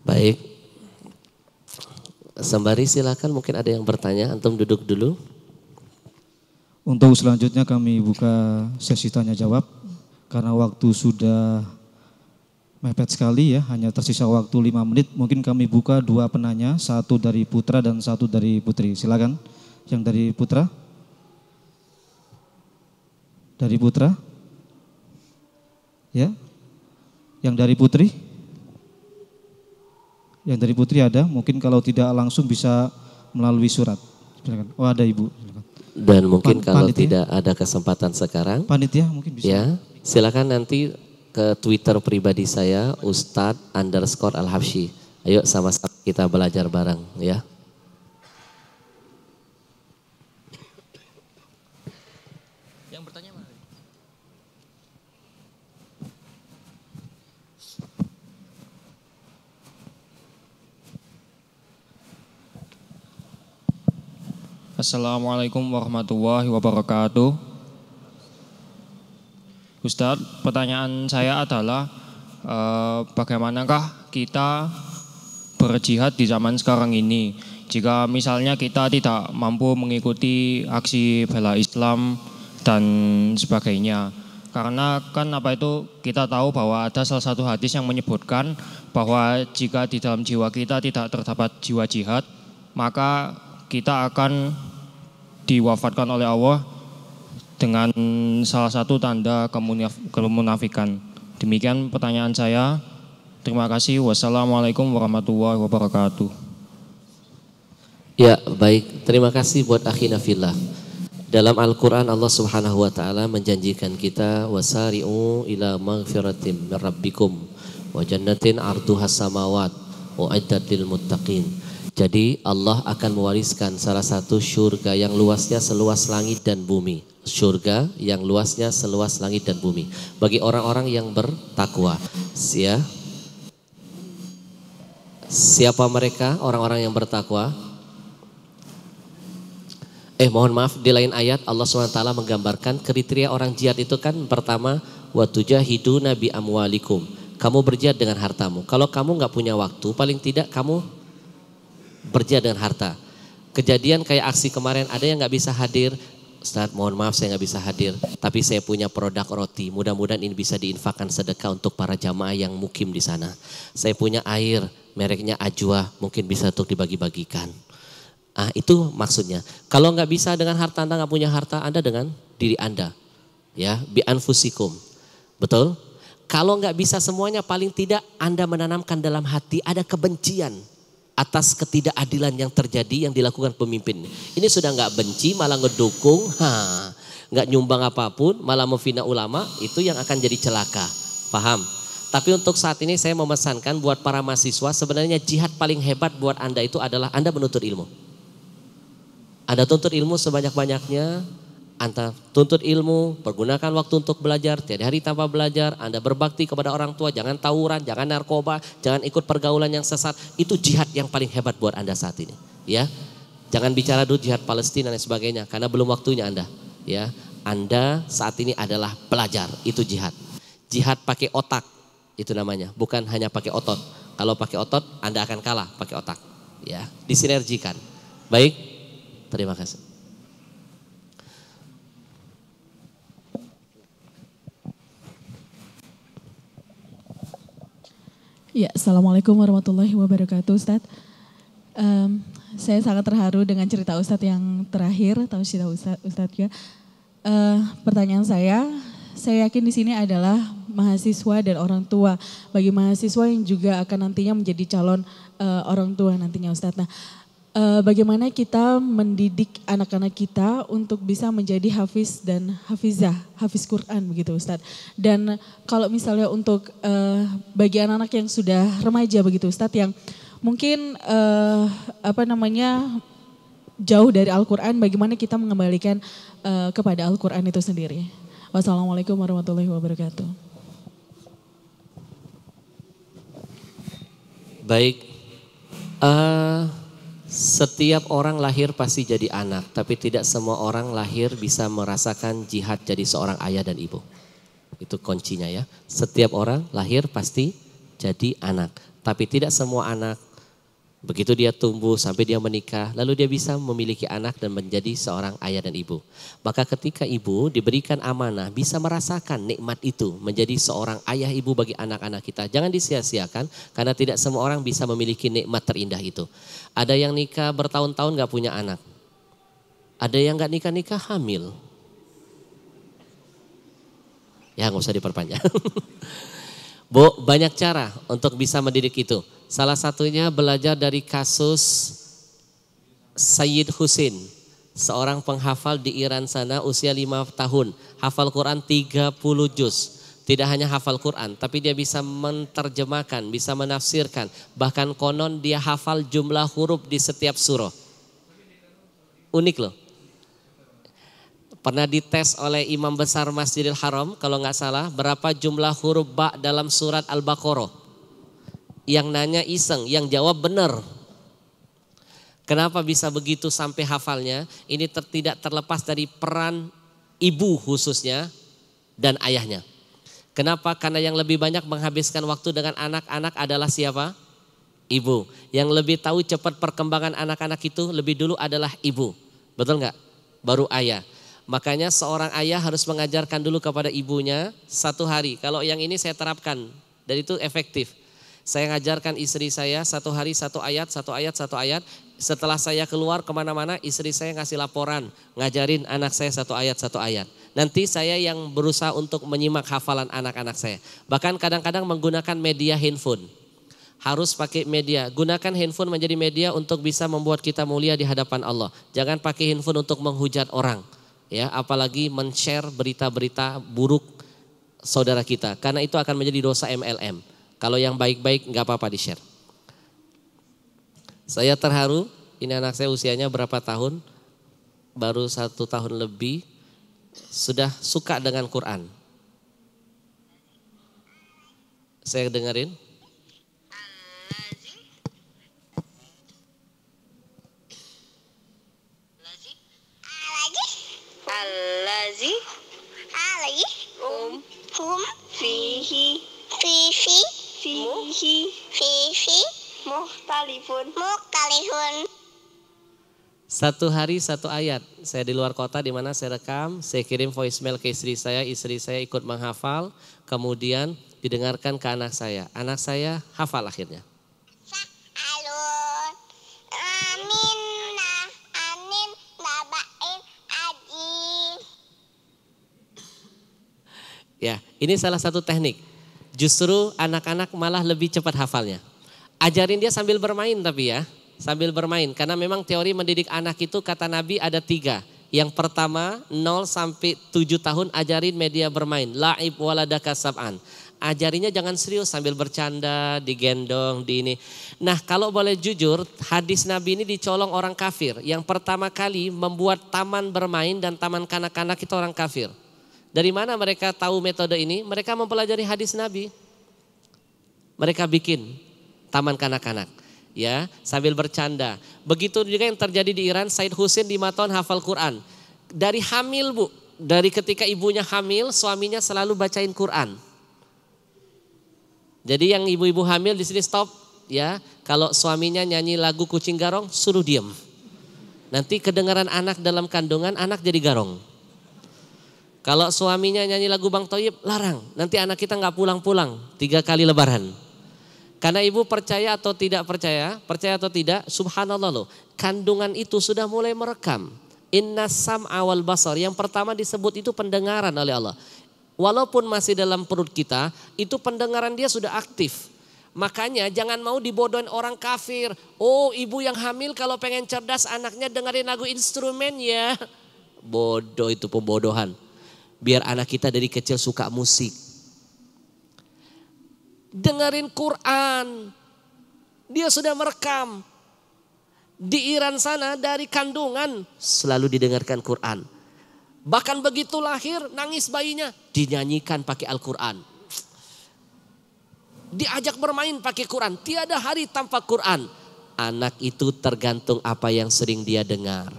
Baik. sembari silakan mungkin ada yang bertanya, antum duduk dulu. Untuk selanjutnya kami buka sesi tanya jawab karena waktu sudah mepet sekali ya, hanya tersisa waktu 5 menit. Mungkin kami buka dua penanya, satu dari Putra dan satu dari Putri. Silakan yang dari Putra. Dari Putra? Ya. Yang dari Putri? Yang dari Putri ada, mungkin kalau tidak langsung bisa melalui surat. Silakan. Oh ada Ibu. Silakan. Dan mungkin Pan kalau panitia. tidak ada kesempatan sekarang. Panitia mungkin bisa. Ya, silakan nanti ke Twitter pribadi saya Ustadz underscore al Ayo sama-sama kita belajar bareng ya. Assalamualaikum warahmatullahi wabarakatuh. Ustadz, pertanyaan saya adalah e, bagaimanakah kita berjihad di zaman sekarang ini? Jika misalnya kita tidak mampu mengikuti aksi bela Islam dan sebagainya. Karena kan apa itu kita tahu bahwa ada salah satu hadis yang menyebutkan bahwa jika di dalam jiwa kita tidak terdapat jiwa jihad, maka kita akan diwafatkan oleh Allah dengan salah satu tanda kemunafikan. Demikian pertanyaan saya. Terima kasih. Wassalamualaikum warahmatullahi wabarakatuh. Ya, baik. Terima kasih buat akhina fillah. Dalam Al-Quran Allah subhanahu wa ta'ala menjanjikan kita Wasari'u ila maghfiratim min rabbikum Wa jannatin arduha samawat Wa lil muttaqin jadi Allah akan mewariskan salah satu surga yang luasnya seluas langit dan bumi. Surga yang luasnya seluas langit dan bumi. Bagi orang-orang yang bertakwa. Ya. Siapa mereka orang-orang yang bertakwa? Eh mohon maaf di lain ayat Allah SWT menggambarkan kriteria orang jihad itu kan pertama watujahidu nabi amwalikum. Kamu berjihad dengan hartamu. Kalau kamu nggak punya waktu, paling tidak kamu berjaya dengan harta. Kejadian kayak aksi kemarin ada yang nggak bisa hadir, Ustaz mohon maaf saya nggak bisa hadir, tapi saya punya produk roti. Mudah-mudahan ini bisa diinfakkan sedekah untuk para jamaah yang mukim di sana. Saya punya air, mereknya Ajwa, mungkin bisa untuk dibagi-bagikan. Ah itu maksudnya. Kalau nggak bisa dengan harta Anda nggak punya harta Anda dengan diri Anda, ya bi anfusikum, betul? Kalau nggak bisa semuanya paling tidak Anda menanamkan dalam hati ada kebencian atas ketidakadilan yang terjadi yang dilakukan pemimpin. Ini sudah nggak benci, malah ngedukung, ha, nggak nyumbang apapun, malah memfina ulama, itu yang akan jadi celaka. Paham? Tapi untuk saat ini saya memesankan buat para mahasiswa sebenarnya jihad paling hebat buat Anda itu adalah Anda menuntut ilmu. Anda tuntut ilmu sebanyak-banyaknya, anda tuntut ilmu, pergunakan waktu untuk belajar, tiada hari tanpa belajar, Anda berbakti kepada orang tua, jangan tawuran, jangan narkoba, jangan ikut pergaulan yang sesat. Itu jihad yang paling hebat buat Anda saat ini. Ya, Jangan bicara dulu jihad Palestina dan sebagainya, karena belum waktunya Anda. Ya, Anda saat ini adalah pelajar, itu jihad. Jihad pakai otak, itu namanya, bukan hanya pakai otot. Kalau pakai otot, Anda akan kalah pakai otak. Ya, disinergikan. Baik, terima kasih. Ya, Assalamualaikum warahmatullahi wabarakatuh Ustadz. Um, saya sangat terharu dengan cerita Ustadz yang terakhir, tahu cerita Ustadz, Ustadz ya. Uh, pertanyaan saya, saya yakin di sini adalah mahasiswa dan orang tua. Bagi mahasiswa yang juga akan nantinya menjadi calon uh, orang tua nantinya Ustadz. Nah, Eh, bagaimana kita mendidik anak-anak kita untuk bisa menjadi hafiz dan hafizah, hafiz Quran begitu Ustadz. Dan kalau misalnya untuk uh, bagi anak-anak yang sudah remaja begitu Ustadz yang mungkin uh, apa namanya jauh dari Al-Quran bagaimana kita mengembalikan uh, kepada Al-Quran itu sendiri. Wassalamualaikum warahmatullahi wabarakatuh. Baik, uh, setiap orang lahir pasti jadi anak, tapi tidak semua orang lahir bisa merasakan jihad jadi seorang ayah dan ibu. Itu kuncinya ya. Setiap orang lahir pasti jadi anak, tapi tidak semua anak begitu dia tumbuh sampai dia menikah, lalu dia bisa memiliki anak dan menjadi seorang ayah dan ibu. Maka ketika ibu diberikan amanah, bisa merasakan nikmat itu menjadi seorang ayah ibu bagi anak-anak kita. Jangan disia-siakan karena tidak semua orang bisa memiliki nikmat terindah itu. Ada yang nikah bertahun-tahun gak punya anak. Ada yang gak nikah-nikah hamil. Ya gak usah diperpanjang. *laughs* Bu, banyak cara untuk bisa mendidik itu. Salah satunya belajar dari kasus Sayyid Husin. Seorang penghafal di Iran sana usia 5 tahun. Hafal Quran 30 juz tidak hanya hafal Quran, tapi dia bisa menterjemahkan, bisa menafsirkan. Bahkan konon dia hafal jumlah huruf di setiap surah. Unik loh. Pernah dites oleh imam besar Masjidil Haram, kalau nggak salah, berapa jumlah huruf ba dalam surat Al-Baqarah. Yang nanya iseng, yang jawab benar. Kenapa bisa begitu sampai hafalnya? Ini tidak terlepas dari peran ibu khususnya dan ayahnya. Kenapa? Karena yang lebih banyak menghabiskan waktu dengan anak-anak adalah siapa? Ibu. Yang lebih tahu cepat perkembangan anak-anak itu lebih dulu adalah ibu. Betul nggak? Baru ayah. Makanya seorang ayah harus mengajarkan dulu kepada ibunya satu hari. Kalau yang ini saya terapkan dan itu efektif. Saya mengajarkan istri saya satu hari satu ayat, satu ayat, satu ayat. Setelah saya keluar kemana-mana, istri saya ngasih laporan, ngajarin anak saya satu ayat satu ayat. Nanti saya yang berusaha untuk menyimak hafalan anak-anak saya. Bahkan kadang-kadang menggunakan media handphone. Harus pakai media. Gunakan handphone menjadi media untuk bisa membuat kita mulia di hadapan Allah. Jangan pakai handphone untuk menghujat orang. Ya, apalagi men-share berita-berita buruk saudara kita. Karena itu akan menjadi dosa MLM. Kalau yang baik-baik nggak apa-apa di-share. Saya terharu, ini anak saya usianya berapa tahun? Baru satu tahun lebih, sudah suka dengan Quran. Saya dengerin. Allazi um, um. Muhtalifun. Muhtalifun. Satu hari satu ayat. Saya di luar kota di mana saya rekam, saya kirim voicemail ke istri saya, istri saya ikut menghafal, kemudian didengarkan ke anak saya. Anak saya hafal akhirnya. Ya, ini salah satu teknik. Justru anak-anak malah lebih cepat hafalnya. Ajarin dia sambil bermain tapi ya, sambil bermain. Karena memang teori mendidik anak itu kata Nabi ada tiga. Yang pertama 0 sampai 7 tahun ajarin media bermain. Laib waladaka sab'an. Ajarinya jangan serius sambil bercanda, digendong, di ini. Nah kalau boleh jujur hadis Nabi ini dicolong orang kafir. Yang pertama kali membuat taman bermain dan taman kanak-kanak itu orang kafir. Dari mana mereka tahu metode ini? Mereka mempelajari hadis Nabi. Mereka bikin taman kanak-kanak ya sambil bercanda. Begitu juga yang terjadi di Iran, Said Husin di Maton hafal Quran. Dari hamil bu, dari ketika ibunya hamil, suaminya selalu bacain Quran. Jadi yang ibu-ibu hamil di sini stop ya. Kalau suaminya nyanyi lagu kucing garong, suruh diem. Nanti kedengaran anak dalam kandungan, anak jadi garong. Kalau suaminya nyanyi lagu Bang Toyib, larang. Nanti anak kita nggak pulang-pulang tiga kali lebaran. Karena ibu percaya atau tidak percaya, percaya atau tidak, subhanallah loh, kandungan itu sudah mulai merekam. Inna sam awal basar, yang pertama disebut itu pendengaran oleh Allah. Walaupun masih dalam perut kita, itu pendengaran dia sudah aktif. Makanya jangan mau dibodohin orang kafir. Oh ibu yang hamil kalau pengen cerdas anaknya dengerin lagu instrumen ya. Bodoh itu pembodohan. Biar anak kita dari kecil suka musik dengerin Quran. Dia sudah merekam. Di Iran sana dari kandungan selalu didengarkan Quran. Bahkan begitu lahir nangis bayinya dinyanyikan pakai Al-Quran. Diajak bermain pakai Quran. Tiada hari tanpa Quran. Anak itu tergantung apa yang sering dia dengar.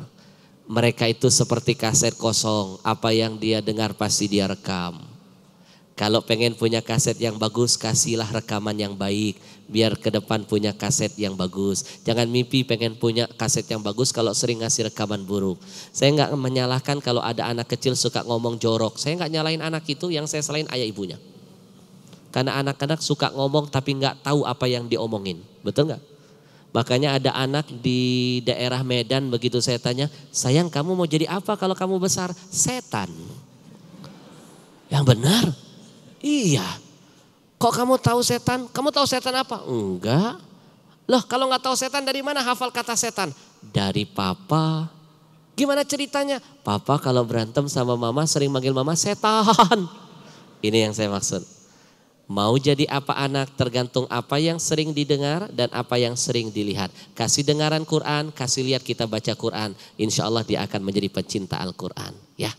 Mereka itu seperti kaset kosong. Apa yang dia dengar pasti dia rekam. Kalau pengen punya kaset yang bagus, kasihlah rekaman yang baik. Biar ke depan punya kaset yang bagus. Jangan mimpi pengen punya kaset yang bagus kalau sering ngasih rekaman buruk. Saya nggak menyalahkan kalau ada anak kecil suka ngomong jorok. Saya nggak nyalain anak itu, yang saya selain ayah ibunya. Karena anak-anak suka ngomong tapi nggak tahu apa yang diomongin. Betul nggak? Makanya ada anak di daerah Medan begitu saya tanya, sayang kamu mau jadi apa kalau kamu besar? Setan. Yang benar. Iya. Kok kamu tahu setan? Kamu tahu setan apa? Enggak. Loh kalau nggak tahu setan dari mana hafal kata setan? Dari papa. Gimana ceritanya? Papa kalau berantem sama mama sering manggil mama setan. *laughs* Ini yang saya maksud. Mau jadi apa anak tergantung apa yang sering didengar dan apa yang sering dilihat. Kasih dengaran Quran, kasih lihat kita baca Quran. Insya Allah dia akan menjadi pecinta Al-Quran. Ya.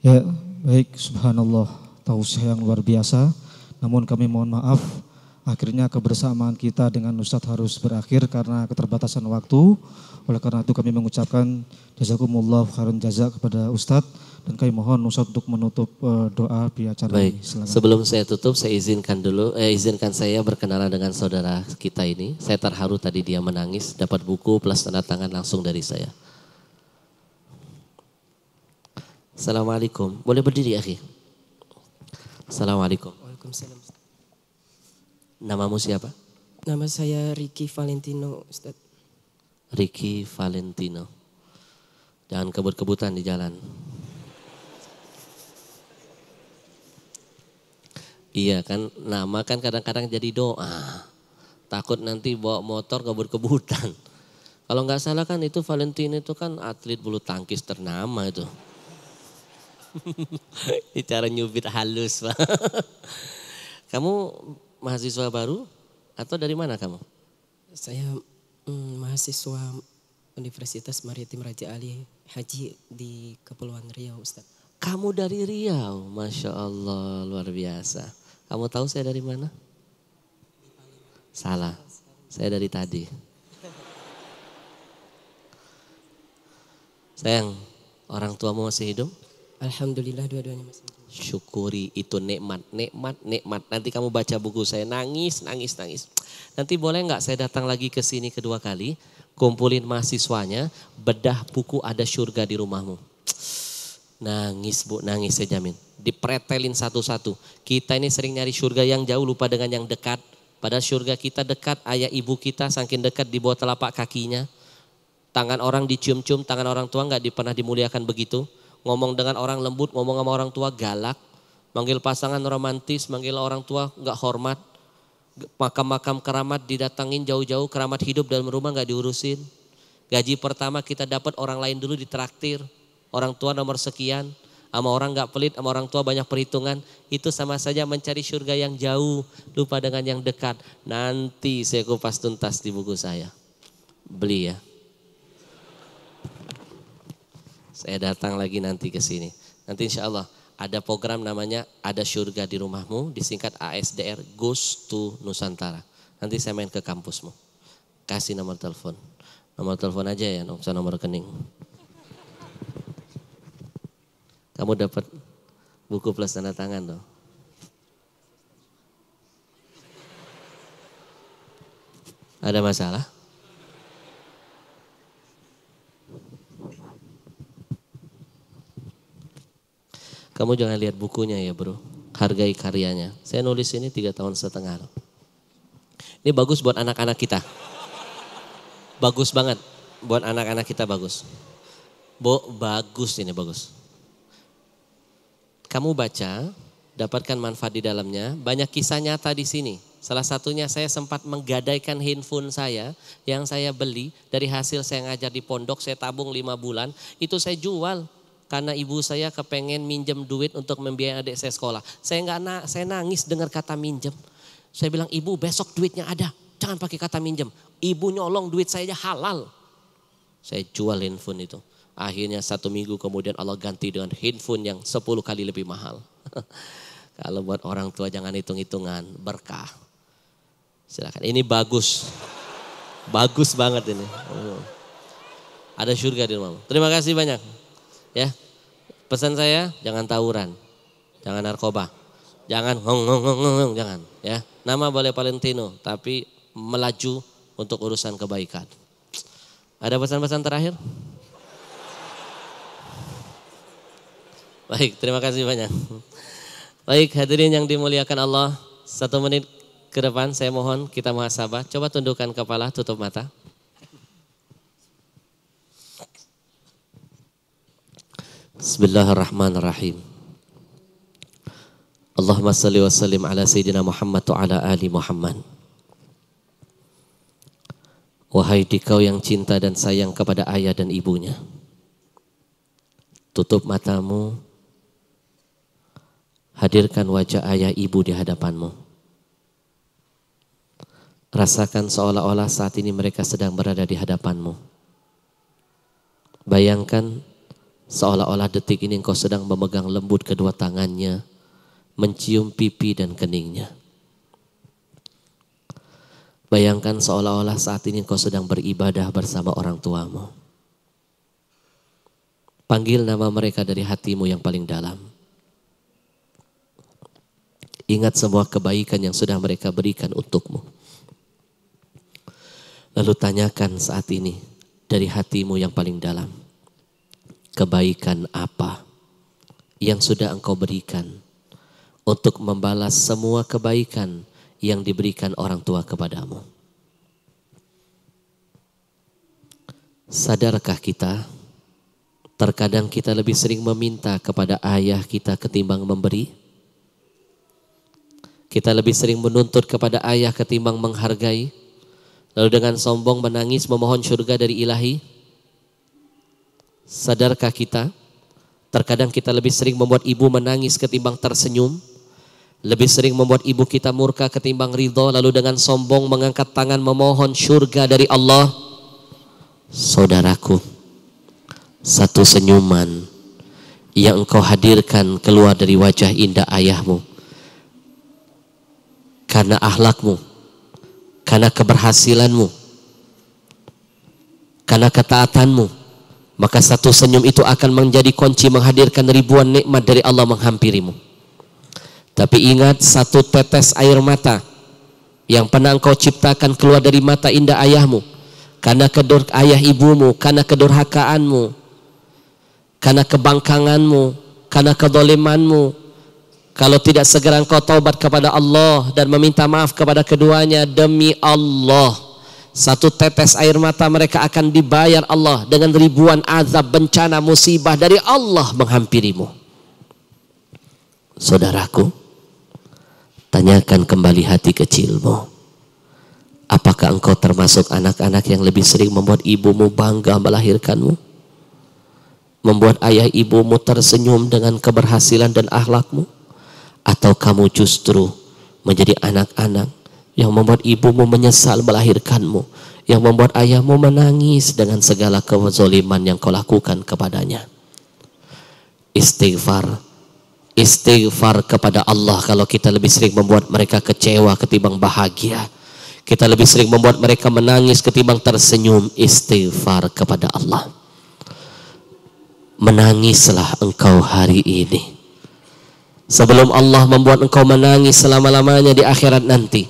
Ya, Baik, subhanallah, tausiah yang luar biasa. Namun kami mohon maaf, akhirnya kebersamaan kita dengan Ustadz harus berakhir karena keterbatasan waktu. Oleh karena itu kami mengucapkan jazakumullah khairun jazak kepada Ustadz dan kami mohon Ustadz untuk menutup eh, doa di acara Baik. ini. Selamat. Sebelum saya tutup, saya izinkan dulu, eh, izinkan saya berkenalan dengan saudara kita ini. Saya terharu tadi dia menangis, dapat buku plus tanda tangan langsung dari saya. Assalamualaikum. Boleh berdiri, akhi? Assalamualaikum. Waalaikumsalam. Namamu siapa? Nama saya Ricky Valentino, Ustaz. Riki Valentino. Jangan kebut-kebutan di jalan. Iya kan, nama kan kadang-kadang jadi doa. Takut nanti bawa motor kebut-kebutan. Kalau nggak salah kan itu Valentino itu kan atlet bulu tangkis ternama itu. *laughs* Ini cara nyubit halus Pak. *laughs* kamu mahasiswa baru atau dari mana kamu? Saya mm, mahasiswa Universitas Maritim Raja Ali Haji di Kepulauan Riau Ustaz. Kamu dari Riau, Masya Allah luar biasa. Kamu tahu saya dari mana? Salah, saya dari tadi. Sayang, orang tuamu masih hidup? Alhamdulillah dua-duanya Mas. Syukuri itu nikmat, nikmat, nikmat. Nanti kamu baca buku saya nangis, nangis, nangis. Nanti boleh nggak saya datang lagi ke sini kedua kali, kumpulin mahasiswanya, bedah buku ada surga di rumahmu. Nangis bu, nangis saya jamin. Dipretelin satu-satu. Kita ini sering nyari surga yang jauh lupa dengan yang dekat. Pada surga kita dekat, ayah ibu kita saking dekat di bawah telapak kakinya. Tangan orang dicium-cium, tangan orang tua nggak pernah dimuliakan begitu ngomong dengan orang lembut, ngomong sama orang tua galak, manggil pasangan romantis, manggil orang tua nggak hormat, makam-makam keramat didatangin jauh-jauh, keramat hidup dalam rumah nggak diurusin. Gaji pertama kita dapat orang lain dulu ditraktir, orang tua nomor sekian, sama orang nggak pelit, sama orang tua banyak perhitungan, itu sama saja mencari surga yang jauh, lupa dengan yang dekat. Nanti saya kupas tuntas di buku saya. Beli ya. Saya datang lagi nanti ke sini. Nanti insya Allah ada program namanya Ada Surga di Rumahmu, disingkat ASDR, Goes to Nusantara. Nanti saya main ke kampusmu. Kasih nomor telepon. Nomor telepon aja ya, nomor, nomor rekening. Kamu dapat buku plus tanda tangan dong. Ada masalah? Kamu jangan lihat bukunya ya bro. Hargai karyanya. Saya nulis ini tiga tahun setengah loh. Ini bagus buat anak-anak kita. Bagus banget. Buat anak-anak kita bagus. Bo, bagus ini bagus. Kamu baca, dapatkan manfaat di dalamnya. Banyak kisah nyata di sini. Salah satunya saya sempat menggadaikan handphone saya yang saya beli dari hasil saya ngajar di pondok, saya tabung lima bulan, itu saya jual karena ibu saya kepengen minjem duit untuk membiayai adik saya sekolah. Saya nggak na saya nangis dengar kata minjem. Saya bilang ibu besok duitnya ada, jangan pakai kata minjem. Ibu nyolong duit saya aja halal. Saya jual handphone itu. Akhirnya satu minggu kemudian Allah ganti dengan handphone yang sepuluh kali lebih mahal. *laughs* Kalau buat orang tua jangan hitung-hitungan, berkah. Silakan. Ini bagus. Bagus banget ini. Oh. Ada surga di rumahmu. Terima kasih banyak. Ya. Pesan saya jangan tawuran. Jangan narkoba. Jangan hong hong hong hong jangan ya. Nama boleh Valentino tapi melaju untuk urusan kebaikan. Ada pesan-pesan terakhir? Baik, terima kasih banyak. Baik, hadirin yang dimuliakan Allah, satu menit ke depan saya mohon kita muhasabah. Coba tundukkan kepala, tutup mata. Bismillahirrahmanirrahim. Allahumma salli wa sallim ala Sayyidina Muhammad wa ala Ali Muhammad. Wahai dikau yang cinta dan sayang kepada ayah dan ibunya. Tutup matamu, hadirkan wajah ayah ibu di hadapanmu. Rasakan seolah-olah saat ini mereka sedang berada di hadapanmu. Bayangkan Seolah-olah detik ini engkau sedang memegang lembut kedua tangannya, mencium pipi dan keningnya. Bayangkan seolah-olah saat ini engkau sedang beribadah bersama orang tuamu. Panggil nama mereka dari hatimu yang paling dalam. Ingat semua kebaikan yang sudah mereka berikan untukmu. Lalu tanyakan saat ini dari hatimu yang paling dalam kebaikan apa yang sudah engkau berikan untuk membalas semua kebaikan yang diberikan orang tua kepadamu. Sadarkah kita? Terkadang kita lebih sering meminta kepada ayah kita ketimbang memberi. Kita lebih sering menuntut kepada ayah ketimbang menghargai. Lalu dengan sombong menangis memohon syurga dari ilahi Sadarkah kita? Terkadang kita lebih sering membuat ibu menangis ketimbang tersenyum. Lebih sering membuat ibu kita murka ketimbang ridho lalu dengan sombong mengangkat tangan memohon syurga dari Allah. Saudaraku, satu senyuman yang engkau hadirkan keluar dari wajah indah ayahmu. Karena ahlakmu, karena keberhasilanmu, karena ketaatanmu, maka satu senyum itu akan menjadi kunci menghadirkan ribuan nikmat dari Allah menghampirimu. Tapi ingat satu tetes air mata yang pernah engkau ciptakan keluar dari mata indah ayahmu karena kedur ayah ibumu, karena kedurhakaanmu, karena kebangkanganmu, karena kedolimanmu. Kalau tidak segera engkau taubat kepada Allah dan meminta maaf kepada keduanya demi Allah satu tetes air mata mereka akan dibayar Allah dengan ribuan azab, bencana, musibah dari Allah menghampirimu. Saudaraku, tanyakan kembali hati kecilmu. Apakah engkau termasuk anak-anak yang lebih sering membuat ibumu bangga melahirkanmu? Membuat ayah ibumu tersenyum dengan keberhasilan dan akhlakmu, Atau kamu justru menjadi anak-anak yang membuat ibumu menyesal melahirkanmu, yang membuat ayahmu menangis dengan segala kezaliman yang kau lakukan kepadanya. Istighfar, istighfar kepada Allah kalau kita lebih sering membuat mereka kecewa ketimbang bahagia. Kita lebih sering membuat mereka menangis ketimbang tersenyum istighfar kepada Allah. Menangislah engkau hari ini. Sebelum Allah membuat engkau menangis selama-lamanya di akhirat nanti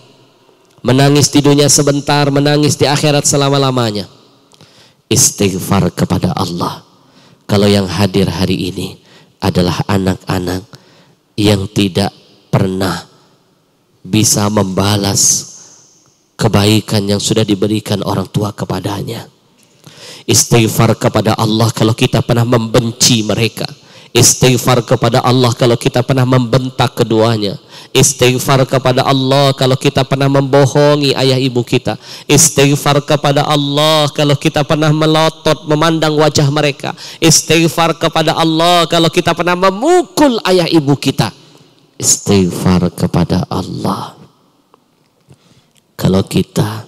menangis di dunia sebentar, menangis di akhirat selama-lamanya. Istighfar kepada Allah. Kalau yang hadir hari ini adalah anak-anak yang tidak pernah bisa membalas kebaikan yang sudah diberikan orang tua kepadanya. Istighfar kepada Allah kalau kita pernah membenci mereka. Istighfar kepada Allah kalau kita pernah membentak keduanya Istighfar kepada Allah kalau kita pernah membohongi ayah ibu kita. Istighfar kepada Allah kalau kita pernah melotot memandang wajah mereka. Istighfar kepada Allah kalau kita pernah memukul ayah ibu kita. Istighfar kepada Allah. Kalau kita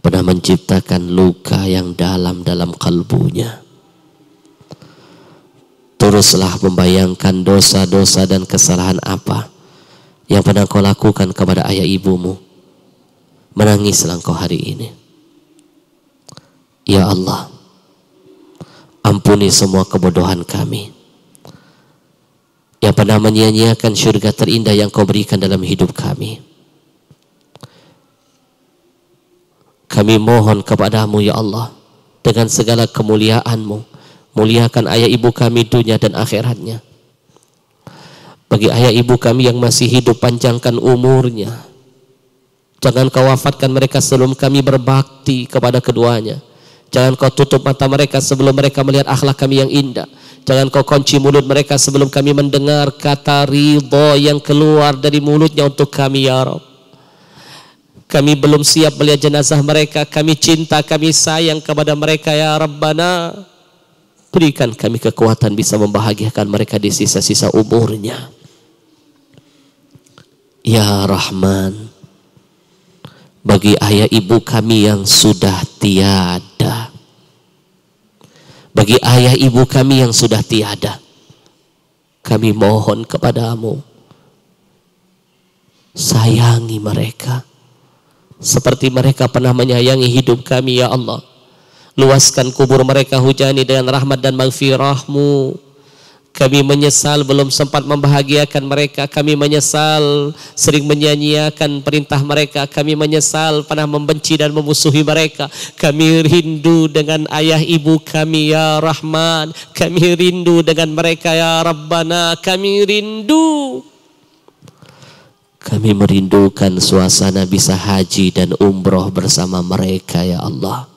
pernah menciptakan luka yang dalam dalam kalbunya teruslah membayangkan dosa-dosa dan kesalahan apa yang pernah kau lakukan kepada ayah ibumu. Menangislah engkau hari ini. Ya Allah, ampuni semua kebodohan kami. Yang pernah menyia-nyiakan syurga terindah yang kau berikan dalam hidup kami. Kami mohon kepadamu ya Allah dengan segala kemuliaanmu. Muliakan ayah ibu kami dunia dan akhiratnya bagi ayah ibu kami yang masih hidup panjangkan umurnya. Jangan kau wafatkan mereka sebelum kami berbakti kepada keduanya. Jangan kau tutup mata mereka sebelum mereka melihat akhlak kami yang indah. Jangan kau kunci mulut mereka sebelum kami mendengar kata ridho yang keluar dari mulutnya untuk kami ya Rob, Kami belum siap melihat jenazah mereka. Kami cinta, kami sayang kepada mereka ya Rabbana. Berikan kami kekuatan bisa membahagiakan mereka di sisa-sisa umurnya. Ya Rahman, bagi ayah ibu kami yang sudah tiada. Bagi ayah ibu kami yang sudah tiada. Kami mohon kepadamu. Sayangi mereka. Seperti mereka pernah menyayangi hidup kami ya Allah. Luaskan kubur mereka hujani dengan rahmat dan maghfirahmu. Kami menyesal belum sempat membahagiakan mereka. Kami menyesal sering menyanyiakan perintah mereka. Kami menyesal pernah membenci dan memusuhi mereka. Kami rindu dengan ayah ibu kami ya Rahman. Kami rindu dengan mereka ya Rabbana. Kami rindu. Kami merindukan suasana bisa haji dan umroh bersama mereka ya Allah.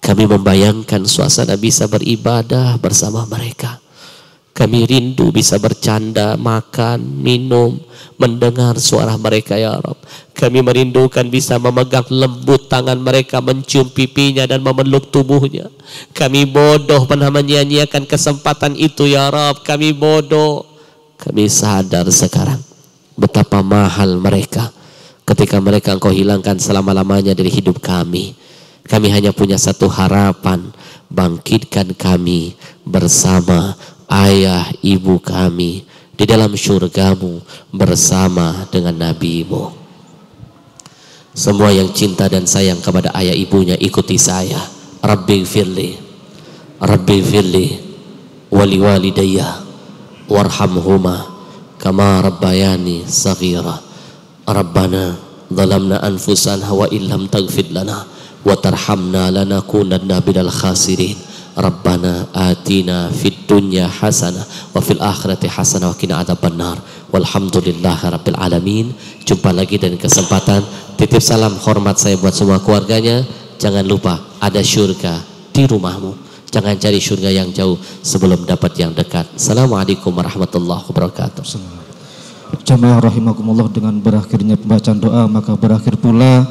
Kami membayangkan suasana bisa beribadah bersama mereka. Kami rindu bisa bercanda, makan, minum, mendengar suara mereka ya Rob. Kami merindukan bisa memegang lembut tangan mereka, mencium pipinya dan memeluk tubuhnya. Kami bodoh pernah menyanyiakan kesempatan itu ya Rob. Kami bodoh. Kami sadar sekarang betapa mahal mereka ketika mereka engkau hilangkan selama-lamanya dari hidup kami. Kami hanya punya satu harapan, bangkitkan kami bersama ayah ibu kami di dalam syurgamu bersama dengan nabimu. Semua yang cinta dan sayang kepada ayah ibunya ikuti saya. Rabbi firli, Rabbi firli, wali walidayah, warhamhuma, kama rabbayani saghira. Rabbana, dhalamna anfusana wa illam tagfid wa tarhamna lanakunanna minal khasirin Rabbana atina fid dunya hasanah wa fil akhirati hasanah wa qina adzabannar. Walhamdulillahi rabbil alamin. Jumpa lagi dan kesempatan. Titip salam hormat saya buat semua keluarganya. Jangan lupa ada syurga di rumahmu. Jangan cari syurga yang jauh sebelum dapat yang dekat. Assalamualaikum warahmatullahi wabarakatuh. Jemaah rahimakumullah dengan berakhirnya pembacaan doa maka berakhir pula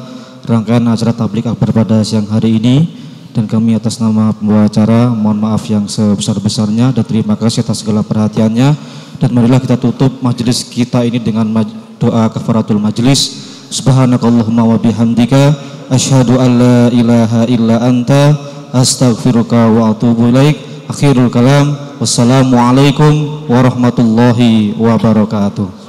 rangkaian acara tablik akbar pada siang hari ini dan kami atas nama pembawa acara mohon maaf yang sebesar-besarnya dan terima kasih atas segala perhatiannya dan marilah kita tutup majelis kita ini dengan doa kafaratul majelis subhanakallahumma wa bihamdika asyhadu an la ilaha illa anta astaghfiruka wa atubu ilaik akhirul kalam wassalamualaikum warahmatullahi wabarakatuh